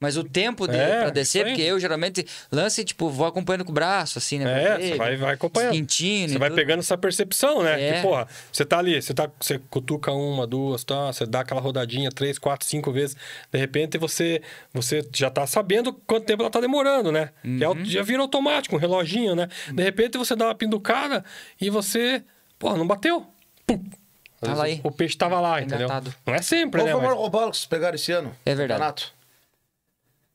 Mas o tempo dele para é, pra descer, porque eu geralmente lance, tipo, vou acompanhando com o braço, assim, né? É, ver, vai, vai tipo, acompanhando. Sentindo você vai tudo. pegando essa percepção, né? É. Que, porra, você tá ali, você, tá, você cutuca uma, duas, tá, você dá aquela rodadinha três, quatro, cinco vezes. De repente você, você já tá sabendo quanto tempo ela tá demorando, né? É uhum. Já vira automático, um reloginho, né? De repente você dá uma pinducada e você, porra, não bateu. Pum. Tá o peixe tava lá, Engatado. entendeu? Não é sempre, Qual né? Qual foi o maior mas... que vocês pegaram esse ano? É verdade. Renato.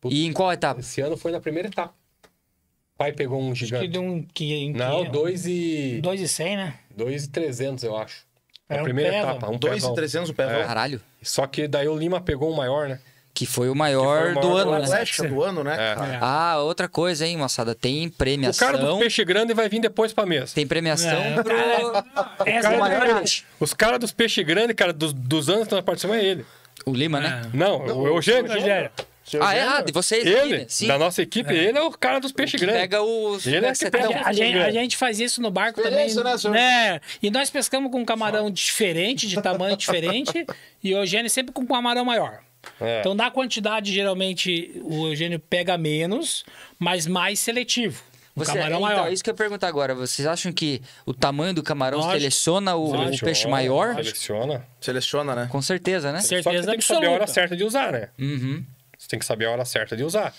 Putz, e em qual etapa? Esse ano foi na primeira etapa. O pai pegou um gigante. Acho que deu um que, Não, dois e... Dois e cem, né? Dois e trezentos, eu acho. É, a primeira um etapa. Um 2 e trezentos o pé. É. Caralho. Só que daí o Lima pegou um maior, né? Que foi o maior, foi o maior do, né? ano, do, ano, né? do ano, né? É. Ah, outra coisa, hein, moçada? Tem premiação. O cara do peixe grande vai vir depois pra mesa. Tem premiação é. pro... É. é cara do... Os caras dos peixes grandes, cara, dos, dos anos que nós participamos é ele. O Lima, né? É. Não, Não o, o Eugênio. O Eugênio. Seu ah, é? Ah, de vocês? Ele, aqui, né? da nossa equipe, é. ele é o cara dos peixes grandes. Pega os. Ele é que pega a, a, gente, a gente faz isso no barco Diferença, também. Né, senhor? né? E nós pescamos com um camarão diferente, de tamanho diferente, e o Eugênio sempre com um camarão maior. É. Então, na quantidade, geralmente, o Eugênio pega menos, mas mais seletivo. Você, camarão então, maior. Então, isso que eu pergunto agora. Vocês acham que o tamanho do camarão Lógico. seleciona o, o peixe maior? Seleciona. Seleciona, né? Com certeza, né? Certeza Só que tem que saber a hora certa de usar, né? Uhum. Você tem que saber a hora certa de usar.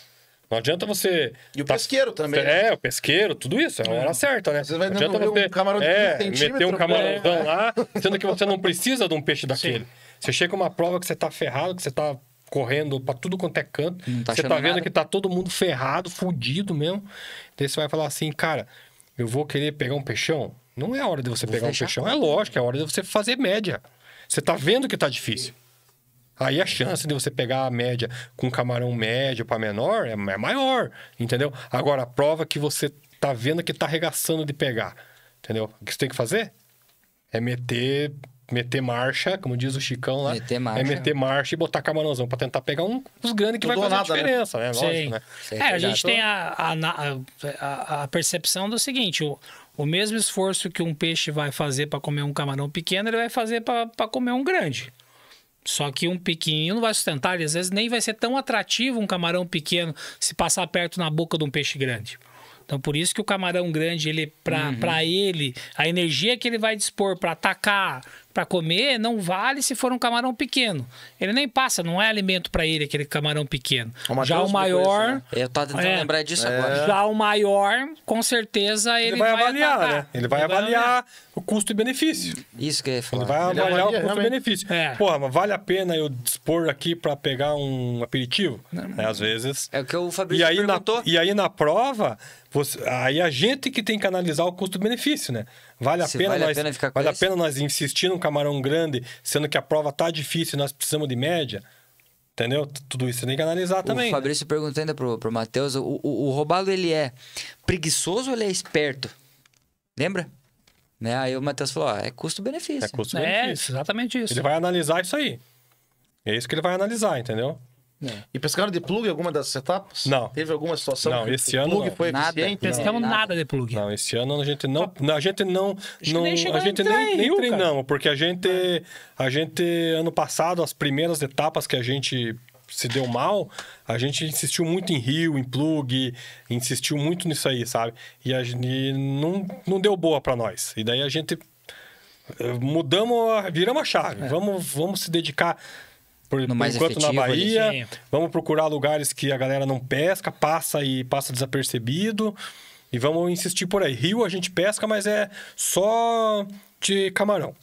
Não adianta você. E o tá... pesqueiro também. É, né? o pesqueiro, tudo isso, é a hora é. certa, né? Você vai não adianta você um camarão é, de é, meter um camarãozão é. lá, sendo que você não precisa de um peixe daquele. Sim. Você chega uma prova que você tá ferrado, que você tá correndo para tudo quanto é canto, tá você tá, vendo nada. que tá todo mundo ferrado, fudido mesmo. Daí você vai falar assim, cara, eu vou querer pegar um peixão. Não é a hora de você Vou pegar um peixão, é lógico, é a hora de você fazer média. Você tá vendo que tá difícil. Aí a chance de você pegar a média com camarão médio para menor é, é maior, entendeu? Agora, a prova que você tá vendo que tá arregaçando de pegar, entendeu? O que você tem que fazer? É meter meter marcha, como diz o Chicão lá. Meter é marcha. É meter marcha e botar camarãozão para tentar pegar um dos grandes que Tudo vai fazer nada, a né? diferença, né? né? Lógico, Sim. né? é, a gente tem a a, a, a, percepção do seguinte, o, o mesmo esforço que um peixe vai fazer para comer um camarão pequeno, ele vai fazer para comer um grande. Só que um pequenininho não vai sustentar, e às vezes nem vai ser tão atrativo um camarão pequeno se passar perto na boca de um peixe grande. Então, por isso que o camarão grande, ele para uhum. ele, a energia que ele vai dispor para atacar, para comer não vale se for um camarão pequeno. Ele nem passa, não é alimento para ele aquele camarão pequeno. O é já o maior, né? eu tô tentando é, lembrar disso é. agora. Já o maior, com certeza ele, ele vai, vai, avaliar, né? Ele vai avaliar o custo e benefício. Isso que eu ia falar. Ele vai ele avaliar avalia, o custo e benefício. É. Porra, mas vale a pena eu dispor aqui para pegar um aperitivo? Não, não. É, às vezes. É o que o Fabrício e aí perguntou. Na, e aí na prova, você, aí a gente que tem que analisar o custo-benefício, né? Vale a, Se pena, vale nós, a pena ficar vale a pena nós insistir num camarão grande, sendo que a prova tá difícil e nós precisamos de média. Entendeu? Tudo isso tem que analisar também. O né? Fabrício né? para ainda pro, pro Matheus: o, o, o roubado ele é preguiçoso ou ele é esperto? Lembra? Né? Aí o Matheus falou: ó, é custo-benefício. É custo-benefício. É, exatamente isso. Ele vai analisar isso aí. É isso que ele vai analisar, entendeu? E pescaram de plug alguma das etapas? Não. Teve alguma situação não, esse ano plug não. foi nada. Não Pescamos não. nada de plug. Não, esse ano a gente não, não a gente não, não a gente nem, aí, nem treinamos, porque a gente é. a gente ano passado as primeiras etapas que a gente se deu mal, a gente insistiu muito em rio, em plug, insistiu muito nisso aí, sabe? E a gente não, não deu boa para nós. E daí a gente eh, mudamos, viramos a chave. É. Vamos, vamos se dedicar por, no mais por enquanto na Bahia. Ali, vamos procurar lugares que a galera não pesca, passa e passa desapercebido. E vamos insistir por aí. Rio a gente pesca, mas é só de camarão.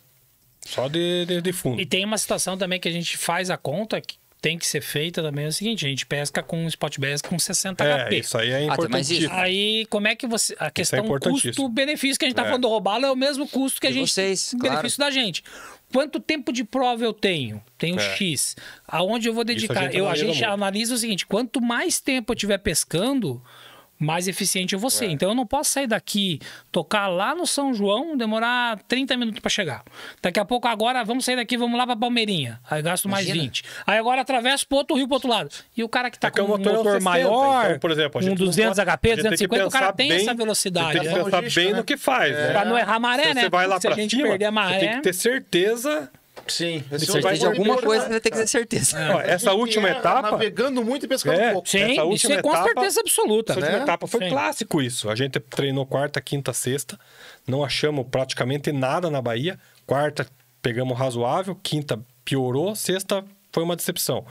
Só de, de, de fundo. E tem uma situação também que a gente faz a conta, que tem que ser feita também é o seguinte: a gente pesca com spot bass com 60 é, HP. Isso aí é ah, importante. aí, como é que você. A é questão é custo-benefício que a gente está é. falando do robalo é o mesmo custo que a gente. Vocês, benefício claro. da gente quanto tempo de prova eu tenho? Tenho é. X. Aonde eu vou dedicar? a gente, eu, a gente analisa o seguinte: quanto mais tempo eu estiver pescando, mais eficiente eu é vou ser. É. Então eu não posso sair daqui, tocar lá no São João, demorar 30 minutos para chegar. Daqui a pouco, agora, vamos sair daqui, vamos lá para Palmeirinha. Aí gasto Imagina. mais 20. Aí agora atravesso pro outro rio, pro outro lado. E o cara que tá é, é com que um motor, motor 60, maior, então, por exemplo, um 200 pode, HP, 250, o cara tem essa velocidade. Tem né? que pensar bem né? no que faz. É. Né? não errar maré, então, né? Você vai lá para cima, a maré, você tem que ter certeza Sim, é de certeza tipo de alguma coisa você vai ter que ter é. certeza. É. Ó, essa última é, etapa. Navegando muito e pescando é, pouco. Né? Sim, essa última isso é com etapa, certeza absoluta. Essa né? etapa foi Sim. clássico isso. A gente treinou quarta, quinta, sexta. Não achamos praticamente nada na Bahia. Quarta pegamos razoável, quinta piorou, sexta foi uma decepção.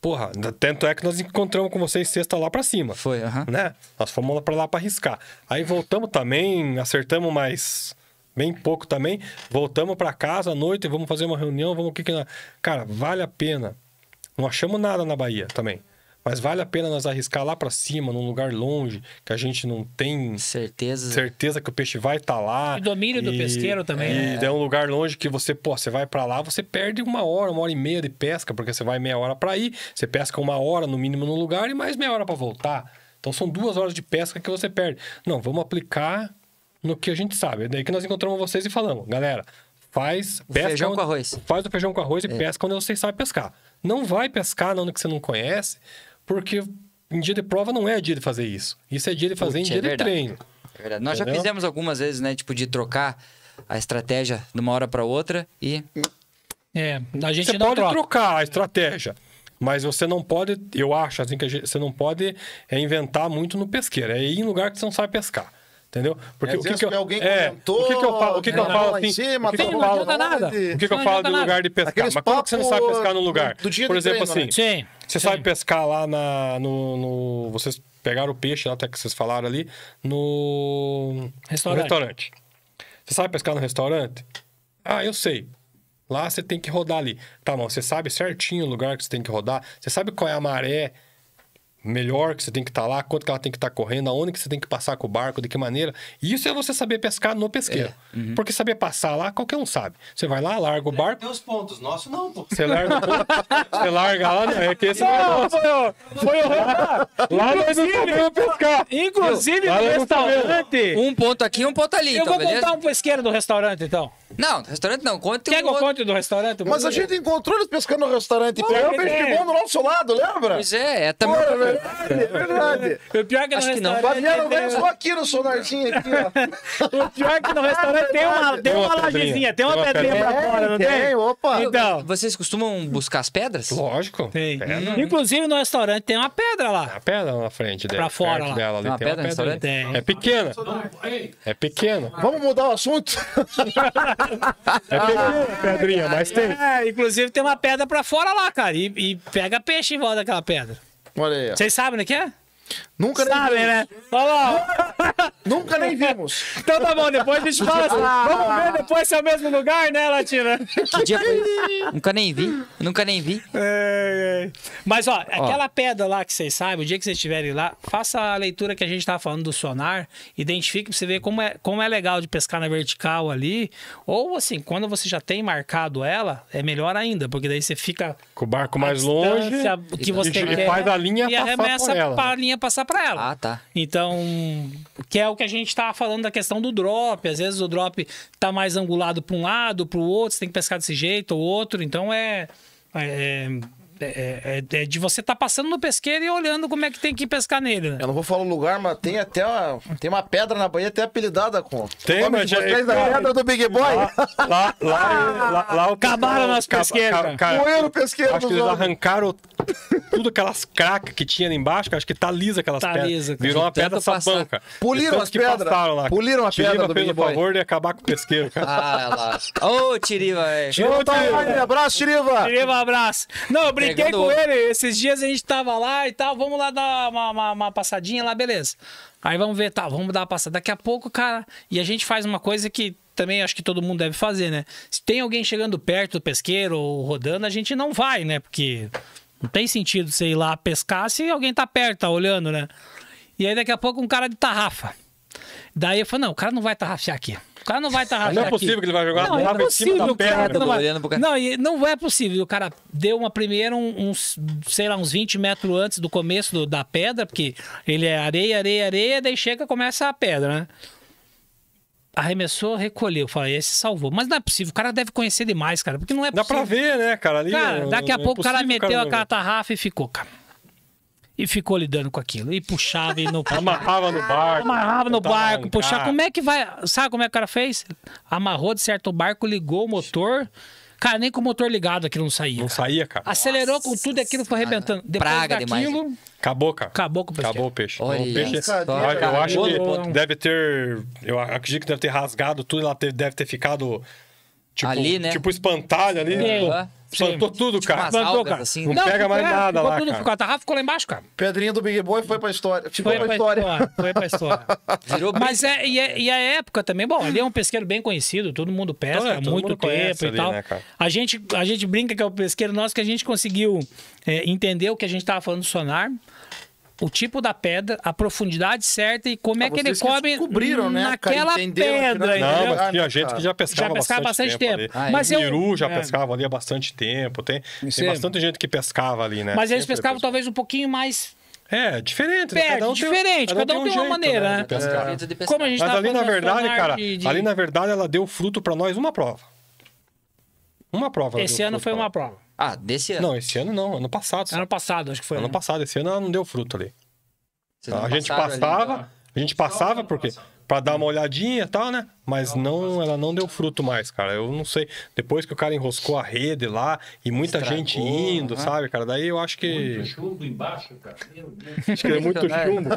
Porra, tanto é que nós encontramos com vocês sexta lá para cima. Foi, aham. Uh -huh. né? Nós fomos lá para lá para arriscar. Aí voltamos também, acertamos mais bem pouco também. Voltamos para casa à noite, e vamos fazer uma reunião, vamos o que que na... Cara, vale a pena. Não achamos nada na Bahia também. Mas vale a pena nós arriscar lá para cima, num lugar longe, que a gente não tem certeza, certeza que o peixe vai estar tá lá. E domínio e, do pesqueiro também. E é. é um lugar longe que você, pô, você vai para lá, você perde uma hora, uma hora e meia de pesca, porque você vai meia hora para ir, você pesca uma hora no mínimo no lugar e mais meia hora para voltar. Então são duas horas de pesca que você perde. Não, vamos aplicar no que a gente sabe. É daí que nós encontramos vocês e falamos, galera, faz o pesca feijão onde, com arroz. Faz o feijão com arroz e é. pesca quando você sabe pescar. Não vai pescar na no que você não conhece, porque em dia de prova não é dia de fazer isso. Isso é dia de fazer em dia é de treino. É verdade. Nós Entendeu? já fizemos algumas vezes, né, tipo de trocar a estratégia de uma hora para outra e é, a gente você não pode troca. trocar a estratégia, mas você não pode, eu acho assim que gente, você não pode é, inventar muito no pesqueiro. É ir em lugar que você não sabe pescar. Entendeu? Porque é, é, o que, que, eu, alguém é, comentou, o que, que eu falo, o que, que eu né, falo assim, cima, o que, que eu falo, nada. O que, que eu falo de lugar de pescar? Aqueles Mas como que você não sabe pescar no lugar? Do dia Por exemplo, treino, assim, né? sim, você sim. sabe pescar lá na, no, no, vocês pegaram o peixe até que vocês falaram ali, no restaurante. no restaurante. Você sabe pescar no restaurante? Ah, eu sei. Lá você tem que rodar ali. Tá bom, você sabe certinho o lugar que você tem que rodar, você sabe qual é a maré, melhor que você tem que estar tá lá, quanto que ela tem que estar tá correndo, aonde que você tem que passar com o barco, de que maneira. Isso é você saber pescar no pesqueiro. É. Uhum. Porque saber passar lá, qualquer um sabe. Você vai lá, larga o barco. É, tem os pontos, nosso não, pô. Você larga você larga lá, não, né? é que esse não, foi, foi o Lá, lá nós não sabemos pescar. Inclusive, no restaurante. Um ponto aqui, um ponto ali. Eu então, vou beleza? contar um pesqueiro do restaurante, então. Não, restaurante não. Conte Quer que eu conte do restaurante? Mas a gente encontrou eles pescando no restaurante. Pô, eu o de bom do nosso lado, lembra? Pois é, é também. Pô, é verdade, é verdade. O pior é que no Acho que não. Pelo menos aqui no sonarzinho aqui, ó. O pior é que no restaurante tem uma, tem uma, lajezinha, tem uma pedrinha pra fora, não tem? Tem, opa. Então. Vocês costumam buscar as pedras? Lógico. Tem. Pedra. É, inclusive no restaurante tem uma pedra lá. Tem uma pedra na frente dela. Pra fora lá. Dela, tem uma pedra no restaurante? Tem. É pequena. É pequena. Vamos mudar o assunto? É pequena pedrinha, mas tem. É, inclusive tem uma pedra pra fora lá, cara. E, e pega peixe em volta daquela pedra. Olha aí. Vocês sabem o que é? Nunca Sabe, nem vimos. né? Nunca nem vimos. então tá bom, depois a gente fala. Assim. Ah. vamos ver depois se é o mesmo lugar, né, Latina? Que dia foi Nunca nem vi. Nunca nem vi. É, é. Mas, ó, ó, aquela pedra lá que vocês sabem, o dia que vocês estiverem lá, faça a leitura que a gente tava falando do sonar, identifique pra você ver como é, como é legal de pescar na vertical ali. Ou, assim, quando você já tem marcado ela, é melhor ainda, porque daí você fica... Com o barco mais longe. O que você e, quer. faz a linha e passar arremessa por linha passar para ela. Ah, tá. Então, que é o que a gente tava falando da questão do drop. Às vezes o drop tá mais angulado para um lado, para o outro, você tem que pescar desse jeito ou outro. Então é, é é é, é, é, de você estar tá passando no pesqueiro e olhando como é que tem que pescar nele, né? Eu não vou falar o lugar, mas tem até uma, tem uma pedra na banheira até apelidada com. Tem, mas já. É, da pedra do Big Boy. Lá, lá, lá, ah! lá, lá acabaram nosso pesqueiro. Ca, ca, Moeram pesqueiro. Acho que eles arrancaram tudo aquelas cracas que tinha ali embaixo, acho que tá lisa aquelas tá pedras. Lisa, Virou uma pedra essa banca. Puliram as pedras. Lá. Puliram a pedra do Big Boy. e favor de acabar com o pesqueiro, cara. Ah, lá. Ô, Tiriva, velho. Abraço, Tiriva. Tiriva, abraço. Não, obrigado fiquei com ele. Esses dias a gente tava lá e tal. Vamos lá dar uma, uma, uma passadinha lá, beleza. Aí vamos ver, tá, vamos dar uma passada. Daqui a pouco, cara. E a gente faz uma coisa que também acho que todo mundo deve fazer, né? Se tem alguém chegando perto do pesqueiro ou rodando, a gente não vai, né? Porque não tem sentido você ir lá pescar se alguém tá perto, tá olhando, né? E aí daqui a pouco um cara de tarrafa. Daí eu falo, não, o cara não vai tarrafiar aqui. O cara não vai estar tá rachado. Não é possível aqui. que ele vai jogar não, é possível, tá cara, não, vai... não, não, é possível. O cara deu uma primeira, uns, sei lá, uns 20 metros antes do começo do, da pedra, porque ele é areia, areia, areia, daí chega começa a pedra, né? arremessou, recolheu. Falei, esse salvou. Mas não é possível, o cara deve conhecer demais, cara, porque não é possível. Dá pra ver, né, cara? Ali cara, é daqui a é pouco o cara meteu a tarrafa e ficou, cara e ficou lidando com aquilo. E puxava e não puxava. Amarrava no barco. Amarrava no barco, puxava. Como é que vai. Sabe como é que o cara fez? Amarrou de certo o barco, ligou o motor. Cara, nem com o motor ligado aquilo não saía. Não cara. saía, cara. Acelerou Nossa, com tudo e aquilo foi arrebentando. Depois Praga daquilo. Demais. Acabou, cara. Acabou com o peixe. Acabou o peixe. Olha, o peixe cara, eu acho que deve ter. Eu acredito que deve ter rasgado tudo, ela deve ter ficado Tipo, ali, né? Tipo espantalho ali. É. Plantou tudo, tipo cara. Tipo plantou, cara. Assim. Não, não, pega mais nada lá, tudo, cara. A tarrafa ficou lá embaixo, cara. Pedrinha do Big Boy foi pra história. Ficou tipo, foi pra, pra história. história. Foi pra história. Virou Mas é e, é, e, a época também... Bom, ali é um pesqueiro bem conhecido. Todo mundo pesca há é, muito tempo ali, e tal. Né, a, gente, a gente brinca que é o pesqueiro nosso que a gente conseguiu é, entender o que a gente tava falando do sonar o tipo da pedra, a profundidade certa e como ah, é que ele cobre né? naquela né? pedra. Não, mas tinha gente que já pescava, já pescava bastante, bastante tempo. tempo. Ah, mas eu... já é. pescava ali há bastante tempo. Tem, tem é- bastante gente que pescava ali, né? Mas eles Sempre pescavam depois. talvez um pouquinho mais é, diferente. pedra cada um diferente. Tem, cada, cada um tem, um tem uma maneira, né, né? De pescar. É. Como a gente Mas ali na verdade, cara, de... ali na verdade ela deu fruto para nós uma prova. Uma prova. Esse ano foi uma prova. Ah, desse ano? Não, esse ano não, ano passado. Só. Ano passado, acho que foi. Ano né? passado, esse ano ela não deu fruto ali. a gente passava, ali, então... a gente passava porque para dar uma olhadinha e tal, né? mas não, ela não deu fruto mais, cara. Eu não sei. Depois que o cara enroscou a rede lá e muita Estragou, gente né? indo, sabe, cara? Daí eu acho que. Muito chumbo embaixo, cara. Acho que é muito chumbo.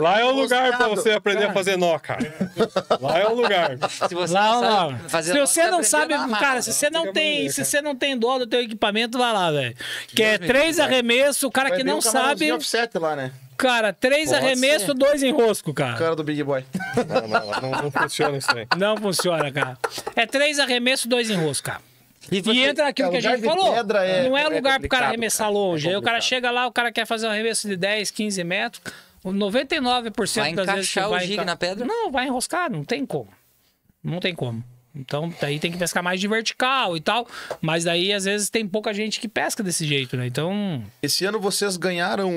Lá é o lugar pra você aprender a fazer nó, cara. Lá é o lugar. Se você lá, é não lá. Fazer se você não sabe, cara, se né? você não tem, se você né? não tem dó do teu equipamento, vai lá, velho. Que é três arremessos, o cara que não sabe. Lá, né? Cara, três Pode arremesso, ser. dois enrosco, cara. Cara do Big Boy. Não, não, não funciona isso aí. Não funciona, cara. É três arremessos, dois enroscos, E, e, entra aquilo é, que a gente falou. É, não é, é lugar pro cara arremessar é longe. Aí o cara chega lá, o cara quer fazer um arremesso de 10, 15 metros. 99% vai das vezes. Vai encaixar o giga na pedra? Não, vai enroscar, não tem como. Não tem como. Então, daí tem que pescar mais de vertical e tal. Mas daí, às vezes, tem pouca gente que pesca desse jeito, né? Então. Esse ano vocês ganharam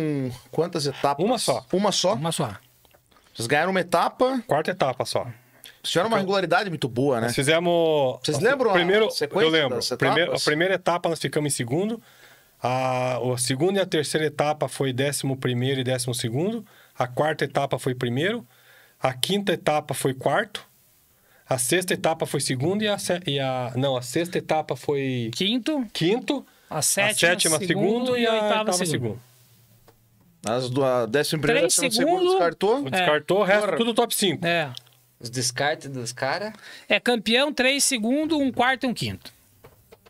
quantas etapas? Uma só. Uma só? Uma só. Vocês ganharam uma etapa. Quarta etapa só. Vocês tiveram uma regularidade muito boa, né? Nós fizemos. Vocês lembram? Primeiro, eu lembro. Primeiro, a primeira etapa nós ficamos em segundo. A, a segunda e a terceira etapa foi décimo primeiro e décimo segundo. A quarta etapa foi primeiro. A quinta etapa foi quarto. A sexta etapa foi segunda e a, e a não, a sexta etapa foi quinto. Quinto. A sétima, a sétima segundo, segundo e a oitava, oitava segundo. segundo. As do, a décima primeira, décima segundo, descartou. É. Descartou, o resto tudo top 5. É. Os descartes dos caras. É campeão, três segundo, um quarto e um quinto.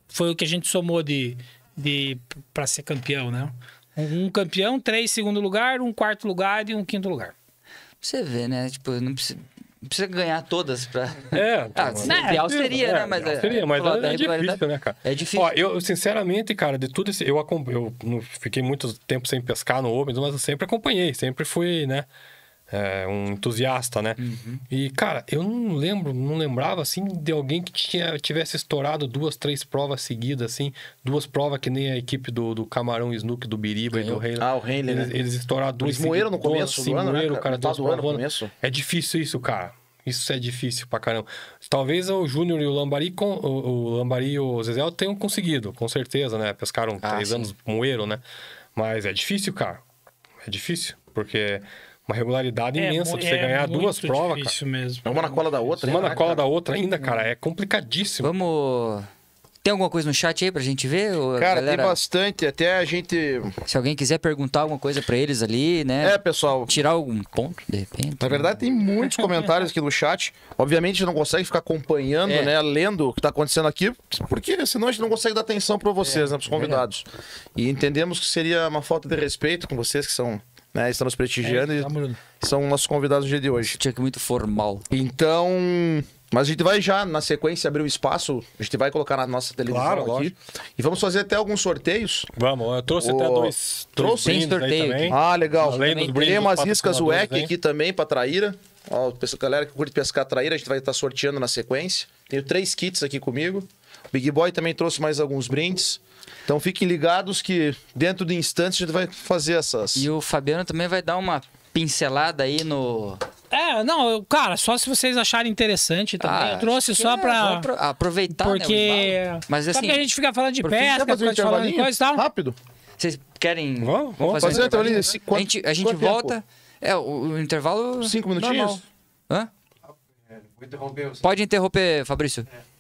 Foi o que a gente somou de, de para ser campeão, né? Um campeão, três segundo lugar, um quarto lugar e um quinto lugar. Você vê, né? Tipo, não precisa precisa ganhar todas para. É, então, ah, é, ideal é, seria, né? É, mas é, seria, mas é, difícil, né, cara? É difícil. Ó, eu, sinceramente, cara, de tudo isso Eu, eu fiquei muito tempo sem pescar no Open, mas eu sempre acompanhei, sempre fui, né? é, um entusiasta, né? Uhum. E, cara, eu não lembro, não lembrava, assim, de alguém que tinha, tivesse estourado duas, três provas seguidas, assim. Duas provas que nem a equipe do, do Camarão Snook, do Biriba e do Reila. Ah, o Reila, eles, né? Eles estouraram duas. Eles moeram no começo sim, do ano, moeram, né, cara? cara do no começo. É difícil isso, cara. Isso é difícil pra caramba. Talvez o Júnior e o Lambari, com, o, o Lambari e o Zezel tenham conseguido, com certeza, né? Pescaram ah, três sim. anos, moeram, né? Mas é difícil, cara. É difícil, porque uma regularidade é, imensa. É, você ganhar é duas provas, cara. mesmo. É uma na cola da outra. Uma na cola da outra ainda, cara. É complicadíssimo. Vamos... Tem alguma coisa no chat aí pra gente ver? Cara, galera... tem bastante. Até a gente. Se alguém quiser perguntar alguma coisa pra eles ali, né? É, pessoal. Tirar algum ponto, de repente. Na verdade, tem muitos comentários aqui no chat. Obviamente, a gente não consegue ficar acompanhando, é. né? Lendo o que tá acontecendo aqui, porque senão a gente não consegue dar atenção pra vocês, é, né? Pros é convidados. É e entendemos que seria uma falta de respeito com vocês que são né? prestigiando é, tá e são nossos convidados no dia de hoje. Tinha que muito formal. Então, mas a gente vai já, na sequência, abrir o um espaço. A gente vai colocar na nossa televisão claro, aqui. Lógico. E vamos fazer até alguns sorteios. Vamos, eu trouxe o... até dois. Trouxe dois sorteio. Ah, legal. Tem umas iscas WEC aqui também para traíra. Ó, galera que curte pescar traíra, a gente vai estar tá sorteando na sequência. Tenho três kits aqui comigo. O Big Boy também trouxe mais alguns brindes. Então fiquem ligados que dentro de instantes a gente vai fazer essas. E o Fabiano também vai dar uma pincelada aí no. É, não, eu, cara, só se vocês acharem interessante também. Ah, eu trouxe só é, pra. Aproveitar, né, porque... Né, Mas assim. que a gente fica falando de pesca, fica de falando de coisa e tal. Rápido. Vocês querem. Vamos, vamos fazer, fazer um né? A gente, a gente volta. É, o, o, intervalo. Cinco minutinhos? Normal. Hã? Vou interromper você. Pode interromper, Fabrício. É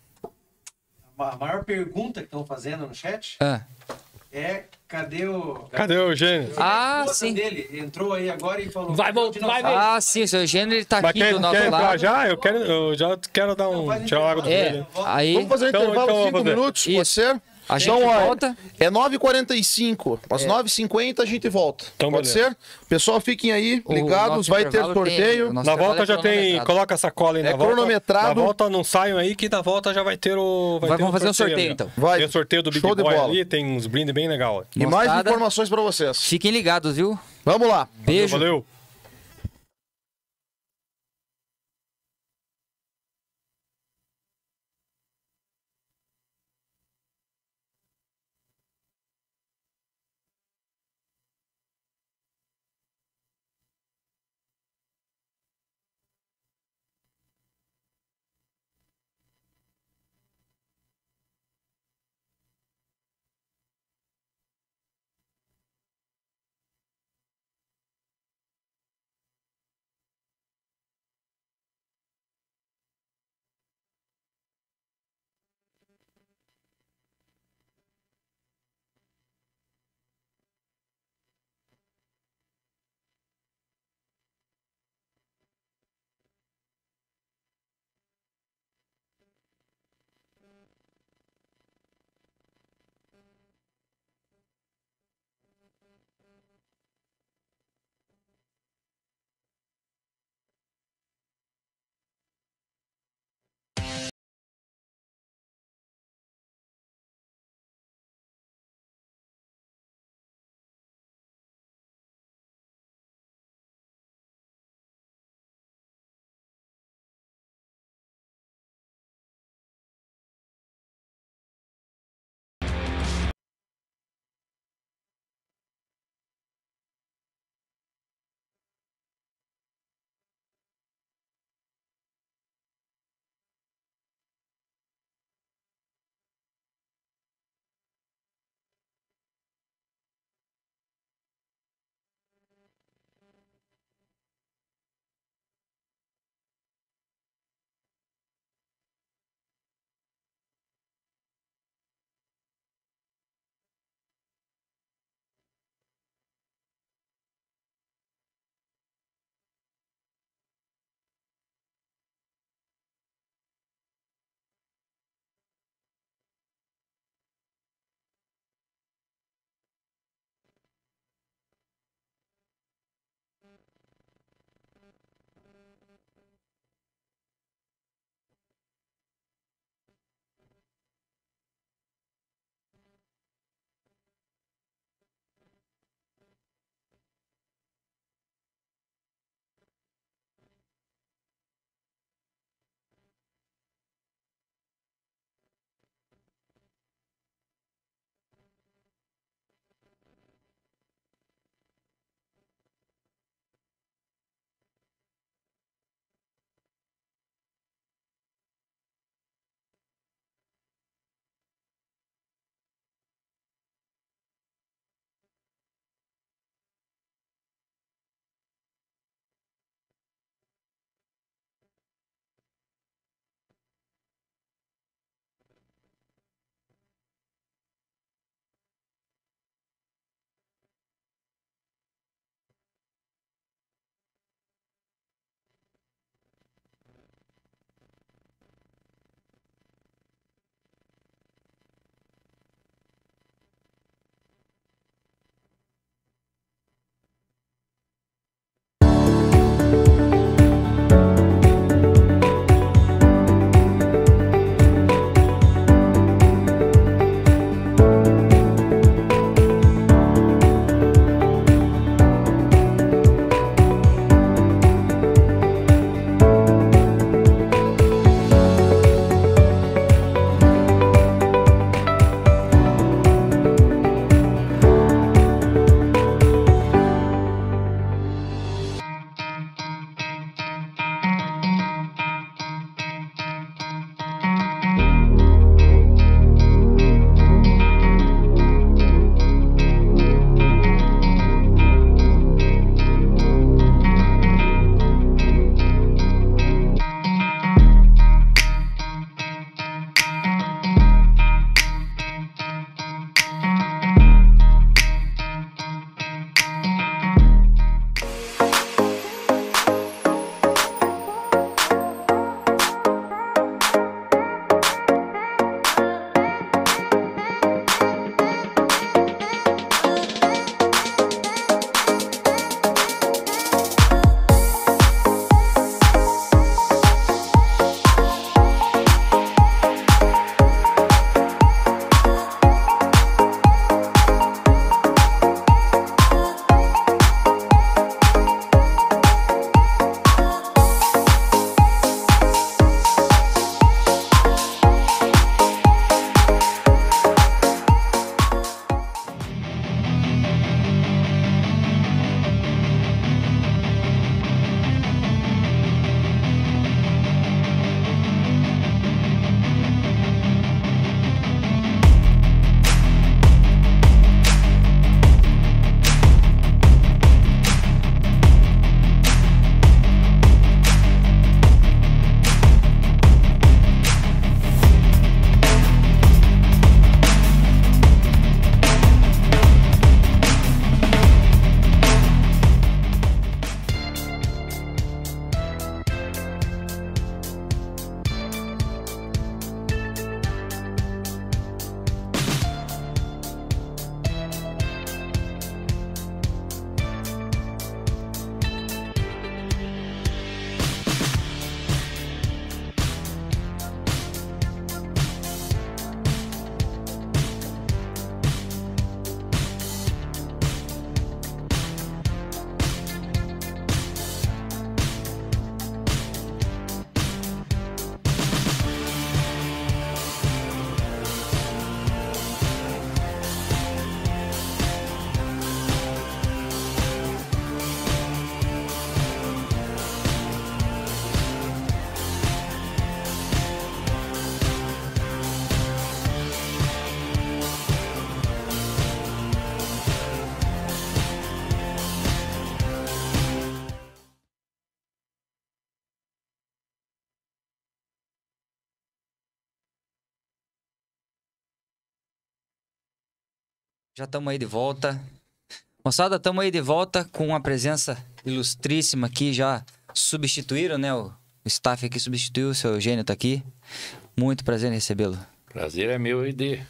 a maior pergunta que estão fazendo no chat ah. é cadê o. Cadê o Eugênio? Ah, sim. Dele. Entrou aí agora e falou. Vai voltar. Vai ver. Ah, sim, o Eugênio ele tá Mas aqui quer, do nosso quer lado. já? Eu, quero, eu já quero dar um tchau água do é, aí... Vamos fazer um então, intervalo então, de então 5 minutos, Isso. pode ser? A gente então, volta. É 9h45. Às é. 9h50 a gente volta. Então, Pode beleza. ser? Pessoal, fiquem aí ligados. Vai ter sorteio. na volta é já tem. Coloca a sacola aí é na é volta. cronometrado. Na volta não saiam aí, que na volta já vai ter o. Vai, vai ter vamos fazer um sorteio, sorteio então. Vai. Tem o sorteio do Big Show Boy ali. Tem uns brindes bem legal. E Mostada. mais informações pra vocês. Fiquem ligados, viu? Vamos lá. Beijo. Valeu. valeu. Já estamos aí de volta. Moçada, estamos aí de volta com uma presença ilustríssima aqui. Já substituíram, né? O staff aqui substituiu, o seu Eugênio está aqui. Muito prazer em recebê-lo. Prazer é meu e de estar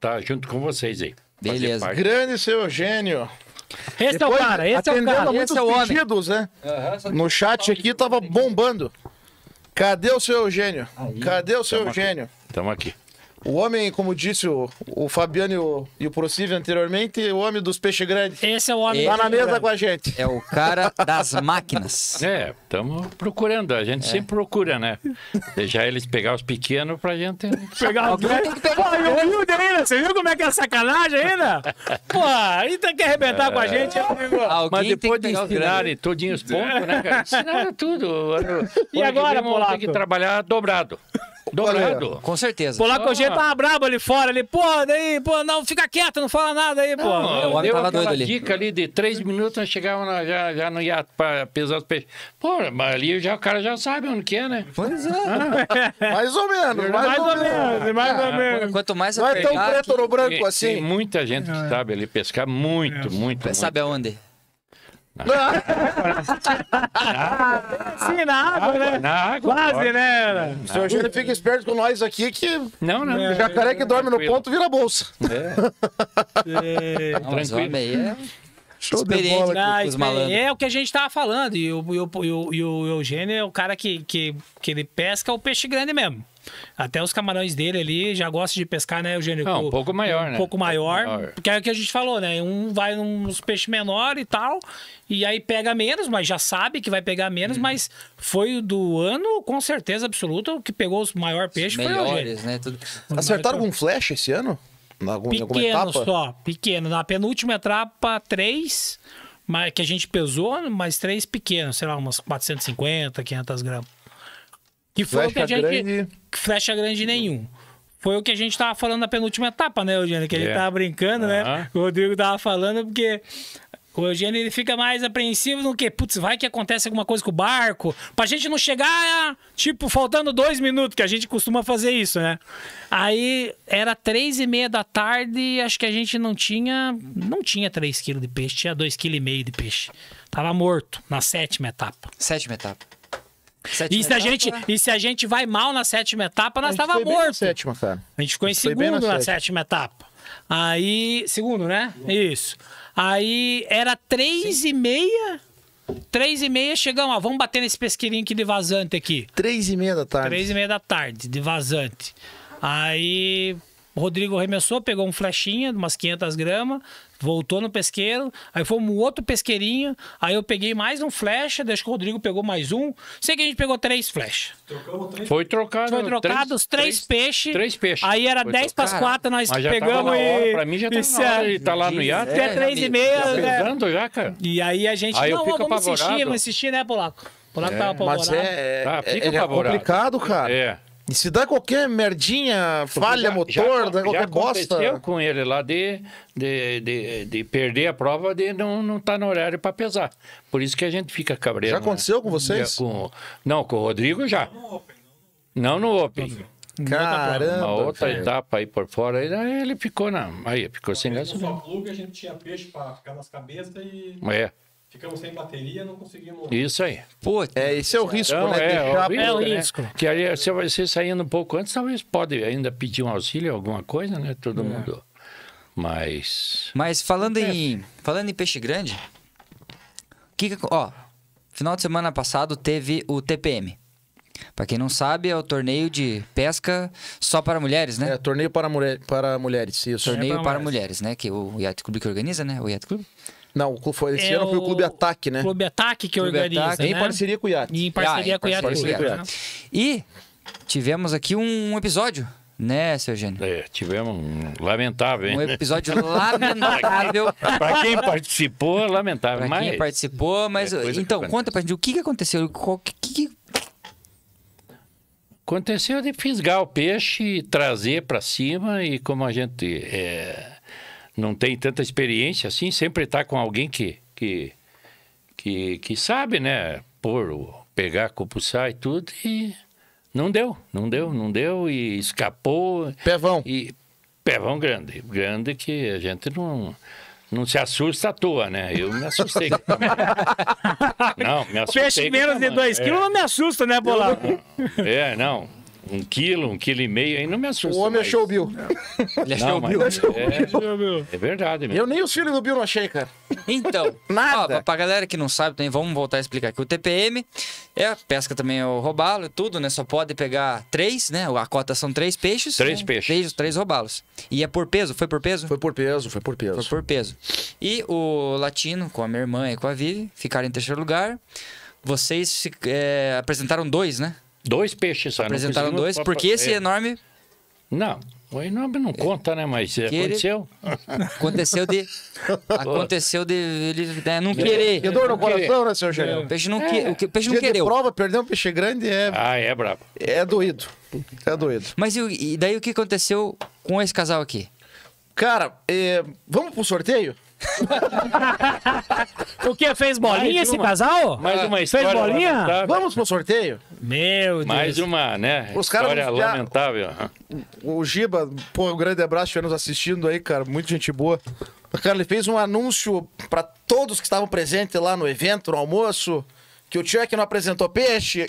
tá junto com vocês aí. Beleza. Grande seu Eugênio. Esse Depois, é o cara, esse é o cara. Muitos esse é o pedidos, homem. né? no chat aqui tava bombando. Cadê o seu Eugênio? Aí. Cadê o seu Tamo Eugênio? Aqui. Tamo aqui. O homem, como disse o, o Fabiano e o, e o Procívio anteriormente, o homem dos peixes grandes. Esse é o homem. Tá na mesa grande. com a gente. É o cara das máquinas. É, estamos procurando. A gente é. sempre procura, né? Deixar eles pegar os pequenos pra gente. Pegar os grandes. Pô, e o ainda? Você viu como é que é a sacanagem ainda? Pô, ainda quer arrebentar é. com a é. gente. É Alguém Mas depois de ensinarem todinhos os pontos, né, cara? Ensinaram é tudo. E agora, Polaco? Tem que trabalhar dobrado. Dobrado. Com certeza. Polaco hoje tava brabo ali fora, ali, pô, daí, pô, não, fica quieto, não fala nada aí, pô. Não, o homem tava doido ali. dica ali de três minutos, nós chegávamos na, já, no não ia pesar os peixes. Pô, mas ali já, o cara já sabe onde que é, né? Pois é. Ah. mais ou menos, mais, mais ou, ou menos. menos. Mais ah, ou menos. Quanto mais Não é tão preto ou branco assim. Tem muita gente que é. sabe ali pescar, muito, é. muito. Sabe aonde? Assim na água, né? Na água, Quase, né? O senhor Júlio fica esperto com nós aqui que. Não, não. O é. jacaré que dorme no ponto vira bolsa. É. é. Tranquilo. é... Show de bola ah, É o que a gente tava falando. E o, e o, e o, e o Eugênio é o cara que, que, que ele pesca o peixe grande mesmo. Até os camarões dele ali já gostam de pescar, né, Eugênio? Não, um pouco maior, um né? Um pouco maior, maior, Porque é o que a gente falou, né? Um vai nos peixes menor e tal, e aí pega menos, mas já sabe que vai pegar menos, hum. mas foi do ano, com certeza absoluta, o que pegou os maiores peixes melhores, foi o Eugênio. né? Tudo... Acertaram algum flash esse ano? Na algum, pequeno só, pequeno. Na penúltima etapa, três, mas, que a gente pesou, mas três pequenos, sei lá, umas 450, 500 gramas. Que foi flecha o que a gente. Grande. Flecha grande nenhum. Foi o que a gente tava falando na penúltima etapa, né, Eugênio? Que a gente yeah. É. tava brincando, uhum. né? O Rodrigo tava falando, porque o Eugênio ele fica mais apreensivo no que, putz, vai que acontece alguma coisa com o barco, pra gente não chegar, tipo, faltando dois minutos, que a gente costuma fazer isso, né? Aí era três e meia da tarde e acho que a gente não tinha, não tinha três quilos de peixe, tinha dois quilos e meio de peixe. Tava morto na sétima etapa. Sétima etapa. Sétima e se, a gente, e se a gente vai mal na sétima etapa, nós estava morto. sétima, cara. A gente ficou em segundo na, na sétima. sétima. etapa. Aí. Segundo, né? Isso. Aí era três Sim. e meia. Três e meia chegamos, ó, vamos bater nesse pesqueirinho aqui de vazante aqui. Três e meia da tarde. Três e meia da tarde, de vazante. Aí o Rodrigo arremessou, pegou um flechinha, umas 500 gramas, voltou no pesqueiro, aí fomos um outro pesqueirinho, aí eu peguei mais um flecha, deixa que o Rodrigo pegou mais um. Sei que a gente pegou três flechas. Três... Foi trocado. Foi trocado os três, três, peixes. Três peixes. Aí era dez 10 para as 4, nós Mas tá pegamos hora, e. Pra mim já tá e, hora, ele tá lá no iate. Até 3 é, e meia. Tá né? já, cara. E aí a gente. Aí não, vamos apavorado. insistir, vamos insistir, né, Polaco? Polaco é, tava apavorado. Mas é, é, fica é, é complicado, cara. É. E se dá qualquer merdinha, falha já, motor, já, qualquer já aconteceu com ele lá de, de, de, de, perder a prova de não não tá no horário para pesar. Por isso que a gente fica cabreiro. Já né? aconteceu né? com vocês? Já, com, não, com o Rodrigo já. Não no Open. Não no Open. Caramba! Uma outra filho. etapa aí por fora, ele ficou na. Aí ficou sem gasolina. a gente tinha peixe para ficar nas cabeças e. É. Ficamos sem bateria, não conseguimos. Isso aí. pô. é, esse é o risco, não né? É, Deixar... é o risco. É né? Que aí você vai ser saindo um pouco antes, talvez pode ainda pedir um auxílio, alguma coisa, né? Todo é. mundo. Mas. Mas falando é. em. Falando em peixe grande. Que, ó, final de semana passado teve o TPM. Para quem não sabe, é o torneio de pesca só para mulheres, né? É, torneio para, mulher, para mulheres, isso. Torneio é para, para mulheres. mulheres. né? Que o Yacht Club que organiza, né? O Yacht Club. Não, foi esse é ano foi o Clube Ataque, né? Clube Ataque que Clube organiza. Ataque, né? Em parceria com o IAT. E em ah, parceria com o IAT. E tivemos aqui um episódio. Né, seu Eugênio? É, tivemos um lamentável, hein? Um episódio lamentável. para quem participou, é lamentável. Pra mas... quem participou, mas. É então, conta pra gente o que, que aconteceu. O que, Aconteceu de fisgar o peixe, trazer para cima e como a gente. É não tem tanta experiência assim, sempre está com alguém que, que, que, que sabe, né? Pôr, pegar, compulsar e tudo, e não deu, não deu, não deu, e escapou. Pevão. E pevão grande, grande que a gente não não se assusta à toa, né? Eu me assustei. não, me assustei. Peixe menos de 2 quilos é. Né, não me assusta, né, Bolado? É, não um quilo, um quilo e meio, aí não me assusta. O homem é mais. achou o Bill. Não. Ele achou é não, o Bill. É, é, é, verdade Eu nem os filhos do Bill não achei, cara. Então, nada. Ó, pra galera que não sabe também, vamos voltar a explicar aqui. O TPM é pesca também, é o robalo e tudo, né? Só pode pegar três, né? A cota são três peixes. Três né? peixes. Três, três robalos. E é por peso? Foi por peso? Foi por peso, foi por peso. Foi por peso. E o Latino, com a minha irmã e com a Vivi, ficaram em terceiro lugar. Vocês é, apresentaram dois, né? Dois peixes só. Apresentaram não dois, porque esse é. enorme... Não, o enorme não é. conta, né? Mas que aconteceu. Ele... Aconteceu de. Aconteceu de ele né, não querer. Que dor no coração, né, senhor O peixe não, é. que... o peixe não Dia quereu. prova, perder um peixe grande é. Ah, é brabo. É doído. É doído. Mas e, daí o que aconteceu com esse casal aqui? Cara, eh, vamos pro sorteio? o que? Fez bolinha Mais esse uma. casal? Mais uma história. Fez bolinha? lamentável. Vamos pro sorteio? Meu Deus. Mais uma, né? Os caras história vão lamentável. O Giba, pô, um grande abraço, estiver nos assistindo aí, cara. Muito gente boa. Cara, ele fez um anúncio pra todos que estavam presentes lá no evento, no almoço que o Chuck não apresentou peixe.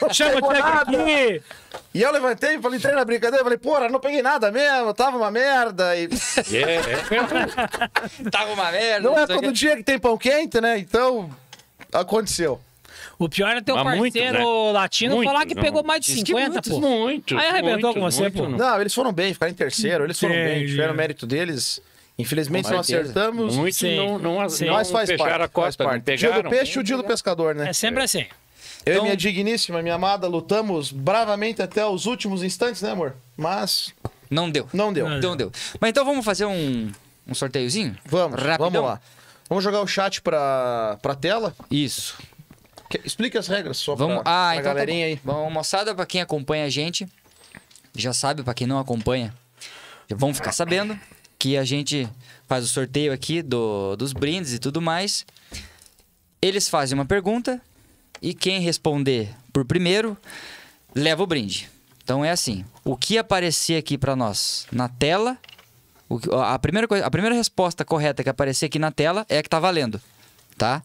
Não Chama o Chuck aqui! E eu levantei e falei, entrei na brincadeira, falei, porra, não peguei nada mesmo, tava uma merda. E... Yeah. É, é. tava uma merda. Não é todo que... dia que tem pão quente, né? Então, aconteceu. O pior é ter um parceiro né? latino falar que não. pegou mais de 50, muitos, pô. Muito, Aí arrebentou com você, pô. Não, eles foram bem, ficaram em terceiro, eles foram bem, tiveram mérito deles. Infelizmente, não acertamos. Muito não, não, sim. Nós faz parte. A costa, faz parte. dia do peixe e o dia do né? pescador, né? É sempre é. assim. Eu então... e minha digníssima, minha amada, lutamos bravamente até os últimos instantes, né, amor? Mas. Não deu. Não deu. Não, é. não deu. Mas então vamos fazer um, um sorteiozinho? Vamos. Rapidão. Vamos lá. Vamos jogar o chat pra, pra tela? Isso. Que, explica as regras só vamos, pra, ah, pra então tá galerinha tá aí. vamos moçada, pra quem acompanha a gente, já sabe, pra quem não acompanha, vão ficar sabendo que a gente faz o sorteio aqui do, dos brindes e tudo mais. Eles fazem uma pergunta e quem responder por primeiro leva o brinde. Então é assim, o que aparecer aqui para nós na tela, o, a, primeira coisa, a primeira resposta correta que aparecer aqui na tela é a que tá valendo, tá?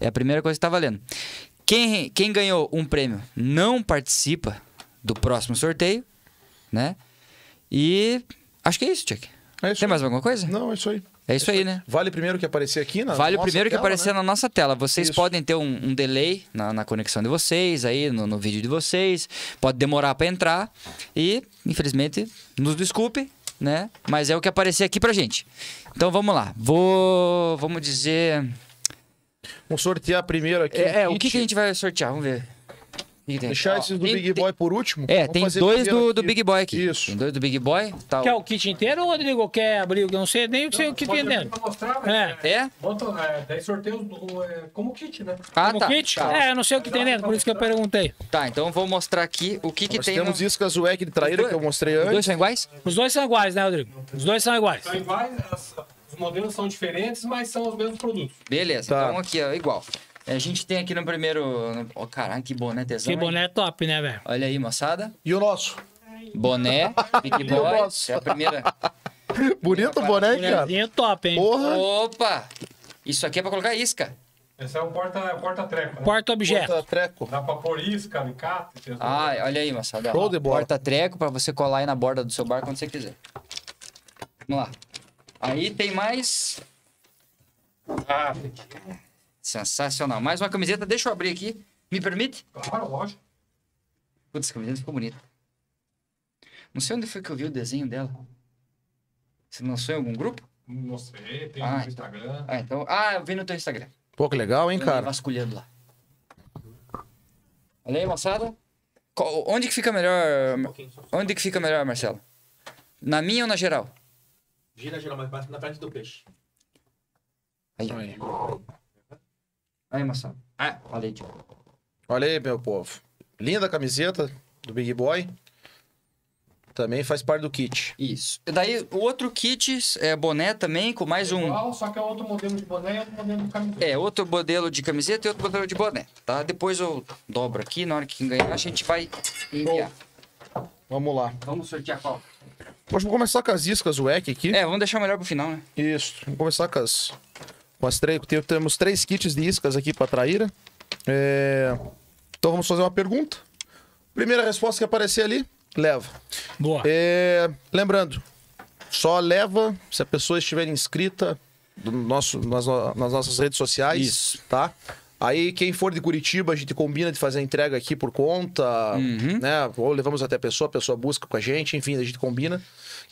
É a primeira coisa que tá valendo. Quem, quem ganhou um prêmio não participa do próximo sorteio, né? E acho que é isso, Tchek. É Tem mais alguma coisa? Não, é isso aí. É isso, é isso aí, aí, né? Vale primeiro que aparecer aqui na Vale o primeiro que aparecer né? na nossa tela. Vocês isso. podem ter um, um delay na, na, conexão de vocês, aí no, no vídeo de vocês. Pode demorar para entrar. E, infelizmente, nos desculpe, né? Mas é o que aparecer aqui pra gente. Então vamos lá. Vou. Vamos dizer. Vamos sortear primeiro aqui. É, o, é, o que, que a gente vai sortear? Vamos ver. Deixar esses do tem, Big Boy por último? É, tem dois do, do, Big Boy aqui. Isso. Tem dois do Big Boy. Tá. Quer o kit inteiro, Rodrigo? Quer abrir? Não sei nem o que tem dentro entendendo. É. É? é? Bota, é, daí sorteio é, como kit, né? Ah, como tá. kit? Tá. É, não sei o que tem dentro, por isso que eu perguntei. Tá, então vou mostrar aqui o que, que Nós tem. Temos no... isso com a Zuek de traíra que eu mostrei antes. Os dois são iguais? Os dois são iguais, né, Rodrigo? Os dois são iguais. São iguais, os modelos são diferentes, mas são os mesmos produtos. Beleza, tá. então aqui, é igual. A gente tem aqui no primeiro. Ó, oh, caralho, que boné tesão. Que boné top, né, velho? Olha aí, moçada. E o nosso? Boné, Big Boy. o nosso? É a primeira. Bonito o boné, cara. top, hein? Porra. Opa! Isso aqui é pra colocar isca. Esse é o é porta-treco. Né? Porta Porta-objeto. Porta-treco. Dá pra pôr isca, alicate, Ah, olha aí, moçada. Show de bola. Porta-treco pra você colar aí na borda do seu bar quando você quiser. Vamos lá. Aí tem mais... Ah, Sensacional. Mais uma camiseta, deixa eu abrir aqui. Me permite? Claro, lógico. Putz, a camiseta ficou bonita. Não sei onde foi que eu vi o desenho dela. Você lançou em algum grupo? Não sei, tem ah, no Instagram. Ah, então. Ah, eu vi no teu Instagram. Pô, que legal, hein, eu cara? Vasculhando lá. Olha aí, moçada. onde que fica melhor. Um onde que fica melhor, Marcelo? Na minha ou na geral? Gira geral, mas na frente do peixe. Aí. aí. É. Aí, moçada. Ah, falei de Olha aí, meu povo. Linda camiseta do Big Boy. Também faz parte do kit. Isso. E daí, outro kit, é, boné também, com mais é igual, um... só que é outro modelo de boné e outro modelo de camiseta. É, outro modelo de camiseta e outro modelo de boné, tá? Depois eu dobro aqui, na hora que ganhar a gente vai enviar. Bom, vamos lá. Vamos sortear qual? Poxa, vou começar com as iscas, o aqui. É, vamos deixar melhor pro final, né? Isso. Vamos começar com as... Com as três, temos três kits de iscas aqui para traíra. É... Então vamos fazer uma pergunta. Primeira resposta que aparecer ali, leva. Boa. É... Lembrando, só leva se a pessoa estiver inscrita do nosso, nas, nas nossas redes sociais, Isso. tá? Aí quem for de Curitiba, a gente combina de fazer a entrega aqui por conta, uhum. né? Ou levamos até a pessoa, a pessoa busca com a gente, enfim, a gente combina.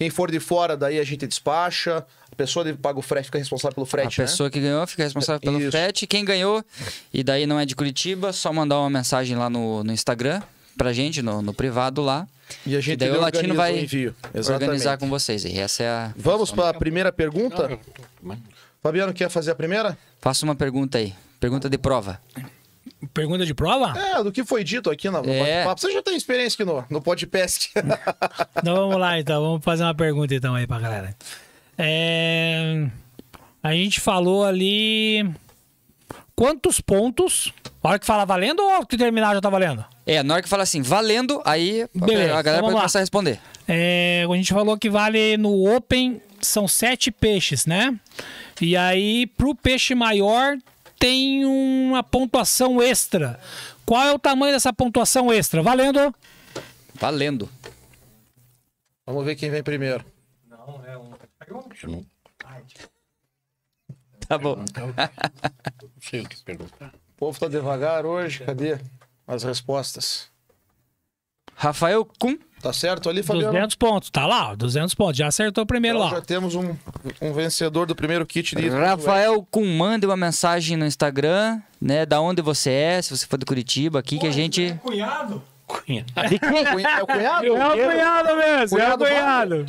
Quem for de fora, daí a gente despacha. A pessoa que paga o frete fica responsável pelo frete. A né? pessoa que ganhou fica responsável pelo Isso. frete. Quem ganhou, e daí não é de Curitiba, só mandar uma mensagem lá no, no Instagram pra gente, no, no privado lá. E a gente daí o Latino vai organizar com vocês. E essa é a. Vamos para a primeira pergunta? Fabiano, quer fazer a primeira? Faça uma pergunta aí. Pergunta de prova. Pergunta de prova? É, do que foi dito aqui no é. papo Você já tem experiência aqui no, no podcast. então vamos lá, então. Vamos fazer uma pergunta então aí pra galera. É... A gente falou ali... Quantos pontos... Na hora que fala valendo ou que terminar já tá valendo? É, na hora que fala assim, valendo, aí Beleza, a galera pode então lá. começar a responder. É, a gente falou que vale no Open, são sete peixes, né? E aí, pro peixe maior, tem uma pontuação extra. Qual é o tamanho dessa pontuação extra? Valendo! Valendo. Vamos ver quem vem primeiro. Não, é um. Pega tipo, tá, tá bom. Não sei o que perguntar. O povo tá devagar hoje, cadê as respostas? Rafael Kuhn. Tá certo ali, Fabiano? 200 pontos, tá lá, 200 pontos. Já acertou o primeiro então, lá. Já temos um, um vencedor do primeiro kit de... Rafael Kuhn, manda uma mensagem no Instagram, né? Da onde você é, se você for de Curitiba aqui, Pô, que a gente... É cunhado? Cunhado. De quem? É, é o cunhado? É o cunhado mesmo, cunhado é o cunhado.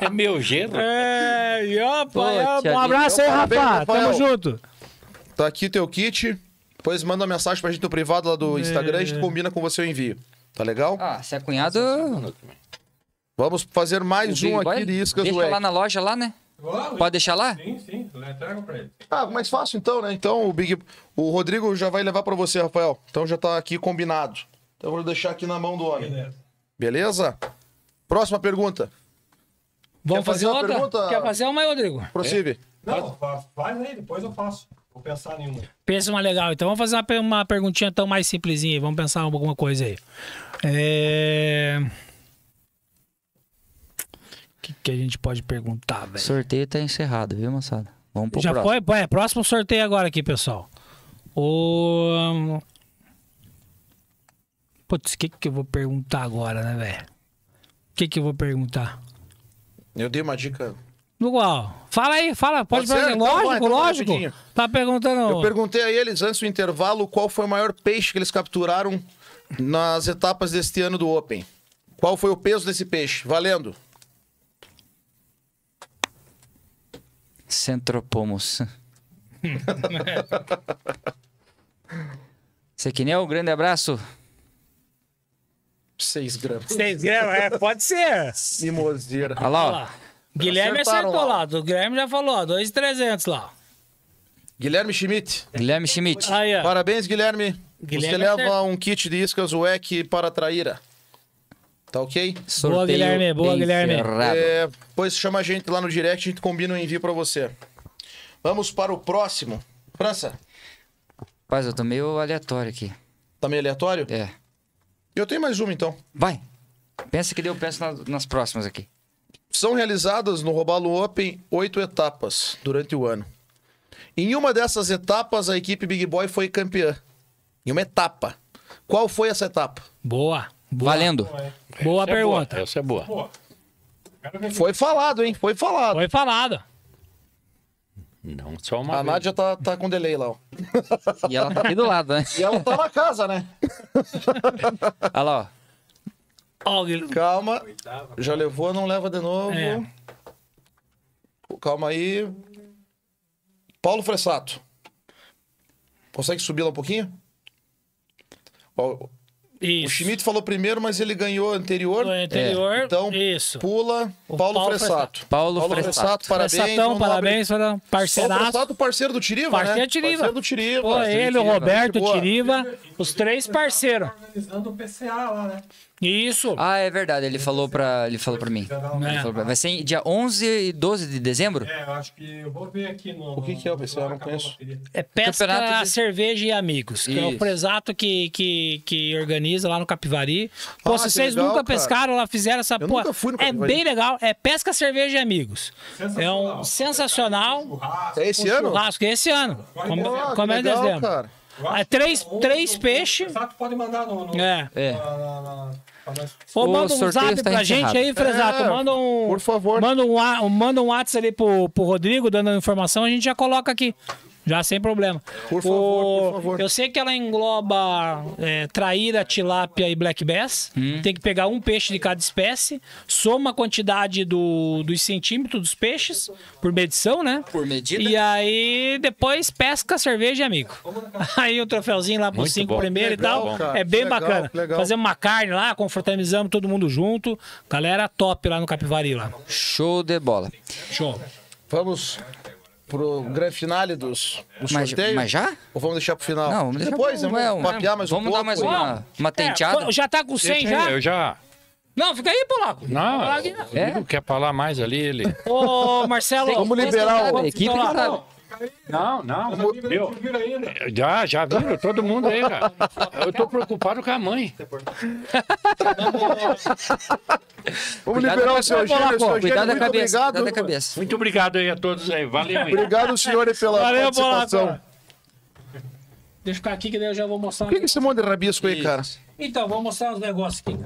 é meu gênero. É, e opa, opa, um abraço aí, rapaz. Tamo junto. Tá aqui teu kit. Depois manda uma mensagem pra gente no privado lá do é. Instagram, é. a gente combina com você o envio. Tá legal? Ah, se é cunhado. É Vamos fazer mais um aqui de iscas Deixa lá na loja, lá, né? Pode deixar lá? Sim, sim, trago pra ele. Ah, mais fácil então, né? Então o Big. O Rodrigo já vai levar para você, Rafael. Então já tá aqui combinado. Então eu vou deixar aqui na mão do homem. Beleza? Beleza? Próxima pergunta. Vamos Quer fazer, fazer outra? Pergunta? Quer fazer uma aí, Rodrigo? Prossibe. É. Não, faz aí, depois eu faço. Vou pensar nenhuma. Pensa uma legal. Então vamos fazer uma, uma perguntinha tão mais simplesinha. Vamos pensar alguma coisa aí. É... O que, que a gente pode perguntar, velho? Sorteio tá encerrado, viu, moçada? Vamos pro Já próximo. foi? É, próximo sorteio agora aqui, pessoal. O... Hum, putz, o que que eu vou perguntar agora, né, velho? O que que eu vou perguntar? Eu dei uma dica... Igual. Fala aí, fala, pode, pode fazer. Então lógico, então, lógico. Rapidinho. Tá perguntando. Eu perguntei a eles antes do intervalo qual foi o maior peixe que eles capturaram nas etapas deste ano do Open. Qual foi o peso desse peixe? Valendo. Centropomus. é um grande abraço. 6 gramas. 6 gramas, é, pode ser. Mimoseira. Olha lá, ó. Guilherme acertou lá. lá. O Guilherme já falou, ó, 2,300 lá. Guilherme Schmidt. Guilherme Schmidt. Aí, Parabéns, Guilherme. Guilherme Você leva acertou. um kit de iscas WEC para traíra. Tá ok? Sorteio boa, Guilherme. Boa, Guilherme. É, pois chama a gente lá no direct, a gente combina o um envio para você. Vamos para o próximo. França. Rapaz, eu tô meio aleatório aqui. Tá meio aleatório? É. Eu tenho mais uma, então. Vai. Pensa que deu, penso na, nas próximas aqui. São realizadas no Robalo Open oito etapas durante o ano. Em uma dessas etapas, a equipe Big Boy foi campeã. Em uma etapa. Qual foi essa etapa? Boa. boa. Valendo. Boa pergunta. É boa. Essa é boa. É boa. Foi falado, hein? Foi falado. Foi falado. Não só uma. A vez. Nádia tá, tá com delay lá, ó. E ela tá aqui do lado, né? E ela tá na casa, né? Olha lá, ó. Calma. Já levou, não leva de novo. É. Calma aí. Paulo Fressato. Consegue subir lá um pouquinho? Ó, o Schmidt falou primeiro, mas ele ganhou anterior. Ganhou anterior. É. Então, isso. pula Paulo, Paulo Fressato. Paulo, Paulo Fressato, parabéns. Fressatão, Bruno parabéns, parceiraço. Paulo Fressato, parceiro do Tiriva, parceiro né? Tiriva. Parceiro do Tiriva. Pô, Parceiro ele, do o Roberto Tiriva. Os três parceiros. Organizando o PCA lá, né? Isso. Ah, é verdade. Ele falou pra, ele falou pra mim. Ele falou pra- Vai ser dia 11 e 12 de dezembro? É, eu acho que eu vou ver aqui no. O que que é o PCA? Eu não conheço. É pesca, de- cerveja e amigos. Que é o Isso. presato que, que, que organiza lá no Capivari. Pô, Ah, se vocês legal, nunca cara. pescaram lá, fizeram essa Eu porra. nunca fui no é Capivari. é bem legal. É pesca, cerveja e amigos. É um Sensacional. É, é esse ano? churrasco esse ano. Come- Ó, em dezembro. cara. Ah, três três peixes. Exato, pode mandar no. no é. é. Na, na, na, Pô, manda um zap pra gente aí, Fresato. É, manda um. Por favor. Manda um, manda um WhatsApp ali pro, pro Rodrigo, dando a informação, a gente já coloca aqui. Já sem problema. Por favor, o... por favor. Eu sei que ela engloba é, traíra, tilápia e black bass. Hum. Tem que pegar um peixe de cada espécie, soma a quantidade do, dos centímetros dos peixes, por medição, né? Por medida. E aí depois pesca, cerveja amigo. Aí o um troféuzinho lá para Muito cinco bom. primeiros legal, e tal. Cara. é bem legal, bacana. Legal. Fazemos uma carne lá, confraternizamos todo mundo junto. Galera top lá no Capivari lá. Show de bola. Show. Vamos pro grande finale dos, dos mas, sorteios? Mas já? Ou vamos deixar pro final? Não, vamos Depois, pro, né? vamos é, um, mais vamos um pouco. Vamos dar mais uma, uma, tenteada. É, já tá com 100 já? Eu já. Não, fica aí, Polaco. Não, não é. quer falar mais ali, ele. Ô, Marcelo... Vamos liberar o... Equipe, cara. Não, Não, não. Meu, né? já, já viram, todo mundo aí, cara. Eu tô preocupado com a mãe. Tá Vamos cuidado liberar o seu Eugênio. Seu Eugênio, cabeça, Muito obrigado aí a todos aí. Valeu aí. Obrigado, senhores, pela Valeu, participação. Bola, Deixa eu ficar aqui que daí eu já vou mostrar. Por que, que esse monte de rabisco aí, cara? Então, vou mostrar os negócios aqui.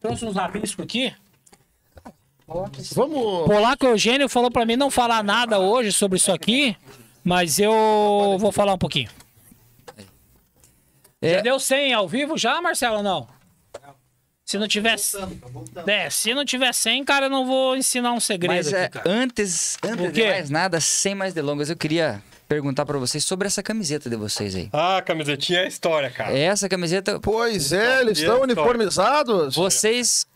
Trouxe uns rabiscos aqui. Vamos. Polaco Eugênio falou para mim não falar nada hoje sobre isso aqui. Mas eu vou falar um pouquinho. É. Já deu 100 ao vivo já, Marcelo, não? Se não tiver. Tá tá é, se não tiver 100, cara, eu não vou ensinar um segredo. Mas é aqui, cara. antes, antes de mais nada, sem mais delongas, eu queria perguntar para vocês sobre essa camiseta de vocês aí. Ah, a camisetinha é história, cara. Essa camiseta. Pois é, eles estão é uniformizados. Vocês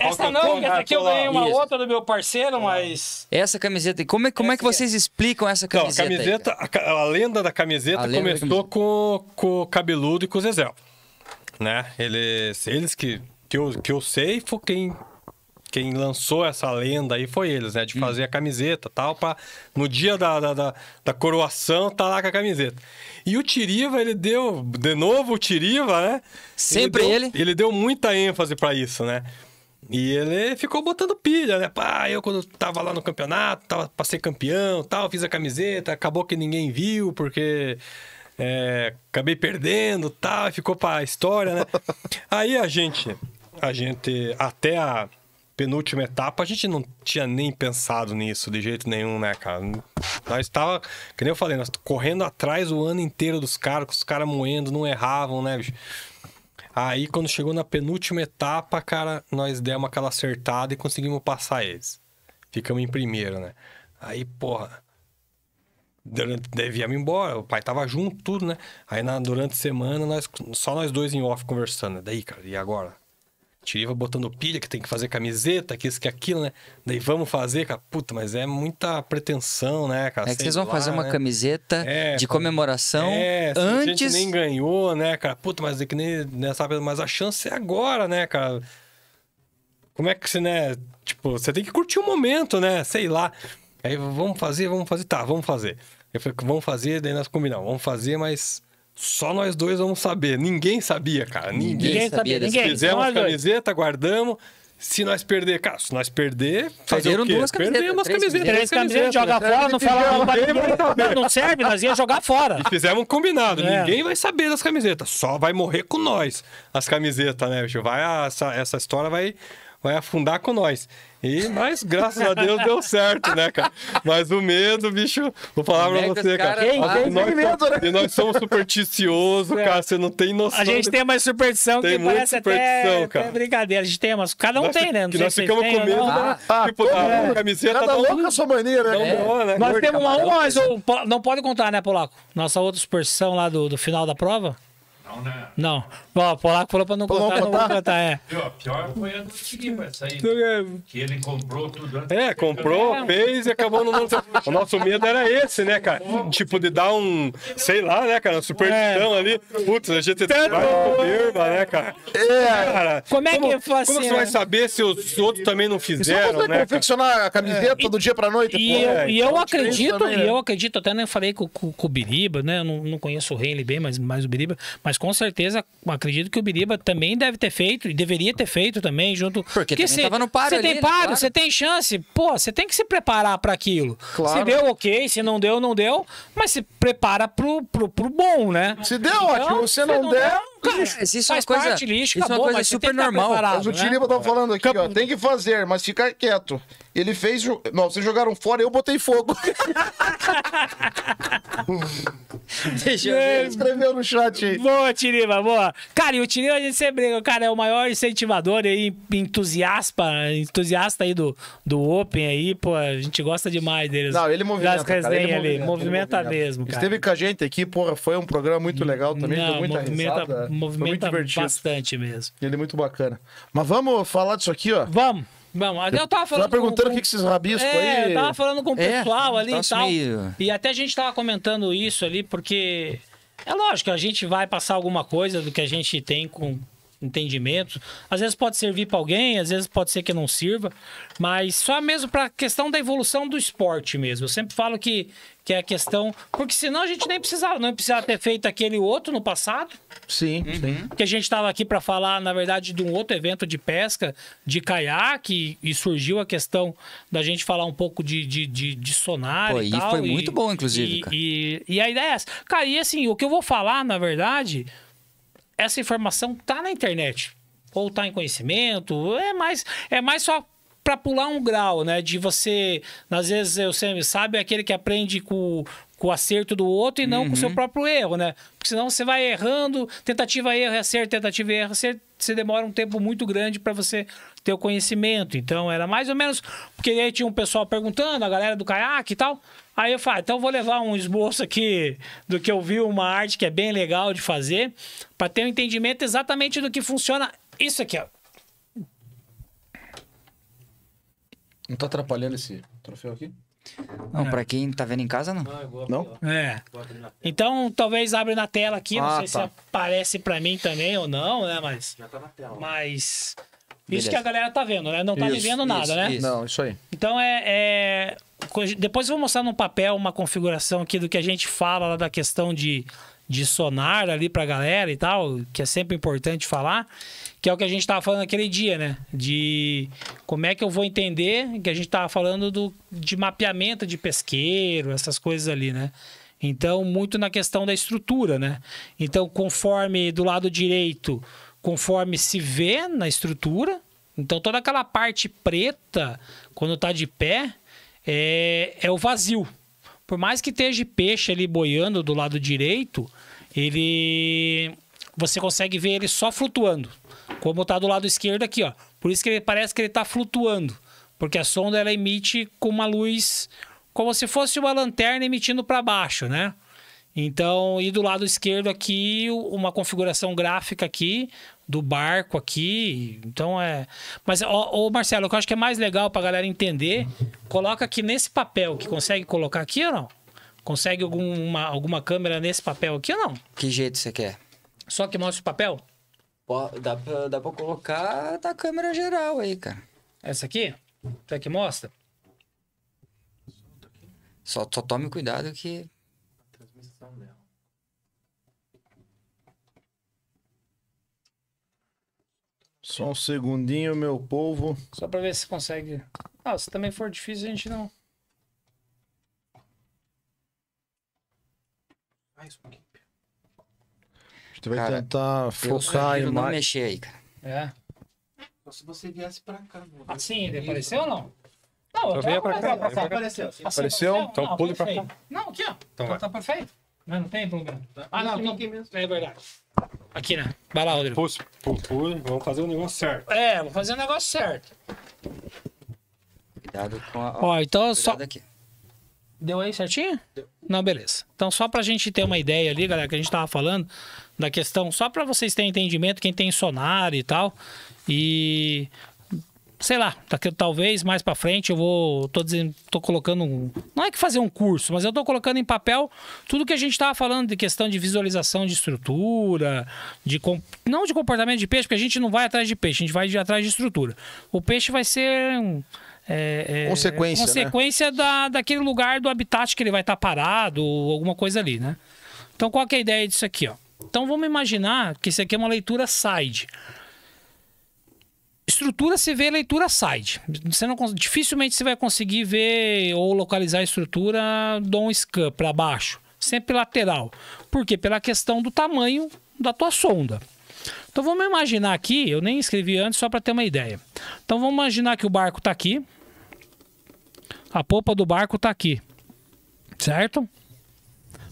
essa não, essa aqui eu ganhei uma Isso. outra do meu parceiro, ah. mas. Essa camiseta. Como é, como é que vocês é. explicam essa camiseta? Não, a camiseta, aí, a, a, lenda da camiseta começou da camiseta. Com, com o Cabeludo e com o Zezel. Né? Eles, eles que, que, eu, que eu sei foi quem, quem lançou essa lenda aí foi eles, né? De hum. fazer hum. a camiseta tal, para no dia da, da, da, da, coroação tá lá com a camiseta. E o Tiriva, ele deu, de novo o Tiriva, né? Sempre ele. Deu, ele, ele deu muita ênfase para isso, né? E ele ficou botando pilha, né? Pá, eu quando tava lá no campeonato, tava pra ser campeão tal, fiz a camiseta, acabou que ninguém viu, porque é, acabei perdendo tal, ficou pra história, né? Aí a gente, a gente, até a penúltima etapa, a gente não tinha nem pensado nisso de jeito nenhum, né, cara? Nós tava, que nem eu falei, nós correndo atrás o ano inteiro dos caras, com os caras moendo, não erravam, né, bicho? Aí, quando chegou na penúltima etapa, cara, nós demos aquela acertada e conseguimos passar eles. Ficamos em primeiro, né? Aí, porra, devíamos ir embora, o pai tava junto, tudo, né? Aí na, durante a semana, nós, só nós dois em off conversando. Né? Daí, cara, e agora? Tiriva botando pilha que tem que fazer camiseta, que isso, que aquilo, né? Daí vamos fazer, cara. Puta, mas é muita pretensão, né, cara? É que vocês vão lá, fazer uma né? camiseta é, de comemoração é, antes. A gente nem ganhou, né, cara? Puta, mas é que nem, né, sabe? Mas a chance é agora, né, cara? Como é que você, né? Tipo, você tem que curtir o momento, né? Sei lá. Aí vamos fazer, vamos fazer. Tá, vamos fazer. Eu falei, vamos fazer, daí nós combinamos, vamos fazer, mas só nós dois vamos saber. Ninguém sabia, cara. Ninguém, ninguém sabia. Ninguém. Fizemos a camiseta, guardamos. Se nós perder, cara, se nós perder, fazer duas camisetas. Perdemos três camisetas. Três camisetas, joga fora, não falaram Não serve, nós ia jogar fora. E fizemos um combinado, é. ninguém vai saber das camisetas, só vai morrer com nós as camisetas, né, bicho? Vai, ah, essa, essa história vai, vai afundar com nós. E, mas graças a Deus deu certo, né, cara? Mas o medo, bicho, vou falar pra você, cara. cara. Quem, quem nós, medo, né? E nós somos supersticiosos, é. cara, você não tem noção. A gente de... tem mais superstição tem que parece superstição, até, cara. até brincadeira. A gente tem mas Cada um nós, tem, né? Não que nós ficamos com medo da, né? ah, tipo, ah, camiseta. Cada tá com a sua mania, né? É. Boa, né? Nós temos tá uma, mas não pode contar, né, Polaco? Nossa outra superstição lá do, do final da prova. Não, né? Não. Bom, o Polaco falou pra não Pô, contar, não vou contar, é. Pior, pior foi a do Tiquiba, essa aí. Então, é. Que ele comprou tudo antes. É, comprou, é. fez e acabou no nosso... o nosso medo era esse, né, cara? tipo, de dar um, sei lá, né, cara? Uma superstição é. ali. Putz, a gente Tanto... vai berba, né, cara? É, cara. Como é que foi assim? Como você né? vai saber se os outros também não é fizeram, você né? confeccionar a camiseta é. todo dia pra noite? E, pô, eu, é, então e eu acredito, também, e eu acredito, até nem né, falei com, com, com, o Biriba, né? Eu não, não conheço o Rei bem, mas mais o Biriba, mas com certeza acredito que o Biriba também deve ter feito e deveria ter feito também junto. Porque, Porque você, no paro você tem né? paro, você tem chance. Pô, você tem que se preparar para aquilo. Claro. Se deu, ok. Se não deu, não deu. Mas se prepara pro, pro, pro bom, né? Se deu, então, ótimo. Se, se não, deu der Cara, isso, isso é faz é coisa, parte, lixo, isso acabou, é uma coisa super normal. Mas o Tiriba né? tá é. falando aqui, ó, tem que fazer, mas ficar quieto. Ele fez... Não, vocês jogaram fora, eu botei fogo. Deixa eu ver. escreveu no chat aí. Boa, Tiriba, boa. Cara, e o Tiriba, a gente sempre briga, cara, é o maior incentivador aí, entusiasta, entusiasta aí do, do Open aí, pô, a gente gosta demais deles. Não, ele movimenta, cara, ele movimenta, ali, movimenta, movimenta mesmo, cara. Esteve com a gente aqui, porra, foi um programa muito legal também, Não, deu muita movimenta... risada movimenta bastante mesmo. Ele é muito bacana. Mas vamos falar disso aqui, ó. Vamos. Vamos, ah, eu tava falando. Tava tá perguntando com, com... o que esses rabiscos é, aí. Eu tava falando com o é? pessoal é, ali e tal. Meio... E até a gente tava comentando isso ali, porque é lógico, a gente vai passar alguma coisa do que a gente tem com entendimento. Às vezes pode servir para alguém, às vezes pode ser que não sirva, mas só mesmo para a questão da evolução do esporte mesmo. Eu sempre falo que que é a questão. Porque senão a gente nem precisava, não precisava ter feito aquele outro no passado. Sim, uhum. sim. Porque a gente estava aqui para falar, na verdade, de um outro evento de pesca, de caiaque, e surgiu a questão da gente falar um pouco de, de, de, de sonar. Pô, e, tal, foi e, muito bom, inclusive. E, e, e a ideia é essa. Cara, e assim, o que eu vou falar, na verdade, essa informação tá na internet ou tá em conhecimento, é mais é mais só para pular um grau, né? De você, às vezes, eu sempre sabe aquele que aprende com, com o acerto do outro e não uhum. com o seu uhum. próprio erro, né? Porque senão você vai errando, tentativa, erro, acerto, tentativa, erro, acerto, você demora um tempo muito grande para você ter o conhecimento. Então era mais ou menos, porque aí tinha um pessoal perguntando, a galera do caiaque e tal. Aí eu falo, ah, então vou levar um esboço aqui do que eu vi, uma arte que é bem legal de fazer, para ter um entendimento exatamente do que funciona isso aqui, ó. Não tá atrapalhando esse troféu aqui? Não, é. pra quem tá vendo em casa, não. Ah, não? É. Então, talvez abre na tela aqui, ah, não sei tá. se aparece pra mim também ou não, né? Mas. Já tá na tela. Mas. Beleza. Isso que a galera tá vendo, né? Não tá isso, vendo nada, isso, né? Isso. Não, isso aí. Então é, é. Depois eu vou mostrar num papel uma configuração aqui do que a gente fala lá da questão de de sonar ali pra galera e tal, que é sempre importante falar, que é o que a gente tava falando naquele dia, né? De como é que eu vou entender que a gente tava falando do, de mapeamento de pesqueiro, essas coisas ali, né? Então, muito na questão da estrutura, né? Então, conforme do lado direito, conforme se vê na estrutura, então toda aquela parte preta, quando tá de pé, é, é o vazio. Por mais que esteja peixe ali boiando do lado direito, ele você consegue ver ele só flutuando, como está do lado esquerdo aqui, ó. Por isso que ele parece que ele está flutuando, porque a sonda ela emite com uma luz como se fosse uma lanterna emitindo para baixo, né? Então, e do lado esquerdo aqui, uma configuração gráfica aqui do barco aqui. Então é, mas o Marcelo, o que eu acho que é mais legal para a galera entender, coloca aqui nesse papel que consegue colocar aqui ou não? Consegue alguma, alguma câmera nesse papel aqui ou não? Que jeito você quer? Só que mostra o papel? Pô, dá, pra, dá pra colocar da câmera geral aí, cara. Essa aqui? Você que mostra? Só, só tome cuidado que. Só um segundinho, meu povo. Só pra ver se consegue. Ah, se também for difícil, a gente não. Mais um A gente vai cara, tentar focar e mais... não mexer aí, cara. É. Só se você viesse pra cá. Assim, ele apareceu ou não? Não, eu veio pra, pra cá. Pra cá. Apareceu. apareceu? apareceu? Então não, pule perfeito. pra cá. Não, aqui, ó. Então, então tá perfeito. Não, não tem problema. Tá. Ah, não, não. É verdade. Aqui, né? Vai lá, Rodrigo. pô, pulse, vamos fazer o negócio certo. É, vamos fazer o negócio certo. Cuidado com a. Ó, então Cuidado só. Aqui. Deu aí certinho? Deu. Não, beleza. Então, só pra gente ter uma ideia ali, galera, que a gente tava falando da questão, só pra vocês terem entendimento, quem tem sonar e tal. E sei lá, daqui, talvez mais para frente eu vou, tô dizendo, tô colocando, um, não é que fazer um curso, mas eu tô colocando em papel tudo que a gente tava falando de questão de visualização de estrutura, de não de comportamento de peixe, porque a gente não vai atrás de peixe, a gente vai atrás de estrutura. O peixe vai ser um é, é, consequência, né? consequência né? da, daquele lugar do habitat que ele vai estar tá parado, ou alguma coisa ali, né? Então, qual é a ideia disso aqui, ó? Então, vamos imaginar que isso aqui é uma leitura side. Estrutura se vê leitura side. Você não, dificilmente você vai conseguir ver ou localizar a estrutura do scan para baixo, sempre lateral. Por quê? Pela questão do tamanho da tua sonda. Então vamos imaginar aqui, eu nem escrevi antes só para ter uma ideia. Então vamos imaginar que o barco está aqui, a polpa do barco está aqui, certo?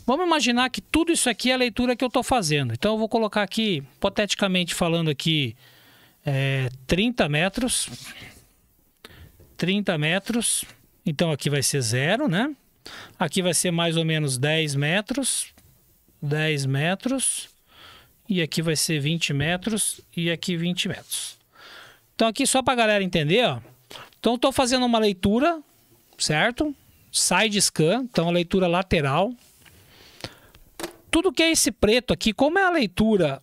Vamos imaginar que tudo isso aqui é a leitura que eu estou fazendo. Então eu vou colocar aqui, hipoteticamente falando aqui, é, 30 metros. 30 metros. Então aqui vai ser zero, né? Aqui vai ser mais ou menos 10 metros. 10 metros. E aqui vai ser 20 metros. E aqui 20 metros. Então aqui só para a galera entender, ó. Então estou fazendo uma leitura certo? Side scan, então a leitura lateral. Tudo que é esse preto aqui, como é a leitura,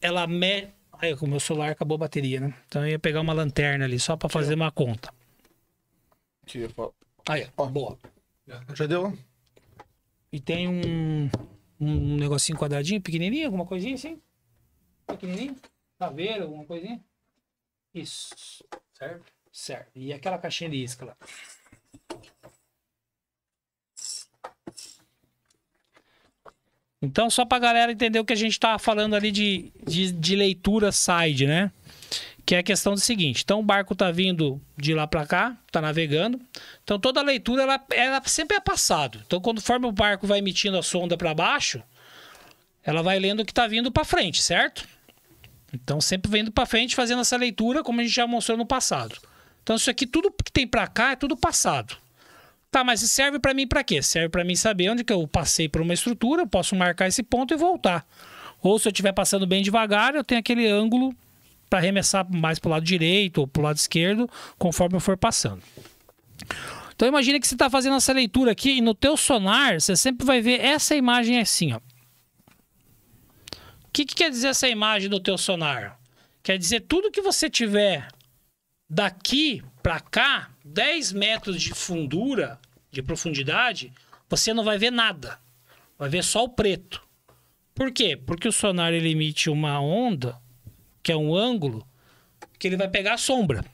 ela me... Ai, o meu celular acabou a bateria, né? Então eu ia pegar uma lanterna ali, só para fazer uma conta. Aí, ó, boa. Já deu? E tem um, um negocinho quadradinho, pequenininho, alguma coisinha assim? Pequenininho? Caveira, alguma coisinha? Isso. Certo? Certo. E aquela caixinha de isca lá. Então, só para a galera entender o que a gente estava falando ali de, de, de, leitura side, né? Que é a questão do seguinte: então o barco está vindo de lá para cá, está navegando. Então toda a leitura ela, ela sempre é passado. Então, conforme o barco vai emitindo a sonda para baixo, ela vai lendo o que está vindo para frente, certo? Então sempre vendo para frente, fazendo essa leitura, como a gente já mostrou no passado. Então isso aqui, tudo que tem para cá é tudo passado. Tá, mas serve para mim para quê? Serve para mim saber onde que eu passei por uma estrutura, eu posso marcar esse ponto e voltar. Ou se eu estiver passando bem devagar, eu tenho aquele ângulo para arremessar mais para o lado direito ou para o lado esquerdo, conforme eu for passando. Então imagine que você está fazendo essa leitura aqui e no teu sonar você sempre vai ver essa imagem assim, ó. O que, que quer dizer essa imagem do teu sonar? Quer dizer tudo que você tiver daqui para cá, 10 metros de fundura, de profundidade, você não vai ver nada. Vai ver só o preto. Por quê? Porque o sonar ele emite uma onda, que é um ângulo, que ele vai pegar a sombra.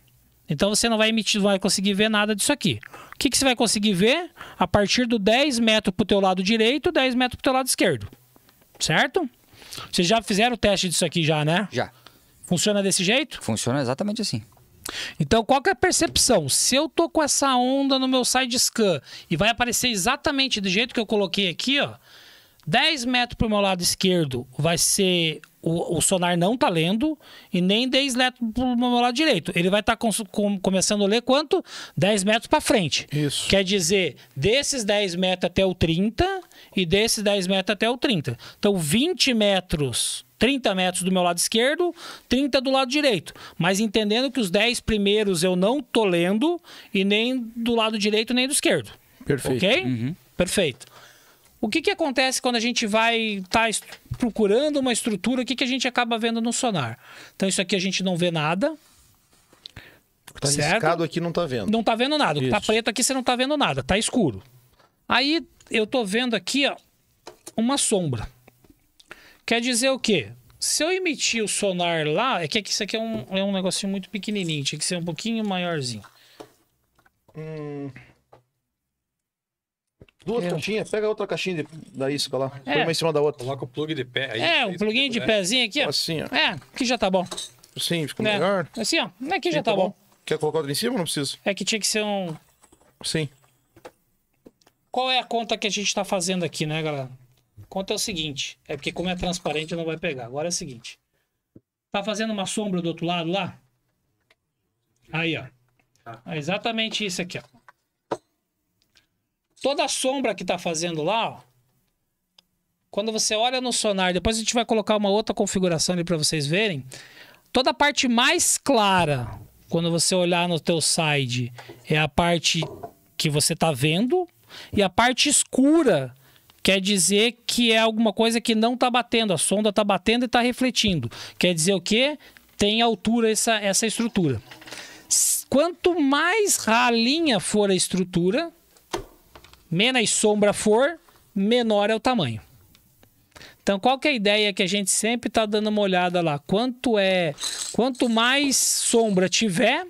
Então você não vai emitir, não vai conseguir ver nada disso aqui. O que, que você vai conseguir ver? A partir do 10 metros para o teu lado direito, 10 metros para o teu lado esquerdo. Certo? Vocês já fizeram o teste disso aqui já, né? Já. Funciona desse jeito? Funciona exatamente assim. Então, qual que é a percepção? Se eu tô com essa onda no meu side scan e vai aparecer exatamente do jeito que eu coloquei aqui, ó, 10 metros para o meu lado esquerdo vai ser o, o, sonar não está lendo e nem 10 metros para o meu lado direito. Ele vai estar tá com, começando a ler quanto? 10 metros para frente. Isso. Quer dizer, desses 10 metros até o 30 e desses 10 metros até o 30. Então, 20 metros 30 metros do meu lado esquerdo, 30 do lado direito. Mas entendendo que os 10 primeiros eu não tô lendo e nem do lado direito nem do esquerdo. Perfeito. Ok? Uhum. Perfeito. O que, que acontece quando a gente vai estar tá procurando uma estrutura? O que, que a gente acaba vendo no sonar? Então, isso aqui a gente não vê nada. O que tá certo? riscado aqui não tá vendo. Não tá vendo nada. O que tá preto aqui você não tá vendo nada, tá escuro. Aí eu tô vendo aqui, ó, uma sombra. Quer dizer o quê? Se eu emitir o sonar lá, é que isso aqui é um, é um negocinho muito pequenininho, tinha que ser um pouquinho maiorzinho. Hum. Duas é. caixinhas, pega outra caixinha de... da isca lá. É. Põe uma em cima da outra. Coloca o plug de pé aí. É, um pluguinho de pezinho aqui, ó. Assim, ó. É, aqui já tá bom. Sim, ficou é. melhor. Assim, ó. Aqui já tá, tá bom. bom. Quer colocar outro em cima ou não precisa? É que tinha que ser um. Sim. Qual é a conta que a gente tá fazendo aqui, né, galera? Conta é o seguinte: é porque, como é transparente, não vai pegar. Agora é o seguinte: tá fazendo uma sombra do outro lado lá? Aí, ó. É exatamente isso aqui, ó. Toda a sombra que está fazendo lá, ó, quando você olha no sonar, depois a gente vai colocar uma outra configuração ali para vocês verem. Toda a parte mais clara, quando você olhar no teu side, é a parte que você está vendo e a parte escura quer dizer que é alguma coisa que não está batendo, a sonda está batendo e está refletindo. Quer dizer o quê? Tem altura essa essa estrutura. Quanto mais ralinha for a estrutura, menos sombra for, menor é o tamanho. Então, qual que é a ideia que a gente sempre está dando uma olhada lá? Quanto é, quanto mais sombra tiver,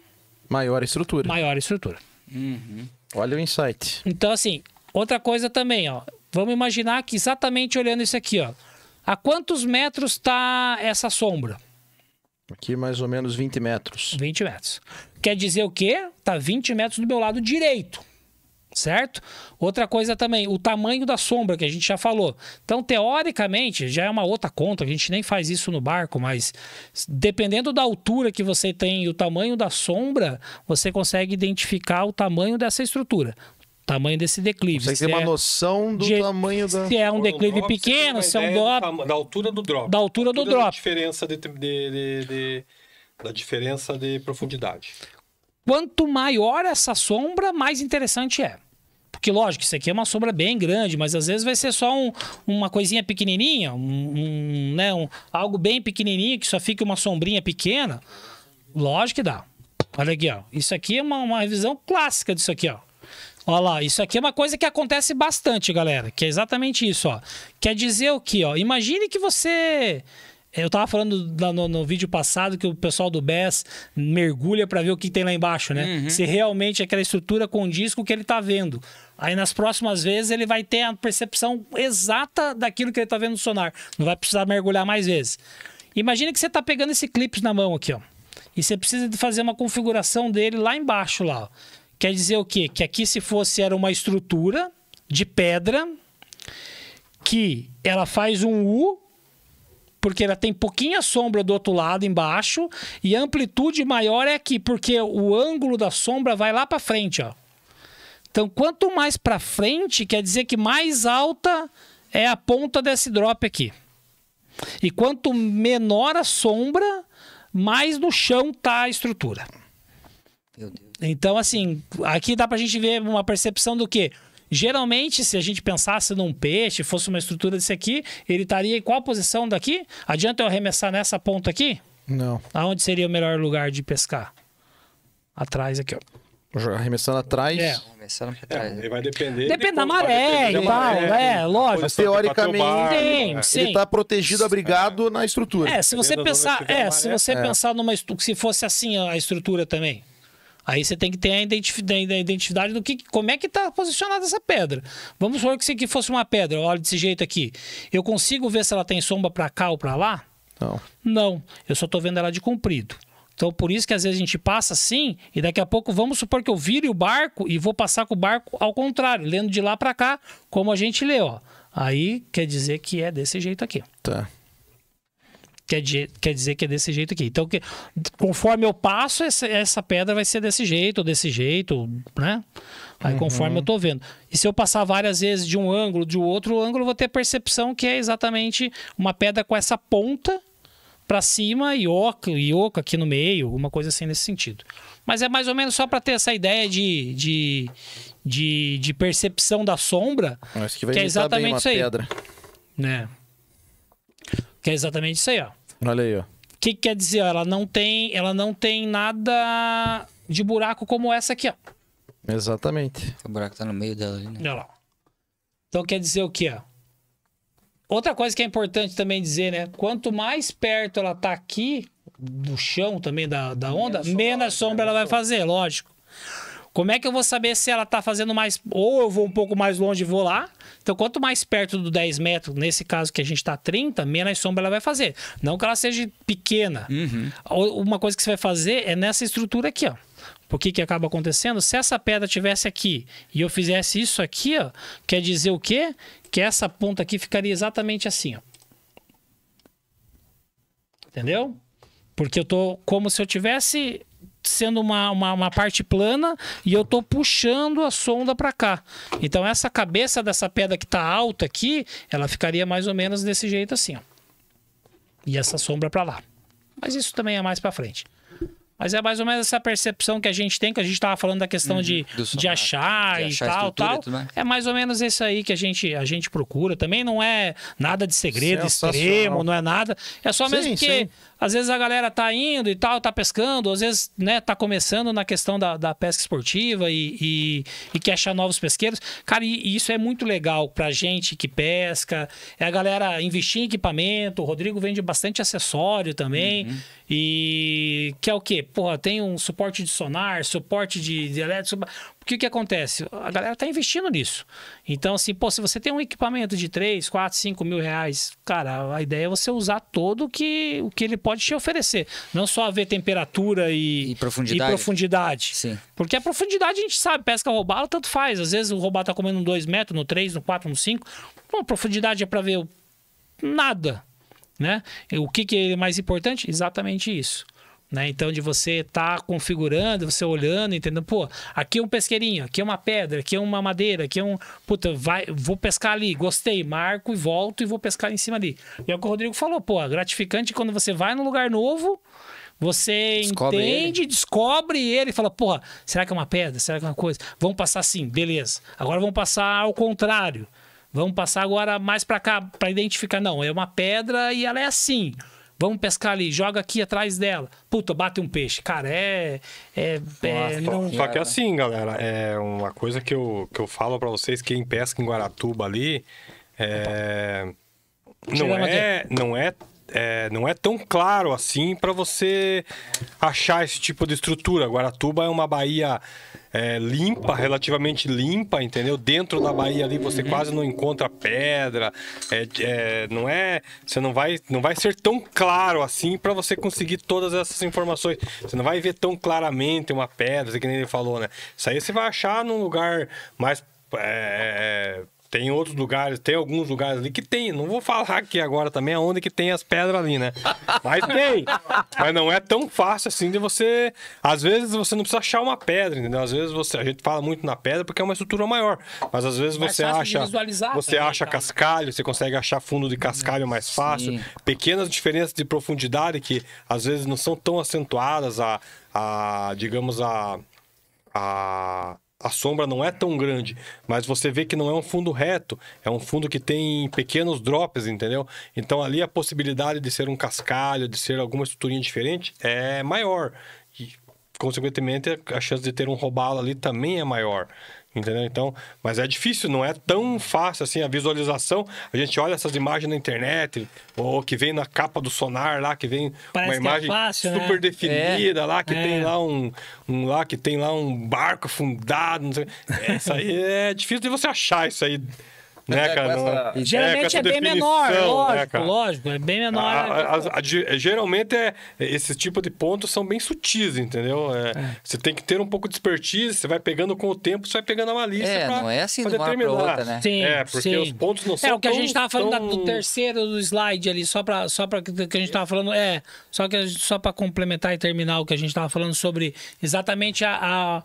maior estrutura. Maior estrutura. Uhum. Olha o insight. Então, assim, outra coisa também, ó. Vamos imaginar que exatamente olhando isso aqui, ó. A quantos metros está essa sombra? Aqui mais ou menos 20 metros. 20 metros. Quer dizer o quê? Tá 20 metros do meu lado direito certo? Outra coisa também, o tamanho da sombra, que a gente já falou. Então, teoricamente, já é uma outra conta, a gente nem faz isso no barco, mas dependendo da altura que você tem e o tamanho da sombra, você consegue identificar o tamanho dessa estrutura tamanho desse declive. Você tem uma é noção do de, tamanho da. Se é um declive drop, pequeno, se é um drop. Da altura do drop. Da altura, altura do drop. Da diferença de, de, de, da diferença de profundidade. Quanto maior essa sombra, mais interessante é. Porque, lógico, isso aqui é uma sombra bem grande, mas às vezes vai ser só um, uma coisinha pequenininha, um, um, né, um, algo bem pequenininho que só fica uma sombrinha pequena. Lógico que dá. Olha aqui, ó. Isso aqui é uma, uma revisão clássica disso aqui, ó. Olha lá, isso aqui é uma coisa que acontece bastante, galera, que é exatamente isso, ó. Quer dizer o que, ó? Imagine que você eh, eu tava falando da, no, no, vídeo passado que o pessoal do BES mergulha para ver o que tem lá embaixo, né? Uhum. Se realmente aquela estrutura com o que ele tá vendo. Aí nas próximas vezes ele vai ter a percepção exata daquilo que ele está vendo no sonar. Não vai precisar mergulhar mais vezes. Imagina que você está pegando esse clipe na mão aqui, ó. E você precisa de fazer uma configuração dele lá embaixo, lá. Quer dizer o quê? Que aqui se fosse era uma estrutura de pedra que ela faz um U porque ela tem pouquinha sombra do outro lado embaixo e a amplitude maior é aqui porque o ângulo da sombra vai lá para frente, ó. Então, quanto mais para frente, quer dizer que mais alta é a ponta desse drop aqui. E quanto menor a sombra, mais no chão tá a estrutura. Então, assim, aqui dá para a gente ver uma percepção do que? Geralmente, se a gente pensasse num peixe, fosse uma estrutura desse aqui, ele estaria em qual posição daqui? Adianta eu arremessar nessa ponta aqui? Não. Aonde seria o melhor lugar de pescar? Atrás aqui, ó. Arremessando atrás. É, arremessando pra é, trás. É, vai depender. Depende de da maré e tal, é, lógico. Mas teoricamente, barco, tem, ele tá protegido, é. abrigado é. na estrutura. É, se você pensar, é, se você é. pensar numa se fosse assim a estrutura também. Aí você tem que ter a identidade do que, como é que está posicionada essa pedra. Vamos supor que isso aqui fosse uma pedra, olha desse jeito aqui. Eu consigo ver se ela tem sombra para cá ou para lá? Não. Não, eu só estou vendo ela de comprido. Então, por isso que às vezes a gente passa assim, e daqui a pouco vamos supor que eu vire o barco e vou passar com o barco ao contrário, lendo de lá para cá, como a gente lê, ó. Aí quer dizer que é desse jeito aqui. Tá. Quer, dizer, quer dizer que é desse jeito aqui. Então, que, conforme eu passo, essa, essa pedra vai ser desse jeito, ou desse jeito, né? Aí, uhum. conforme eu tô vendo. E se eu passar várias vezes de um ângulo, de outro ângulo, eu vou ter a percepção que é exatamente uma pedra com essa ponta para cima e oco, e oco aqui no meio, alguma coisa assim nesse sentido. Mas é mais ou menos só para ter essa ideia de, de, de, de percepção da sombra, que, que, é exatamente isso aí. Pedra. Né? Que é exatamente isso aí, ó. Olha aí, ó. O que, que quer dizer? Ela não tem, ela não tem nada de buraco como essa aqui, ó. Exatamente. O buraco tá no meio dela ali, né? Olha lá. Então quer dizer o quê, ó? Outra coisa que é importante também dizer, né? Quanto mais perto ela tá aqui, do chão também da, da onda, menos, menos sombra, sombra ela vai fazer, lógico. Como é que eu vou saber se ela tá fazendo mais. Ou eu vou um pouco mais longe e vou lá. Então, quanto mais perto do 10 metros, nesse caso que a gente tá 30, menos sombra ela vai fazer. Não que ela seja pequena. Uhum. Uma coisa que você vai fazer é nessa estrutura aqui, ó. O que, que acaba acontecendo? Se essa pedra tivesse aqui e eu fizesse isso aqui, ó, quer dizer o quê? Que essa ponta aqui ficaria exatamente assim, ó. Entendeu? Porque eu tô como se eu tivesse sendo uma, uma, uma, parte plana e eu tô puxando a sonda para cá. Então essa cabeça dessa pedra que tá alta aqui, ela ficaria mais ou menos desse jeito assim, ó. E essa sombra para lá. Mas isso também é mais para frente. Mas é mais ou menos essa percepção que a gente tem, que a gente estava falando da questão uhum, de, de né? achar, de, achar e tal, tal. E é mais ou menos isso aí que a gente, a gente procura. Também não é nada de segredo extremo, não é nada. É só mesmo sim, que sim. Às vezes a galera tá indo e tal, tá pescando, às vezes, né, tá começando na questão da, da pesca esportiva e, e, e, quer achar novos pesqueiros. Cara, e, e, isso é muito legal pra gente que pesca, é a galera investir em equipamento. O Rodrigo vende bastante acessório também. Uhum. E que é o quê? Porra, tem um suporte de sonar, suporte de, de elétrico que, que acontece? A galera está investindo nisso. Então, assim, pô, se você tem um equipamento de 3, 4, 5 mil reais, cara, a ideia é você usar todo que, o que ele pode te oferecer. Não só ver temperatura e, e profundidade. E profundidade. Sim. Porque a profundidade a gente sabe, pesca roubada, tanto faz. Às vezes o roubado está comendo um 2 metros, no 3, no 4, no 5. Bom, profundidade é para ver nada. Né? O que, que é mais importante? Exatamente isso. Né? Então, de você estar tá configurando, você olhando, entendendo, pô, aqui é um pesqueirinho, aqui é uma pedra, aqui é uma madeira, aqui é um. Puta, vai, vou pescar ali, gostei, marco e volto e vou pescar em cima ali. E é o que o Rodrigo falou, pô, é gratificante quando você vai num lugar novo, você descobre entende, ele. descobre ele e fala, porra, será que é uma pedra? Será que é uma coisa? Vamos passar assim, beleza. Agora vamos passar ao contrário. Vamos passar agora mais para cá, para identificar. Não, é uma pedra e ela é assim. Vamos pescar ali, joga aqui atrás dela. Puta, bate um peixe. Cara, é. é, é não... Só que assim, galera, é uma coisa que eu, que eu falo para vocês: quem pesca em Guaratuba ali. É, não, é, não é é, não é tão claro assim para você achar esse tipo de estrutura. Guaratuba é uma baía é, limpa, relativamente limpa, entendeu? Dentro da Bahia ali você uhum. quase não encontra pedra, é, é, não é, você não vai, não vai ser tão claro assim para você conseguir todas essas informações. Você não vai ver tão claramente uma pedra, que nem ele falou, né? Isso aí você vai achar num lugar mais é, é, é tem outros lugares, tem alguns lugares ali que tem. Não vou falar aqui agora também aonde que tem as pedras ali, né? Mas tem. Mas não é tão fácil assim de você. Às vezes você não precisa achar uma pedra, entendeu? Às vezes você. A gente fala muito na pedra porque é uma estrutura maior. Mas às vezes mais você acha. Você também, né, acha tá? cascalho, você consegue achar fundo de cascalho mais fácil. Sim. Pequenas diferenças de profundidade que às vezes não são tão acentuadas a. a digamos, a. a a sombra não é tão grande, mas você vê que não é um fundo reto, é um fundo que tem pequenos drops, entendeu? Então ali a possibilidade de ser um cascalho, de ser alguma estruturinha diferente é maior. E, consequentemente, a chance de ter um robalo ali também é maior entendeu? Então, mas é difícil, não é tão fácil assim a visualização. A gente olha essas imagens na internet, ou que vem na capa do sonar lá, que vem Parece uma é imagem é fácil, né? super né? definida é. lá, que é. tem lá um, um, lá que tem lá um barco afundado, não sei. Essa aí é difícil de você achar isso aí né, é, cara? Essa... Geralmente é, é, é bem menor, né, lógico, né, lógico, é bem menor. A, né? a, a, geralmente é, esse tipo de pontos são bem sutis, entendeu? É, é, você tem que ter um pouco de expertise, você vai pegando com o tempo, você vai pegando a malícia. É, pra, não é assim de uma pra outra, né? Sim, é, porque sim. os pontos não são. É, o que tão, a gente tava falando tão... do terceiro do slide ali, só para só pra que a gente tava falando, é, só, que, só pra complementar e terminar o que a gente tava falando sobre exatamente a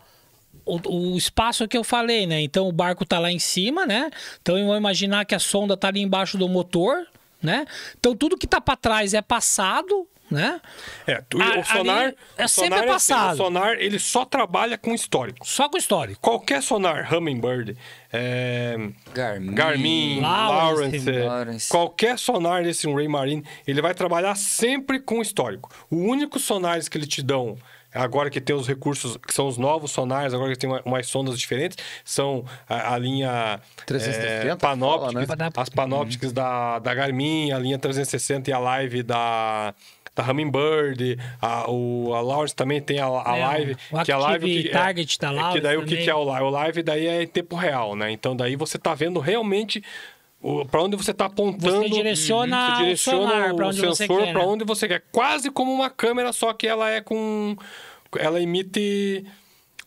o, o, espaço é que eu falei, né? Então o barco tá lá em cima, né? Então eu vou imaginar que a sonda tá ali embaixo do motor, né? Então tudo que tá para trás é passado, né? É, tu, a, o sonar é o sempre passado. É assim, o sonar ele só trabalha com histórico. Só com histórico. Qualquer sonar, Hummingbird, é... Garmin, Garmin Lawrence, Lawrence, é, Lawrence, qualquer sonar desse Raymarine, ele vai trabalhar sempre com histórico. O único sonares que ele te dão agora que tem os recursos, que são os novos sonares, agora que tem umas sondas diferentes, são a, a linha 360, é, panópticas, fala, né? as panópticas uhum. da, da Garmin, a linha 360 e a live da da Hummingbird, a, o, a Lawrence também tem a, a é, live. que a live que, é, Target é, da Lawrence. que daí também. o que, que é o live? O live daí é em tempo real, né? Então daí você tá vendo realmente para onde você está apontando. Você direciona, você direciona o, sonar, o sensor para né? onde você quer. Quase como uma câmera, só que ela é com. Ela emite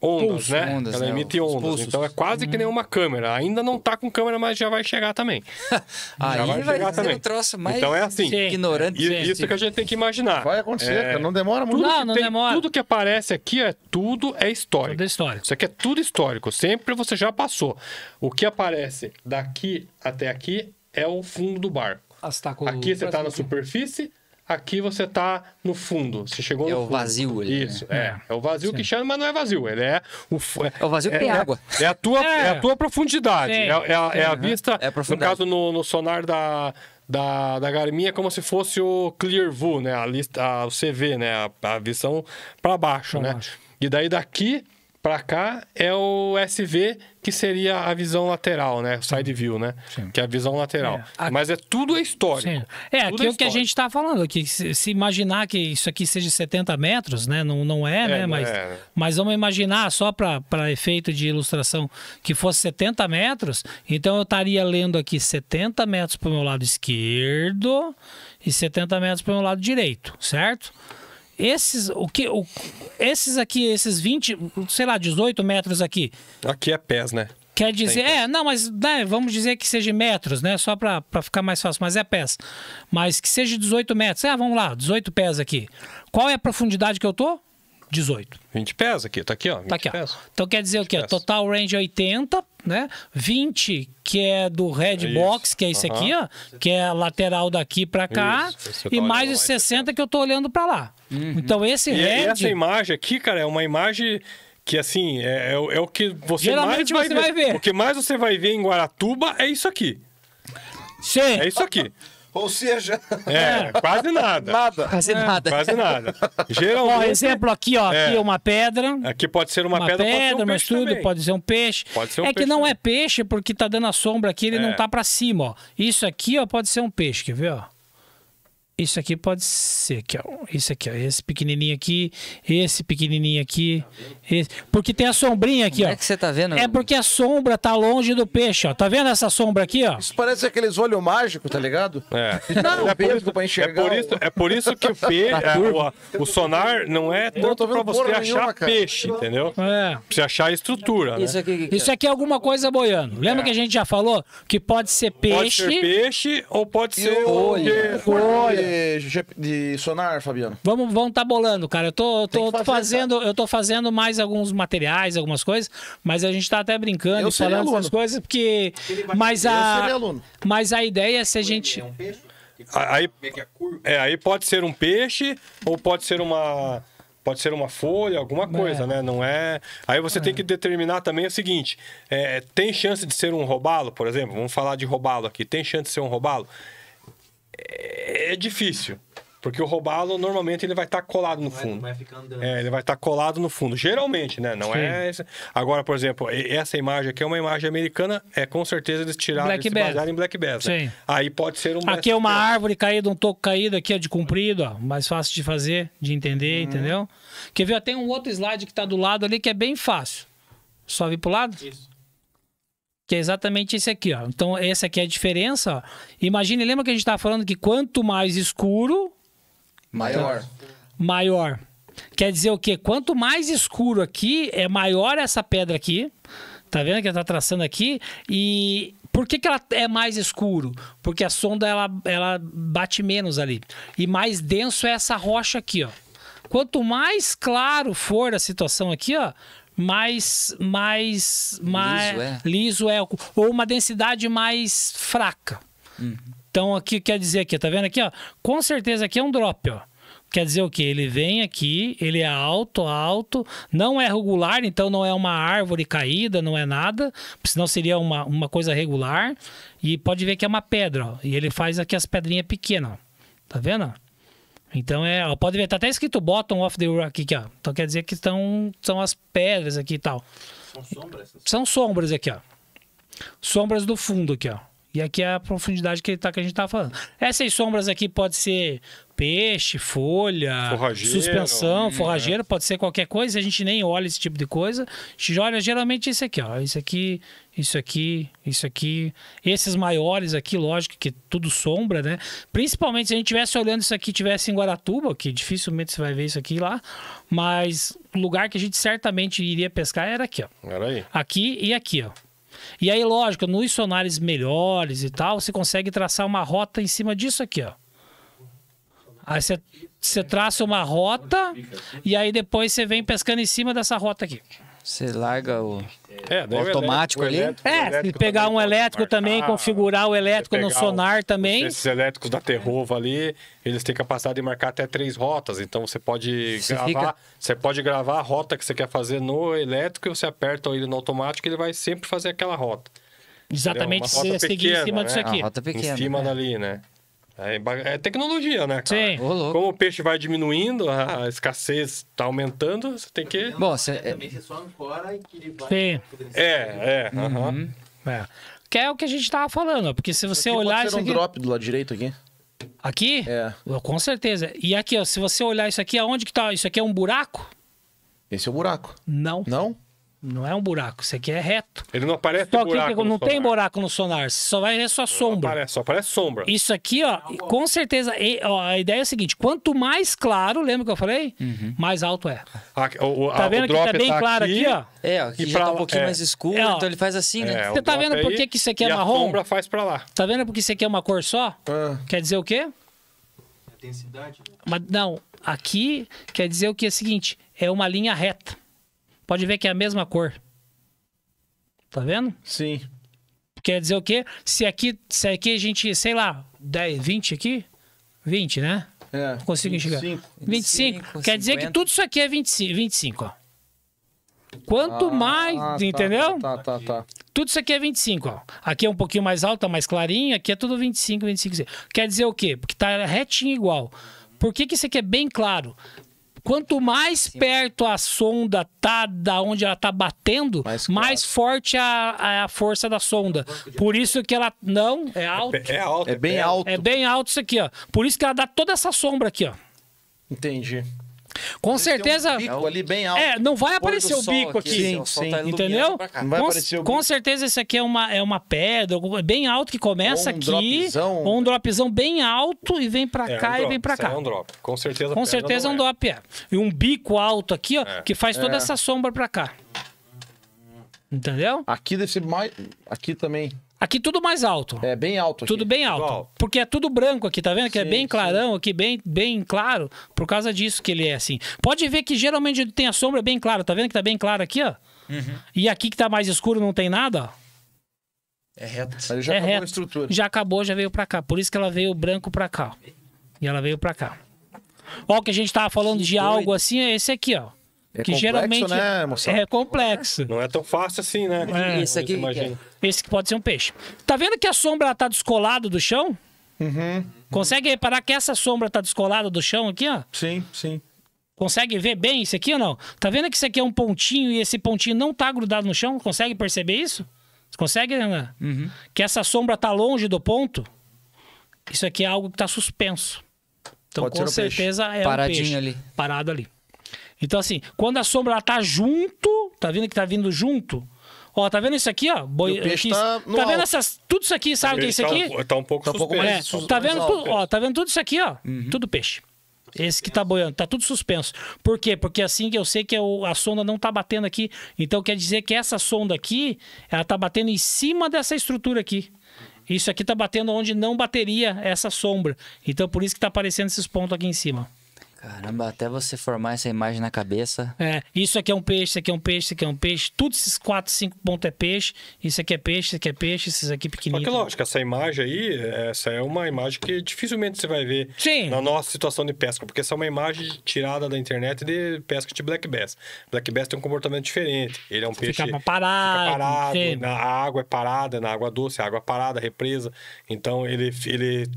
ondas, Pulso, né? Ondas, ela né? emite ondas. Pulsos. Então é quase hum. que nem uhum. uma câmera. Ainda não tá com câmera, mas já vai chegar também. Aí já vai, vai chegar também. Um troço mais então é assim. Sim. Ignorante. E, sim. isso que a gente tem que imaginar. Vai acontecer, é... não demora muito. Tudo não, não tem, demora. Tudo que aparece aqui é tudo é histórico. Tudo é histórico. Isso aqui é tudo histórico. Sempre você já passou. O que aparece daqui até aqui é o fundo do barco. Aqui você está na superfície, aqui você tá no fundo. Você chegou é no fundo. É o vazio ele. Né? Isso, é. É, é o vazio Sim. que chama, mas não é vazio. Ele é o é, é o vazio que é tem água. É, a tua, é. a tua profundidade. É, a, é a uhum. vista. É a profundidade. No caso, no, no sonar da da, da Garmin é como se fosse o Clear View, né? A lista, a, o CV, né? A, a visão para baixo, pra né? Baixo. E daí daqui para cá é o SV que seria a visão lateral, né? Side view, né? Sim. Que é a visão lateral. É. Aqui... Mas é tudo é histórico. Sim. É, aquilo é, é que a gente está falando aqui. Se, se, imaginar que isso aqui seja 70 metros, né? Não, não é, é né? Não mas, é. mas vamos imaginar, só para efeito de ilustração, que fosse 70 metros, então eu estaria lendo aqui 70 metros para o meu lado esquerdo e 70 metros para o meu lado direito, certo? Esses, o que, o, esses aqui, esses 20, sei lá, 18 metros aqui. Aqui é pés, né? Quer dizer, é, não, mas né, vamos dizer que seja metros, né? Só para ficar mais fácil, mas é pés. Mas que seja 18 metros. Ah, vamos lá, 18 pés aqui. Qual é a profundidade que eu tô? 18. 20 pés aqui, tá aqui, ó. tá aqui, ó. Pés. Então quer dizer o quê? Total range 80, né? 20 que é do red é isso. box, que é esse uhum. aqui, ó, que é lateral daqui pra cá, é e mais de 60 que eu tô olhando pra lá. Uhum. Então esse e, é red... E essa imagem aqui, cara, é uma imagem que assim, é, é, é o que você Geralmente mais vai, você ver. vai ver. O que mais você vai ver em Guaratuba é isso aqui. Sim. É isso aqui. Ou seja... É, quase nada. Nada. Quase é. nada. Quase nada. Geralmente... Ó, exemplo aqui, ó. Aqui é. é uma pedra. Aqui pode ser uma, uma pedra, pedra, pode ser um peixe tudo, pode ser um peixe. Pode ser um é peixe que não também. é peixe porque tá dando a sombra aqui, ele não é. tá para cima, ó. Isso aqui, ó, pode ser um peixe, quer ver, ó? Isso aqui pode ser aqui, ó. Isso aqui, ó. Esse pequenininho aqui, esse pequenininho aqui, esse. porque tem a sombrinha aqui, Como ó. É que você tá vendo? É porque a sombra tá longe do peixe, ó. Tá vendo essa sombra aqui, ó? Isso parece aqueles olhos mágicos, tá ligado? É. Não, é por isso, pra é enxergar. É por isso, é por isso que o peixe, é, o, o, sonar não é tanto para você achar nenhuma, peixe, entendeu? É. Pra você achar a estrutura, né? Isso né? aqui. Isso é? aqui é alguma coisa boiando. Lembra é. que a gente já falou que pode ser peixe? Pode ser peixe ou pode ser olho. olho de, de sonar, Fabiano? Vamos, vamos tá bolando, cara. Eu tô, tô, tô fazendo, eu tô fazendo mais alguns materiais, algumas coisas, mas a gente tá até brincando, eu falando algumas coisas, porque. Mas a, mas a ideia é se a gente. É aí, é, é, é, aí pode ser um peixe ou pode ser uma pode ser uma folha, alguma coisa, é. né? Não é. Aí você é. tem que determinar também o seguinte: é, tem chance de ser um robalo, por exemplo? Vamos falar de robalo aqui. Tem chance de ser um robalo? É, é difícil. Porque o robalo, normalmente, ele vai estar tá colado no fundo. Vai, vai É, ele vai estar tá colado no fundo. Geralmente, né? Não é Sim. é... Agora, por exemplo, essa imagem aqui é uma imagem americana. É, com certeza, eles tiraram... Black eles basearam em Black Bass. Né? Sim. Né? Aí pode ser um... Aqui é uma Bass. árvore caída, um toco caído. Aqui é de comprido, ó. Mais fácil de fazer, de entender, hum. entendeu? Quer ver? Tem um outro slide que está do lado ali que é bem fácil. Só vir para o lado? Isso que é exatamente esse aqui, ó. Então, essa aqui é a diferença. ó Imagine, lembra que a gente estava falando que quanto mais escuro... Maior. maior. Quer dizer o quê? Quanto mais escuro aqui, é maior essa pedra aqui. Tá vendo que ela tá traçando aqui? E por que, que ela é mais escuro? Porque a sonda, ela, ela bate menos ali. E mais denso é essa rocha aqui, ó. Quanto mais claro for a situação aqui, ó, mais mais mais liso, é. liso é ou uma densidade mais fraca. Uhum. Então aqui quer dizer aqui, tá vendo aqui, ó? Com certeza aqui é um drop, ó. Quer dizer o que? Ele vem aqui, ele é alto, alto, não é regular, então não é uma árvore caída, não é nada, senão seria uma, uma coisa regular. E pode ver que é uma pedra, ó. E ele faz aqui as pedrinhas pequenas, ó. Tá vendo? Então é, ó, pode ver, tá até escrito bottom of the rock aqui, ó. Então quer dizer que estão são as pedras aqui e tal. São sombras. São sombras aqui, ó. Sombras do fundo aqui, ó. E aqui é a profundidade que, ele tá, que a gente tá falando. Essas sombras aqui pode ser peixe, folha, forrageiro, suspensão, é. forrageiro, pode ser qualquer coisa, a gente nem olha esse tipo de coisa. A gente olha geralmente isso aqui, ó. Isso aqui, isso aqui, isso aqui. Esses maiores aqui, lógico que tudo sombra, né? Principalmente se a gente estivesse olhando isso aqui, tivesse em Guaratuba, que dificilmente você vai ver isso aqui lá, mas o lugar que a gente certamente iria pescar era aqui, ó. Era aí. Aqui e aqui, ó. E aí, lógico, nos sonares melhores e tal, você consegue traçar uma rota em cima disso aqui, ó. Aí você traça uma rota e aí depois você vem pescando em cima dessa rota aqui. Você larga o, é, o automático o elétrico, ali? O elétrico, é, se pegar um elétrico também, marcar, configurar o elétrico no sonar também. Esses elétricos da Terrova ali, eles têm capacidade de marcar até três rotas. Então você pode você gravar. Fica... Você pode gravar a rota que você quer fazer no elétrico e você aperta ele no automático e ele vai sempre fazer aquela rota. Exatamente, você seguir em cima né? disso aqui. Uma rota pequena. Em cima né? dali, né? É, é, tecnologia, né? Cara? Sim. Oh, Como o peixe vai diminuindo, a escassez está aumentando, você tem que. Bom, você. É Também você só ancora e que ele vai. Sim. É, é. Uhum. Uhum. é. Que é o que a gente estava falando, porque se você aqui olhar. Pode ser isso um aqui... drop do lado direito aqui? Aqui? É. Com certeza. E aqui, ó, se você olhar isso aqui, aonde que tá? Isso aqui é um buraco? Esse é o buraco. Não. Não? Não é um buraco, isso aqui é reto. Ele não aparece só buraco. Que, não sonar. tem buraco no sonar, só vai é só sombra. Aparece, só aparece sombra. Isso aqui, ó, com certeza. ó, a ideia é a seguinte: quanto mais claro, lembra que eu falei? Uhum. Mais alto é. Ah, o, tá vendo o que tá bem tá claro aqui, aqui, ó? É, aqui e já pra, tá um pouquinho é, mais escuro, é, ó, então ele faz assim, né? É, Você tá vendo aí, por que, que isso aqui é marrom? A sombra faz pra lá. Tá vendo por que isso aqui é uma cor só? Ah. Quer dizer o quê? A densidade. Né? Mas não, aqui quer dizer o que é o seguinte: é uma linha reta. Pode ver que é a mesma cor. Tá vendo? Sim. Quer dizer o quê? Se aqui, se aqui a gente, sei lá, 10, 20 aqui? 20, né? É. Não consigo 25, enxergar. 25. 25 quer dizer que tudo isso aqui é 25, 25 ó. Quanto ah, mais, tá, tá, entendeu? Tá, tá, tá. Tudo isso aqui é 25, ó. Aqui é um pouquinho mais alta, tá mais clarinho. aqui é tudo 25, 25. Quer dizer o quê? Porque tá retinho igual. Por que, que isso aqui é bem claro? Quanto mais Sim. perto a sonda tá da onde ela tá batendo, mais, claro. forte a, a força da sonda. Por isso que ela não é alto. É, é alto. É bem é. alto. É bem alto isso aqui, ó. Por isso que ela dá toda essa sombra aqui, ó. Entendi. Com certeza. Um bico ali bem alto. É, não vai aparecer o bico aqui. aqui. Sim, sim. Tá entendeu? Não vai com, aparecer o bico. com certeza esse aqui é uma, é uma pedra é bem alto que começa ou um aqui. Dropzão. Ou um dropzão bem alto e vem pra é, cá um e vem pra cá. É um drop. Com certeza. Com certeza é um é. drop, é. E um bico alto aqui, ó, é. que faz toda é. essa sombra pra cá. Entendeu? Aqui desse mais. Aqui também. Aqui tudo mais alto. É bem alto. Aqui. Tudo bem alto. Porque é tudo branco aqui, tá vendo? Que é sim, é bem clarão sim. aqui, bem, bem claro. Por causa disso que ele é assim. Pode ver que geralmente tem a sombra bem clara. Tá vendo que tá bem claro aqui, ó? Uhum. E aqui que tá mais escuro não tem nada, ó. É reto. Mas já é acabou reto. a estrutura. Já acabou, já veio pra cá. Por isso que ela veio branco pra cá. E ela veio pra cá. Ó, que a gente tava falando que de doido. algo assim, é esse aqui, ó. É que complexo, geralmente né, moçada? é complexo. Não é tão fácil assim, né? É. Esse aqui, é? esse que pode ser um peixe. Tá vendo que a sombra tá descolada do chão? Uhum. Consegue reparar que essa sombra tá descolada do chão aqui, ó? Sim, sim. Consegue ver bem isso aqui ou não? Tá vendo que isso aqui é um pontinho e esse pontinho não tá grudado no chão? Consegue perceber isso? Você consegue, Renan? Uhum. Que essa sombra tá longe do ponto? Isso aqui é algo que tá suspenso. Então, Pode com certeza é Paradinho um peixe. ali. Parado ali. Então, assim, quando a sombra está junto, tá vendo que está vindo junto? Ó, tá vendo isso aqui, ó? Boi, aqui, tá, tá vendo essas, tudo isso aqui, sabe o que é isso tá aqui? Um, tá um pouco, tá um pouco mais, é, tá vendo, tá mais ó, tá vendo tudo isso aqui, ó? Uhum. Tudo peixe. Esse que tá boiando, tá tudo suspenso. Por quê? Porque assim que eu sei que eu, é a sonda não tá batendo aqui. Então quer dizer que essa sonda aqui, ela tá batendo em cima dessa estrutura aqui. Isso aqui tá batendo onde não bateria essa sombra. Então por isso que tá aparecendo esses pontos aqui em cima. Caramba, até você formar essa imagem na cabeça. É, isso aqui é um peixe, isso aqui é um peixe, isso aqui é um peixe. Todos esses 4, 5 pontos é peixe. Isso aqui é peixe, isso aqui é peixe, esses aqui pequenininhos. Só que lógico, essa imagem aí, essa é uma imagem que dificilmente você vai ver Sim. na nossa situação de pesca, porque essa é uma imagem tirada da internet de pesca de black bass. Black bass tem um comportamento diferente. Ele é um peixe. Fica parado. Fica parado sim. na água é parada, na água doce, a água é parada, represa. Então ele, ele,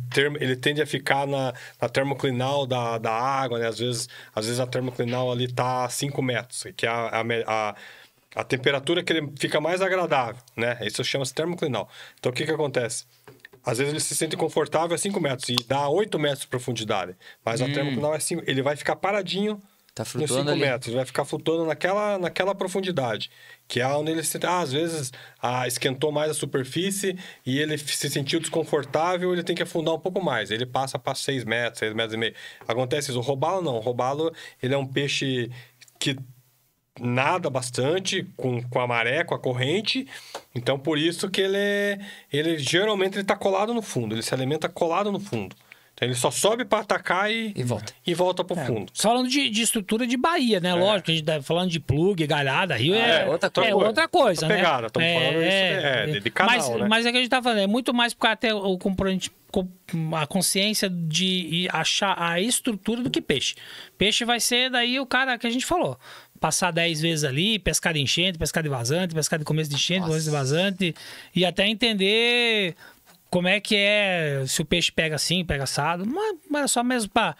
ele tende a ficar na, na termoclinal da, da água água, né? Às vezes, às vezes a termoclinal ali tá a 5 metros, que é a, a, a, temperatura que ele fica mais agradável, né? Isso chama-se termoclinal. Então, o que que acontece? Às vezes ele se sente confortável a 5 metros e dá 8 metros de profundidade, mas hum. a termoclinal é Ele vai ficar paradinho Tá flutuando nos 5 metros, vai ficar flutuando naquela, naquela profundidade. Que é onde ele se, ah, às vezes ah, esquentou mais a superfície e ele se sentiu desconfortável, ele tem que afundar um pouco mais. Ele passa para 6 metros, 6 metros e meio. Acontece isso. O robalo não. O robalo ele é um peixe que nada bastante com, com a maré, com a corrente. Então, por isso que ele, ele geralmente ele está colado no fundo. Ele se alimenta colado no fundo. Então, ele só sobe para atacar e, e volta, e volta para o é, fundo. Falando de, de, estrutura de Bahia, né? É. Lógico, a gente tá falando de plugue, galhada, rio ah, é, é outra coisa. É outra coisa, né? Pegada, estamos é, falando isso é, é, de, de canal, mas, né? mas é que a gente tá falando, é muito mais porque até o componente a consciência de achar a estrutura do que peixe. Peixe vai ser daí o cara que a gente falou. Passar 10 vezes ali, pescar de enchente, pescar de vazante, pescar de começo de enchente, começo de vazante, e até entender como é que é se o peixe pega assim, pega assado. Mas, mas é, é só mesmo para.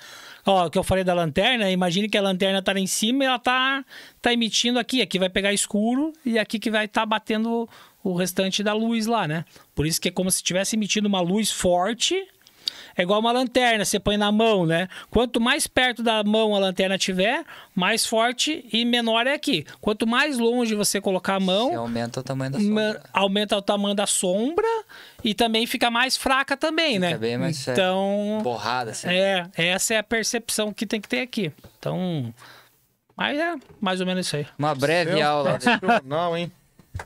Ó, o que eu falei da lanterna, imagine que a lanterna tá lá em cima e ela tá, tá emitindo aqui. Aqui vai pegar escuro e aqui que vai estar tá batendo o restante da luz lá, né? Por isso que é como se estivesse emitindo uma luz forte é igual uma lanterna, você põe na mão, né? Quanto mais perto da mão a lanterna tiver, mais forte e menor é aqui. Quanto mais longe você colocar a mão, você aumenta o tamanho da sombra. Aumenta o tamanho da sombra e também fica mais fraca também, fica né? Bem mais então, é borrada assim. É, essa é a percepção que tem que ter aqui. Então, mas é mais ou menos isso aí. Uma breve Seu aula. Não, hein?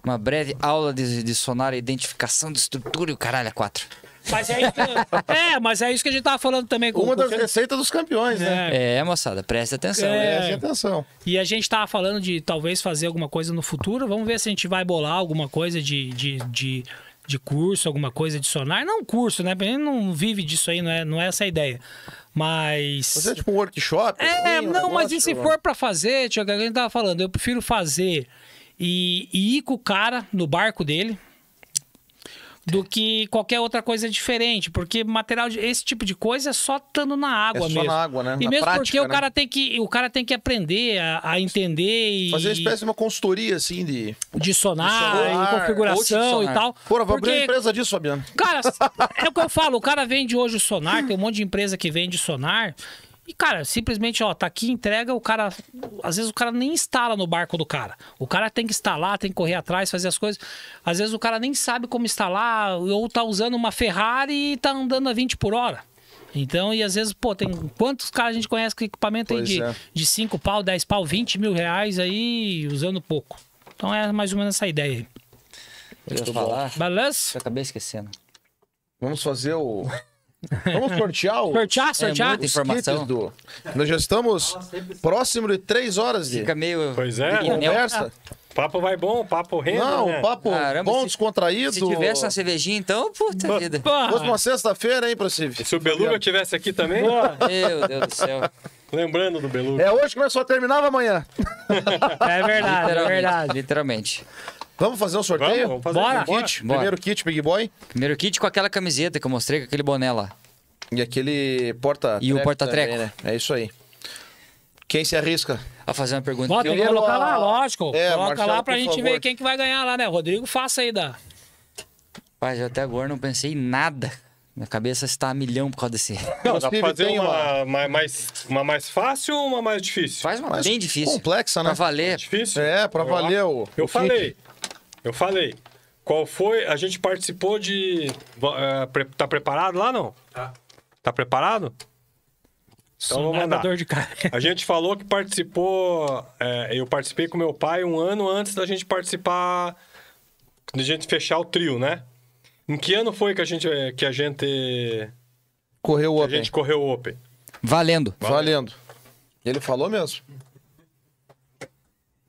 Uma breve aula de, de sonar, identificação de estrutura e o caralho quatro. Mas é, é, mas é isso que a gente tava falando também. Com, Uma das receitas dos campeões, é. né? É, é moçada, preste atenção. É. é. Preste atenção. E a gente tava falando de talvez fazer alguma coisa no futuro. Vamos ver se a gente vai bolar alguma coisa de, de, de, de curso, alguma coisa adicionar. Não curso, né? Porque a gente não vive disso aí, não é, não é essa a ideia. Mas. Você é tipo um workshop? É, assim, não, mas e se for para fazer, Tiago, é a gente tava falando, eu prefiro fazer e, e ir com o cara no barco dele do que qualquer outra coisa diferente, porque material de, esse tipo de coisa é só estando na água é só mesmo. na água, né? E na mesmo prática, porque né? o cara tem que o cara tem que aprender a, a entender e fazer uma espécie de uma consultoria assim de de sonar, de sonar configuração sonar. e tal. Pô, vou porque... abrir uma empresa disso, Fabiano. Cara, é o que eu falo, o cara vende hoje o sonar, tem um monte de empresa que vende sonar e, cara, simplesmente, ó, tá aqui, entrega, o cara. Às vezes o cara nem instala no barco do cara. O cara tem que instalar, tem que correr atrás, fazer as coisas. Às vezes o cara nem sabe como instalar, ou tá usando uma Ferrari e tá andando a 20 por hora. Então, e às vezes, pô, tem quantos caras a gente conhece que equipamento pois aí de, é. de 5 pau, 10 pau, 20 mil reais aí, usando pouco. Então é mais ou menos essa ideia aí. Eu ia falar. Balanço? acabei esquecendo. Vamos fazer o. Vamos sortear o... Sortear, é, sortear. É, informação. Do... Nós já estamos próximo de três horas de... Fica meio... Pois é. Conversa. papo vai bom, papo rende, Não, né? papo Caramba, bom, se, descontraído. Se tivesse uma cervejinha, então, puta Pô, vida. Fosse uma sexta-feira, hein, Prossive? Se o Beluga tivesse aqui também... Meu Deus do céu. Lembrando do Beluga. É hoje que nós só terminava amanhã. É verdade, é verdade. Literalmente. Vamos fazer um sorteio? Vamos, vamos fazer Bora. Um kit. Bora. Primeiro kit, Big Boy. Primeiro kit com aquela camiseta que eu mostrei, com aquele boné lá. E aquele porta E o porta-treco. Né? É isso aí. Quem se arrisca? A fazer uma pergunta. Bota, tem colocar lá, lógico. É, Coloca Marcelo, lá pra gente favor. ver quem que vai ganhar lá, né? Rodrigo, faça aí da. Rapaz, eu até agora não pensei em nada. Minha cabeça está a milhão por causa desse. Não, dá pra fazer uma, uma... mais, uma mais fácil ou uma mais difícil? Faz uma mais bem difícil. Complexa, né? Pra valer. É difícil? É, pra valer o. Eu o falei. Kit. Eu falei. Qual foi? A gente participou de. É, tá preparado lá, não? Tá. Tá preparado? Então Sou De cara. A gente falou que participou. É, eu participei com meu pai um ano antes da gente participar. Da gente fechar o trio, né? Em que ano foi que a gente. Que a gente correu o Open. A gente correu o Open. Valendo. Valendo. Ele falou mesmo.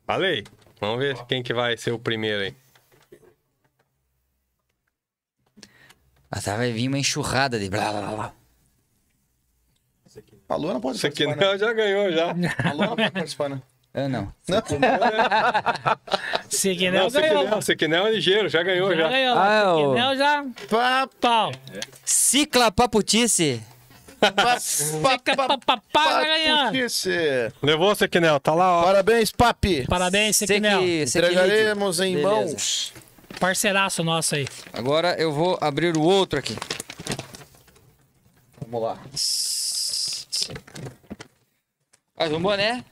Falei. Vamos ver quem que vai ser o primeiro aí. Até vai vir uma enxurrada de blá blá blá. blá. A Luana pode Isso aqui não, né? já ganhou já. A Luana pode participar, né? Eu não. Não. Né? Sequinel não, ganhou. Sequinel é ligeiro, já ganhou já. Já ganhou. Ah, é Sequinel já... Pá, pau. Cicla paputice. Paputice. Levou, Sequinel, tá lá, ó. Parabéns, papi. Parabéns, Sequinel. Entregaremos em mãos Parceiraço nosso aí. Agora eu vou abrir o outro aqui. Vamos lá. Mais um boné.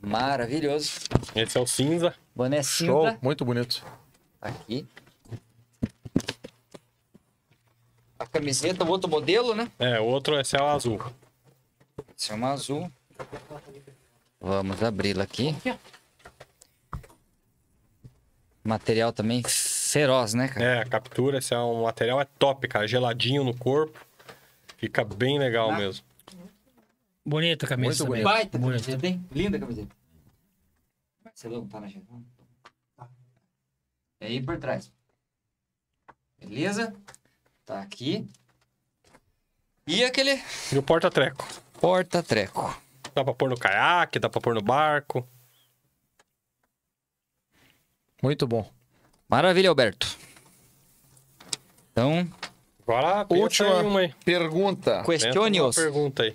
Maravilhoso. Esse é o cinza. Boné cinza. Show, muito bonito. Aqui. A camiseta, o outro modelo, né? É, o outro é céu azul. Esse é uma azul. Vamos abri-la aqui. Material também feroz, né, cara? É, a captura, esse é um material é top, cara. Geladinho no corpo. Fica bem legal ah. mesmo. Bonita a camisa. Muito bonita. Baita bonita. camiseta, hein? Linda a camiseta. Marcelão, tá na gente. Tá. É aí por trás. Beleza? Tá aqui. E aquele. E o porta-treco. Porta-treco. Dá pra pôr no caiaque, dá pra pôr no barco. Muito bom. Maravilha, Alberto. Então. última uma pergunta. Questione-os. pergunta aí.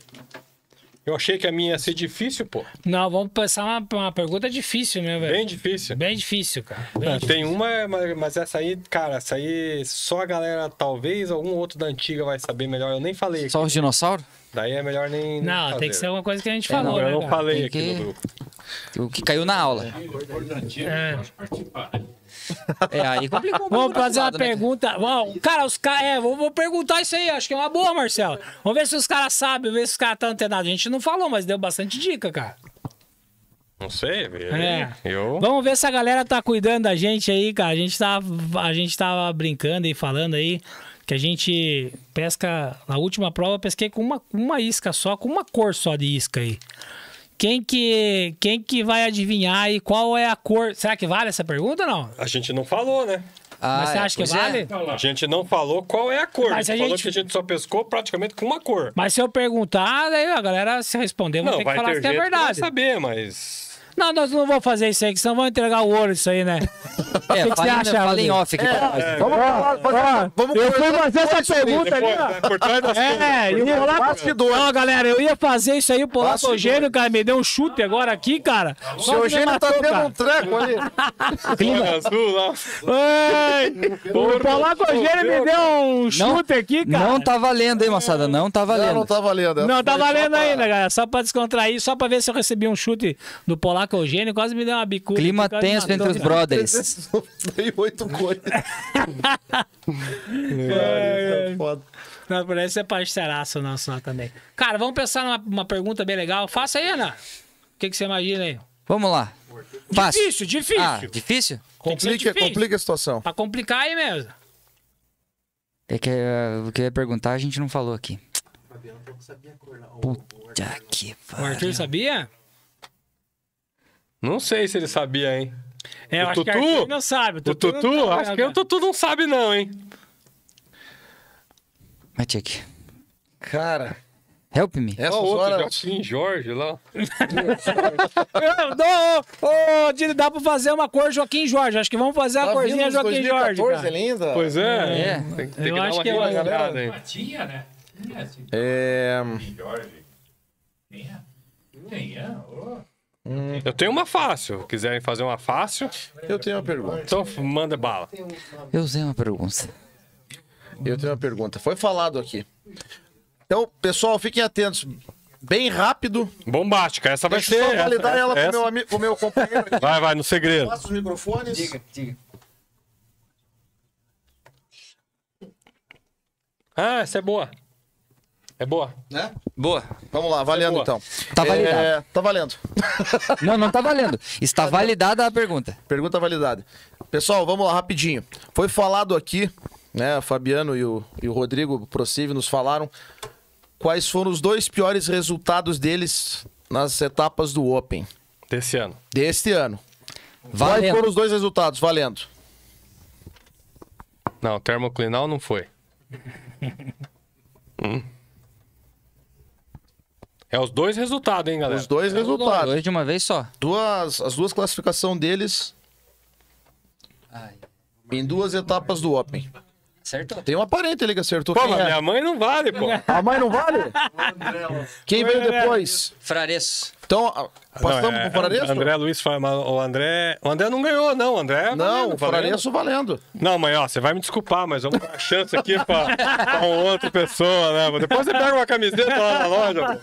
Eu achei que a minha ia ser difícil, pô. Não, vamos pensar uma, uma pergunta difícil, né, velho? Bem difícil. Bem difícil, cara. Bem difícil. Tem uma, mas, mas essa aí, cara, essa aí só a galera, talvez algum outro da antiga vai saber melhor. Eu nem falei. Só aqui. os dinossauros? Daí é melhor nem. Não, fazer. tem que ser uma coisa que a gente É, não, eu né, não falei aqui no grupo. O que caiu na aula. é. É. é, aí complicou um Vamos fazer uma né, pergunta. Bom, cara, os caras. É, vou, vou perguntar isso aí. Acho que é uma boa, Marcelo. Vamos ver se os caras sabem, ver se os caras estão antenados. A gente não falou, mas deu bastante dica, cara. Não sei, velho. É. Eu. Vamos ver se a galera tá cuidando da gente aí, cara. A gente tava, tá, a gente tava brincando e falando aí que a gente pesca na última prova, pesquei com uma, uma isca só, com uma cor só de isca aí. Quem que, quem que vai adivinhar aí qual é a cor? Será que vale essa pergunta ou não? A gente não falou, né? Ah, Mas você ah, é, acha que é. vale? É. A gente não falou qual é a cor. Mas a gente, falou que a gente só pescou praticamente com uma cor. Mas se eu perguntar, daí a galera se responder, vou não, ter que falar se é verdade. Não, vai saber, mas... Não, nós não vamos fazer isso aí, que senão vamos entregar o ouro isso aí, né? É, o que, é, que você acha? Fala em off aqui. É, é, vamos, lá. vamos Eu fui fazer essa pergunta depois, ali, né? ó. Né, por trás das é, é eu ia Não, galera, eu ia fazer isso aí, o Polaco Eugênio, cara, me deu um chute agora aqui, cara. O seu Eugênio tá tendo um treco ali. Clima azul O Polaco Eugênio me deu um chute aqui, cara. Não tá valendo, hein, moçada? Não tá valendo. Não tá valendo. Não tá valendo ainda, galera. Só pra descontrair, só pra ver se eu recebi um chute do Polaco Maca, gênio quase me deu uma bicuda. Clima tenso entre os brothers. Dei oito coisas. é, foda. Não, por isso é parceiraço nosso lá também. Cara, vamos pensar numa uma pergunta bem legal. Faça aí, Ana. O que, que você imagina aí? Vamos lá. Fácil. Difícil, difícil. Ah, difícil? Complica, difícil. complica a situação. Pra complicar aí mesmo. É que uh, o que eu ia perguntar a gente não falou aqui. Fabiano sabia Puta que pariu. O Arthur sabia? Não sei se ele sabia, hein? É, o Tutu? Que não sabe. O Tutu? O Tutu? Não sabe, acho que o Tutu não sabe, não, hein? Mete aqui. Cara. Help me. Essa o hora... Joaquim Jorge lá. Ô, oh, dá pra fazer uma cor Joaquim Jorge. Acho que vamos fazer a tá corzinha Joaquim 2014, Jorge. Cara. linda. Pois é. é. Tem, tem Eu acho que é uma galera. Aí. né? É, assim. é. Joaquim Jorge. Tinha. é? Oh. Hum. Eu tenho uma fácil. Quiserem fazer uma fácil? Eu tenho uma pergunta. Então manda bala. Eu tenho uma pergunta. Eu tenho uma pergunta. Foi falado aqui. Então, pessoal, fiquem atentos. Bem rápido. Bombástica. Essa vai Deixa ser. Só validar essa, ela essa. Pro, meu amigo, pro meu companheiro. Aqui. Vai, vai, no segredo. Passa os microfones. Diga, diga. Ah, essa é boa. É boa. Né? Boa. Vamos lá, valendo é então. Tá é, validado. É, tá valendo. Não, não tá valendo. Está validada a pergunta. Pergunta validada. Pessoal, vamos lá rapidinho. Foi falado aqui, né, Fabiano e o, e o Rodrigo Procive nos falaram quais foram os dois piores resultados deles nas etapas do Open. Desse ano. Deste ano. Valendo. Quais foram os dois resultados? Valendo. Não, termoclinal não foi. hum. É os dois resultados, hein, galera? Os dois é resultados. dois de uma vez só. Duas, as duas classificações deles Ai, em duas etapas do Open. Acertou. Tem uma parente ali que acertou. Pô, mas é? minha mãe não vale, pô. A mãe não vale? Quem veio né? depois? Frares. Então, ah, passamos não, é, pro Forarense? André Luiz, o André. O André não ganhou, não. O André. É não, valendo, o Forarense valendo. Não, mãe, ó, você vai me desculpar, mas vamos dar uma chance aqui pra, pra uma outra pessoa, né? Mas depois você pega uma camiseta lá na loja.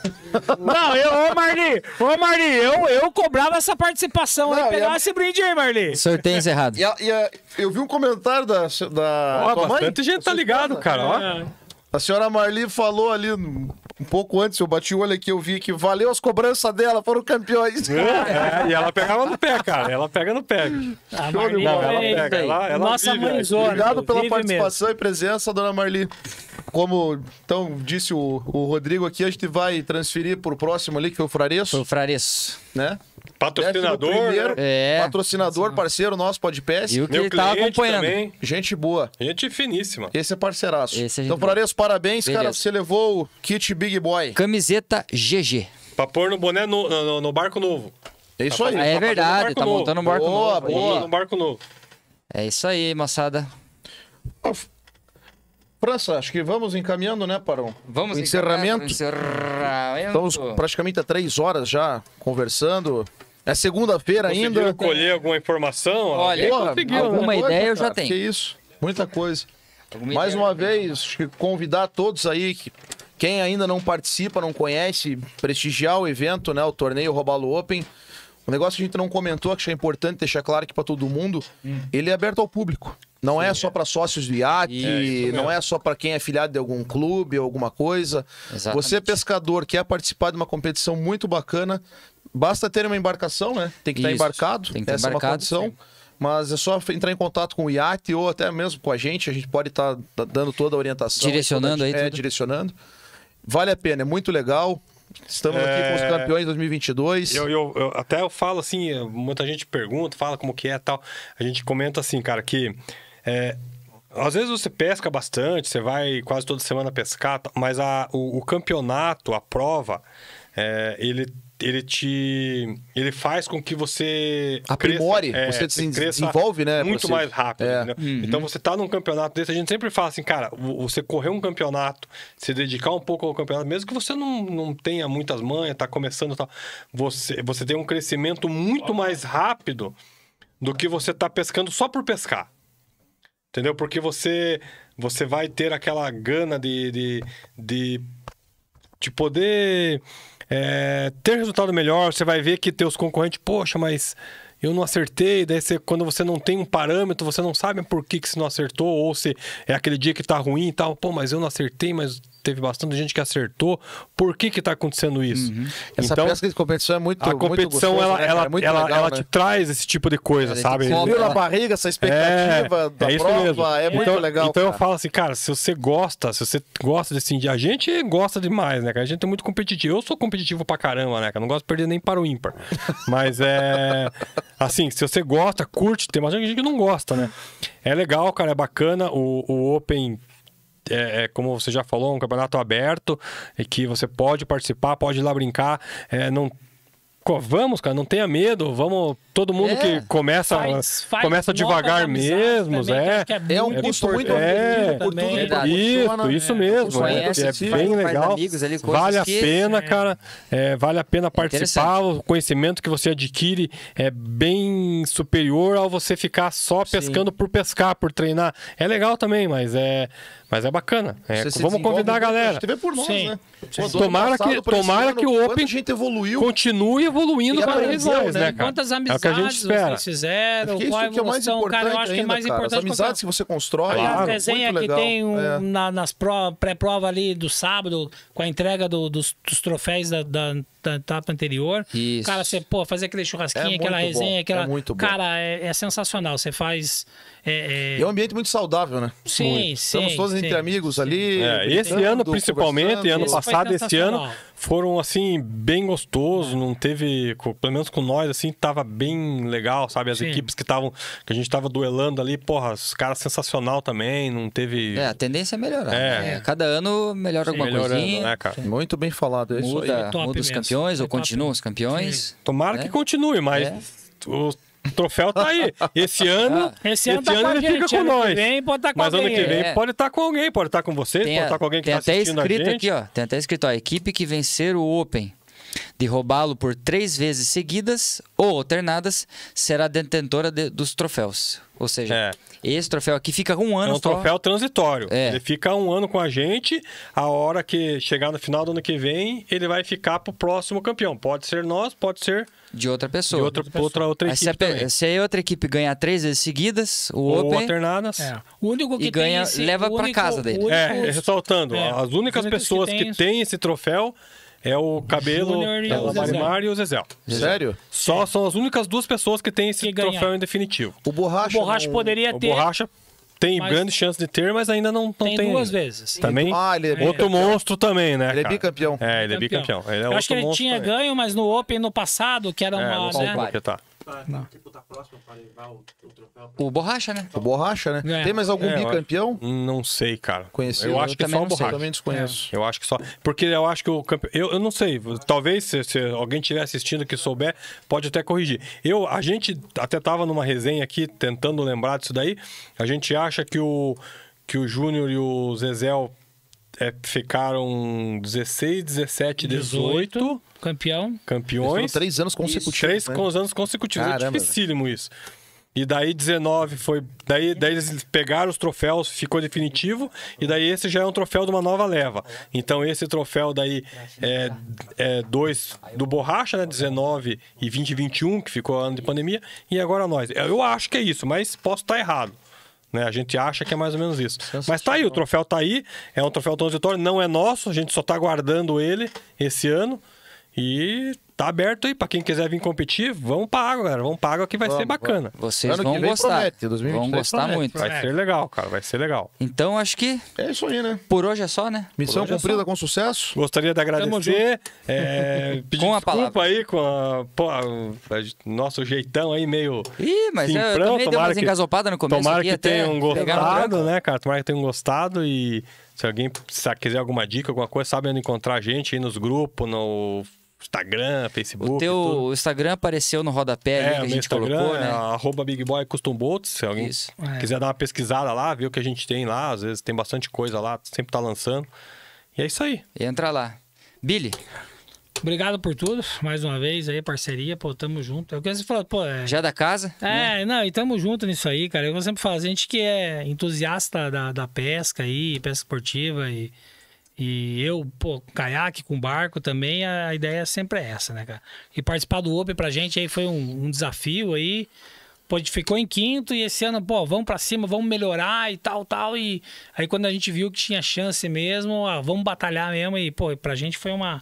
Não, eu, ô Marli, ô Marli, eu, eu cobrava essa participação não, aí. Pegava esse brinde aí, Marli. Sorteio encerrado. E, a, e a, eu vi um comentário da. da ó, bastante mãe? gente tá ligado, cara, ó. É. A senhora Marli falou ali um pouco antes, eu bati o olho aqui, eu vi que valeu as cobranças dela, foram campeões. É, é e ela pegava no pé, cara. Ela pega no pé. A ah, Show Marli, não, ela pega. Ela, ela Nossa vive, né? mãezona. Obrigado pela participação mesmo. e presença, dona Marli. Como então disse o, o Rodrigo aqui, a gente vai transferir para o próximo ali, que foi o Frareço. Foi o Frareço. Né? Patrocinador. Né? Primeiro, é. Patrocinador, parceiro nosso, podcast. E o que Meu ele acompanhando. Também. Gente boa. Gente finíssima. Esse é parceiraço. Esse é então, Prareço, parabéns, Beleza. cara. Você levou o kit Big Boy. Camiseta GG. Pra pôr no boné no, no, no barco novo. É isso ah, é tá aí. É, tá verdade, tá montando um barco boa, novo. Boa, boa. no barco novo. É isso aí, moçada. Of. França, acho que vamos encaminhando, né, para o vamos encerramento. encerramento. Estamos praticamente há três horas já conversando. É segunda-feira ainda. Conseguiu colher alguma informação? Olha, Porra, alguma né? ideia eu já tenho. Que isso, muita coisa. Alguma Mais uma vez, convidar todos aí que quem ainda não participa, não conhece, prestigiar o evento, né? O torneio Robalo Open. O negócio que a gente não comentou, que é importante deixar claro aqui para todo mundo, hum. ele é aberto ao público. Não é Sim, é só para sócios do iate, é não é só para quem é filiado de algum clube ou alguma coisa. Exatamente. Você, pescador, quer participar de uma competição muito bacana, basta ter uma embarcação, né? Tem que estar embarcado, tem que essa embarcado, é uma condição. Sim. Mas é só entrar em contato com o iate ou até mesmo com a gente, a gente pode estar tá, tá dando toda a orientação. Direcionando aí, É, tudo. direcionando. Vale a pena, é muito legal. Estamos é... aqui com os é. campeões 2022. Eu, eu, eu, até eu falo assim, muita gente pergunta, fala como que é tal. A gente comenta assim, cara, que é, às vezes você pesca bastante, você vai quase toda semana pescar, tá, mas a, o, o campeonato, a prova, é, ele ele te ele faz com que você aprimore, é, cresça, você é, se desenvolve, né, muito mais rápido. É. Uhum. Então você tá num campeonato desse, a gente sempre fala assim, cara, você correr um campeonato, se dedicar um pouco ao campeonato, mesmo que você não, não tenha muitas manhas, tá começando, tá, você você tem um crescimento muito mais rápido do que você tá pescando só por pescar. Entendeu? Porque você você vai ter aquela gana de, de, de, de poder é, ter resultado melhor. Você vai ver que teus concorrentes, poxa, mas eu não acertei. Daí você, quando você não tem um parâmetro, você não sabe por que, que você não acertou, ou se é aquele dia que tá ruim e tal. Pô, mas eu não acertei, mas teve bastante gente que acertou por que que tá acontecendo isso. Uhum. Essa então, de competição é muito A competição, muito gostoso, ela, né, ela, é muito ela, legal, ela né? te traz esse tipo de coisa, é, sabe? Abriu na barriga essa é, expectativa é, da é prova, mesmo. é muito então, legal. Então cara. eu falo assim, cara, se você gosta, se você gosta desse... Assim, a gente gosta demais, né, cara? A gente é muito competitivo. Eu sou competitivo pra caramba, né, cara? Não gosto de perder nem para o ímpar. Mas é... assim, se você gosta, curte, tem mais gente que não gosta, né? É legal, cara, é bacana. O, o Open é, é, como você já falou, um campeonato aberto e que você pode participar, pode ir lá brincar, é, não Vamos, cara, não tenha medo. Vamos, todo mundo é, que começa faz, faz começa devagar mesmo, também, é. É, é, um custo muito é, também. Por isso, isso né? mesmo. Conhece, é, é bem legal. Amigos, vale a pena, é. cara. vale a pena participar. O conhecimento que você adquire é bem superior ao você ficar só pescando Sim. por pescar, por treinar. É legal também, mas é mas é bacana. É, vamos convidar a né? galera. TV por nós, Sim. né? tomara que, tomara ano, que o Open continue evoluindo para eles mais, né, né Quantas amizades é o que a gente espera. vocês fizeram, qual É cara, eu acho que é mais cara. importante. As amizades que você constrói. claro, a resenha que tem um, é. na, nas pré-prova ali do sábado, com a entrega do, dos, dos, troféus da, da etapa anterior. Isso. Cara, você, pô, fazer aquele churrasquinho, é aquela resenha, bom. É aquela. É muito bom. Cara, é, é sensacional. Você faz. É, é, é, um ambiente muito saudável, né? Sim, muito. sim. Estamos todos sim, entre amigos sim, ali. esse ano, principalmente, ano passado, esse ano, foram assim, bem gostoso. Não teve. Pelo menos com nós, assim, tava bem legal, sabe? As sim. equipes que estavam. Que a gente tava duelando ali, porra, os caras sensacional também. Não teve. É, a tendência é melhorar. Né? Cada ano melhora alguma coisa Né, cara? Muito bem falado. isso muda, muda os campeões campeões, ou continuam os campeões. Tomara né? que é. continue, mas é. o troféu tá aí. Esse ano, ah. esse ano, esse tá ano ele fica com ano nós. Vem, tá com mas alguém. ano que vem é. pode estar tá com alguém, pode estar tá com vocês, tem pode estar tá com alguém que está tá até escrito aqui, ó. Tem até escrito, ó, a equipe que vencer o Open de roubá-lo por três vezes seguidas ou alternadas será detentora de, dos troféus. Ou seja, é. Esse troféu aqui fica um ano. É um só. troféu transitório. É. Ele fica um ano com a gente. A hora que chegar no final do ano que vem, ele vai ficar pro próximo campeão. Pode ser nós, pode ser de outra pessoa. De outra, pessoa. outra, outra equipe. Se a, se a, outra equipe ganhar três vezes seguidas, o Ou Open. alternadas. É. O único que e ganha, esse, leva para casa dele. Único, é, ressaltando, é, as únicas pessoas que, que têm esse troféu é o Cabelo, e é o o Marimar e o Zezel. Sério? Só é. são as únicas duas pessoas que têm esse Que troféu em definitivo. O Borracha. Borracha não- poderia O ter. Borracha tem grande chance de ter, mas ainda não, não tem. tem duas vezes. Também. Ah, ele é Outro bicampeão. monstro também, né? Ele é bicampeão. É, ele é bicampeão. Ele é Eu outro acho que ele tinha também. ganho, mas no Open no passado, que era É, uma. não né? que tá pra, não. tipo, tá próximo pra levar o, o troféu? Pra... O Borracha, né? O Borracha, né? É. Tem mais algum é, bicampeão? Não sei, cara. Conheci. Eu, acho eu que só o Borracha. Sei. Também desconheço. É, eu acho que só... Porque eu acho que o campeão... Eu, eu não sei. Talvez, se, se alguém estiver assistindo que souber, pode até corrigir. Eu, a gente até tava numa resenha aqui, tentando lembrar disso daí. A gente acha que o que o Júnior e o Zezel é, ficaram 16, 17, 18. 18 campeão. Campeões. três anos consecutivos. três né? anos consecutivos. É Caramba. É dificílimo isso. E daí 19 foi. Daí, daí eles pegaram os troféus, ficou definitivo. E daí esse já é um troféu de uma nova leva. Então esse troféu daí é, é dois do Borracha, né? 19 e 2021, que ficou ano de pandemia. E agora nós. Eu acho que é isso, mas posso estar errado. Né? A gente acha que é mais ou menos isso. Mas tá aí, o troféu tá aí, é um troféu transitório, não é nosso, a gente só tá guardando ele esse ano. E tá aberto aí para quem quiser vir competir, vamos pago galera. Vamos pago que vai vamos, ser bacana. Vocês vão gostar. Promete, vão gostar promete, muito. Vai ser legal, cara, vai ser legal. Então acho que é isso aí, né? Por hoje é só, né? Missão é cumprida é com sucesso. Gostaria de agradecer, é, pedir com a desculpa palavra. aí com a, pô, a, nosso jeitão aí meio Ih, mas eu também dei umas engasopada no começo Tomara que tenham um gostado, né, cara? Tomara que tenham um gostado e se alguém quiser alguma dica, alguma coisa, sabe onde encontrar a gente aí nos grupos, no Instagram, Facebook. O teu Instagram apareceu no rodapé é, ali que a gente Instagram colocou, né? É arroba Big Boy Custom Boats. Se alguém Isso. É. quiser dar uma pesquisada lá, ver o que a gente tem lá. Às vezes tem bastante coisa lá, sempre tá lançando. E é isso aí. Entra lá. Billy. Obrigado por tudo, mais uma vez aí, parceria, pô, tamo junto. É o que você falou, pô. É... Já da casa? É, né? não, e tamo junto nisso aí, cara. Eu sempre falo, a gente que é entusiasta da, da pesca aí, pesca esportiva e e eu, pô, caiaque com barco também, a ideia é sempre é essa, né, cara? E participar do Open pra gente aí foi um, um desafio aí. Pô, ficou em quinto e esse ano, pô, vamos pra cima, vamos melhorar e tal, tal. E aí quando a gente viu que tinha chance mesmo, ah, vamos batalhar mesmo. E, pô, pra gente foi uma,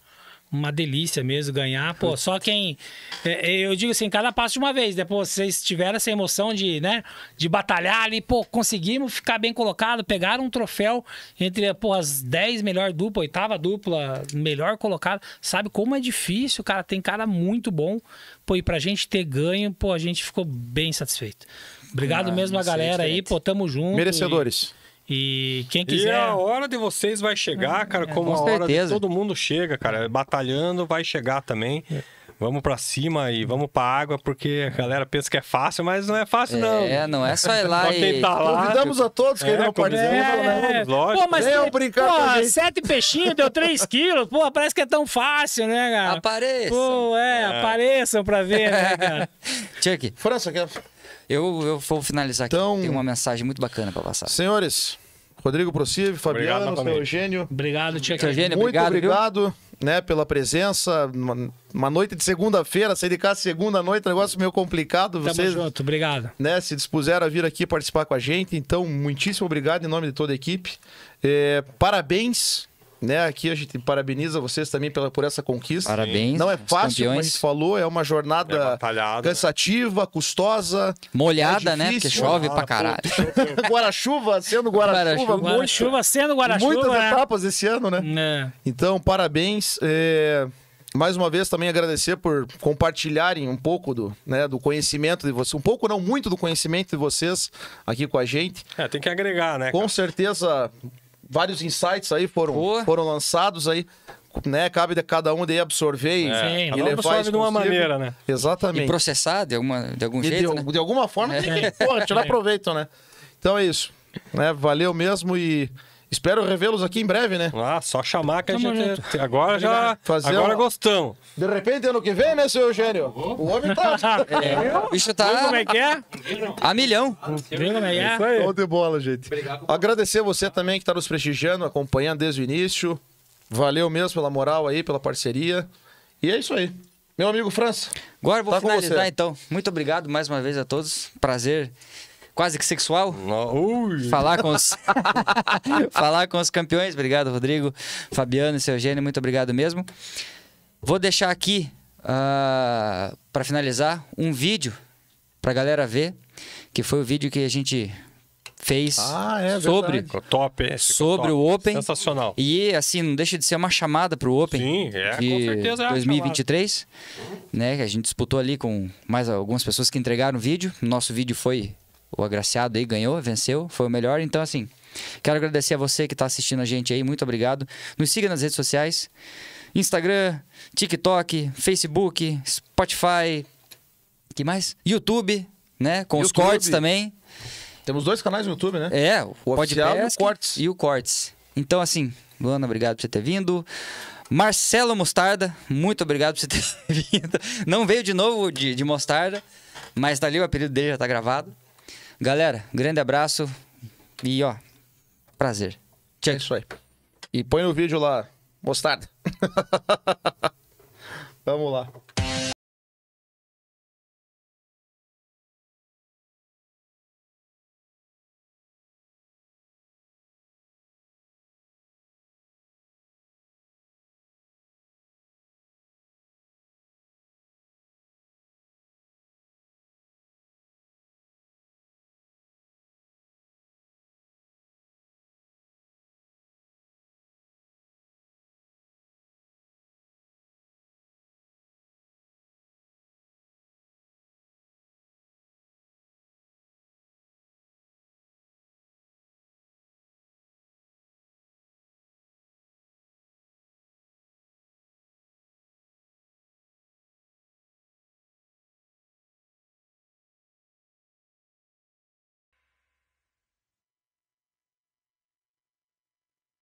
uma delícia mesmo ganhar. Pô, só quem. É, é, eu digo assim, cada passo de uma vez. Depois né, vocês tiveram essa emoção de, né, de batalhar ali, pô, conseguimos ficar bem colocado, pegaram um troféu entre pô, as 10 melhor dupla, oitava dupla, melhor colocado. Sabe como é difícil, cara? Tem cara muito bom. Pô, e pra gente ter ganho, pô, a gente ficou bem satisfeito. Obrigado ah, mesmo a é galera aí, pô, tamo junto. Merecedores. E... E quem quiser. E a hora de vocês vai chegar, é, cara, é, como com a certeza. hora de todo mundo chega, cara. Batalhando vai chegar também. É. Vamos para cima e vamos para água, porque a galera pensa que é fácil, mas não é fácil, é, não. É, não é só ir lá e... Tá lá, convidamos tipo... a todos, que é, participar, né? É. Lógico. Pô, mas pô, sete peixinhos, deu três quilos, pô, parece que é tão fácil, né, cara? Apareçam. Pô, é, é. apareçam para ver, né, cara? Chuck. França, quer... Eu, eu vou finalizar então, aqui, tem uma mensagem muito bacana para passar. Senhores, Rodrigo Prossive, Fabiano, obrigado, Eugênio. Obrigado, Tia Eugênio. Muito obrigado, obrigado né, pela presença. Uma, uma noite de segunda-feira, sair de casa segunda noite, negócio meio complicado. Tamo Vocês, junto, obrigado. Né, se dispuseram a vir aqui participar com a gente, então muitíssimo obrigado em nome de toda a equipe. É, parabéns né? Aqui a gente parabeniza vocês também pela, por essa conquista. Parabéns. Não é fácil, como a gente falou, é uma jornada é né? cansativa, custosa. Molhada, é né? Porque chove ah, pra caralho. Guarachuva sendo guarachuva. Guarachuva sendo guarachuva. Muitas né? etapas esse ano, né? É. Então, parabéns. É... Mais uma vez também agradecer por compartilharem um pouco do, né, do conhecimento de vocês, um pouco não muito do conhecimento de vocês aqui com a gente. É, tem que agregar, né? Com cara? certeza vários insights aí foram, foram lançados aí né? Cabe de cada um de absorver é. e, e levar de uma maneira, né? Exatamente. E processar de, alguma, de algum e jeito. De, né? de alguma forma, é. tem que, porra, tirar proveito, né? Então é isso. Né? Valeu mesmo e Espero revê-los aqui em breve, né? Ah, só chamar que a gente. junto. Agora já. Fazer agora uma- De repente, ano que vem, né, seu Eugênio? O homem tá. É. O tá como é que é? a milhão. Vem como é que é? de bola, gente. Agradecer você também que está nos prestigiando, acompanhando desde o início. Valeu mesmo pela moral aí, pela parceria. E é isso aí. Meu amigo França. Agora eu vou Tá finalizar então. Muito obrigado mais uma vez a todos. Prazer quase que sexual. Falar com os falar com os campeões. Obrigado, Rodrigo, Fabiano e seu gênio. muito obrigado mesmo. Vou deixar aqui uh, ah, para finalizar um vídeo para galera ver, que foi o vídeo que a gente fez ah, é, sobre top sobre top. o Open sensacional e assim não deixa de ser uma chamada para o Open Sim, é, de com certeza é 2023 né que a gente disputou ali com mais algumas pessoas que entregaram o vídeo nosso vídeo foi o agraciado aí ganhou, venceu, foi o melhor. Então, assim, quero agradecer a você que está assistindo a gente aí, muito obrigado. Nos siga nas redes sociais: Instagram, TikTok, Facebook, Spotify, que mais? YouTube, né? Com YouTube. os cortes também. Temos dois canais no YouTube, né? É, o, o oficial e o Cortes. E o Cortes. Então, assim, Luana, obrigado por você ter vindo. Marcelo Mostarda, muito obrigado por você ter vindo. Não veio de novo de, de Mostarda, mas dali tá o apelido dele já está gravado. Galera, grande abraço e ó, prazer. Tchau. É isso aí. E põe o vídeo lá, mostarda. Vamos lá.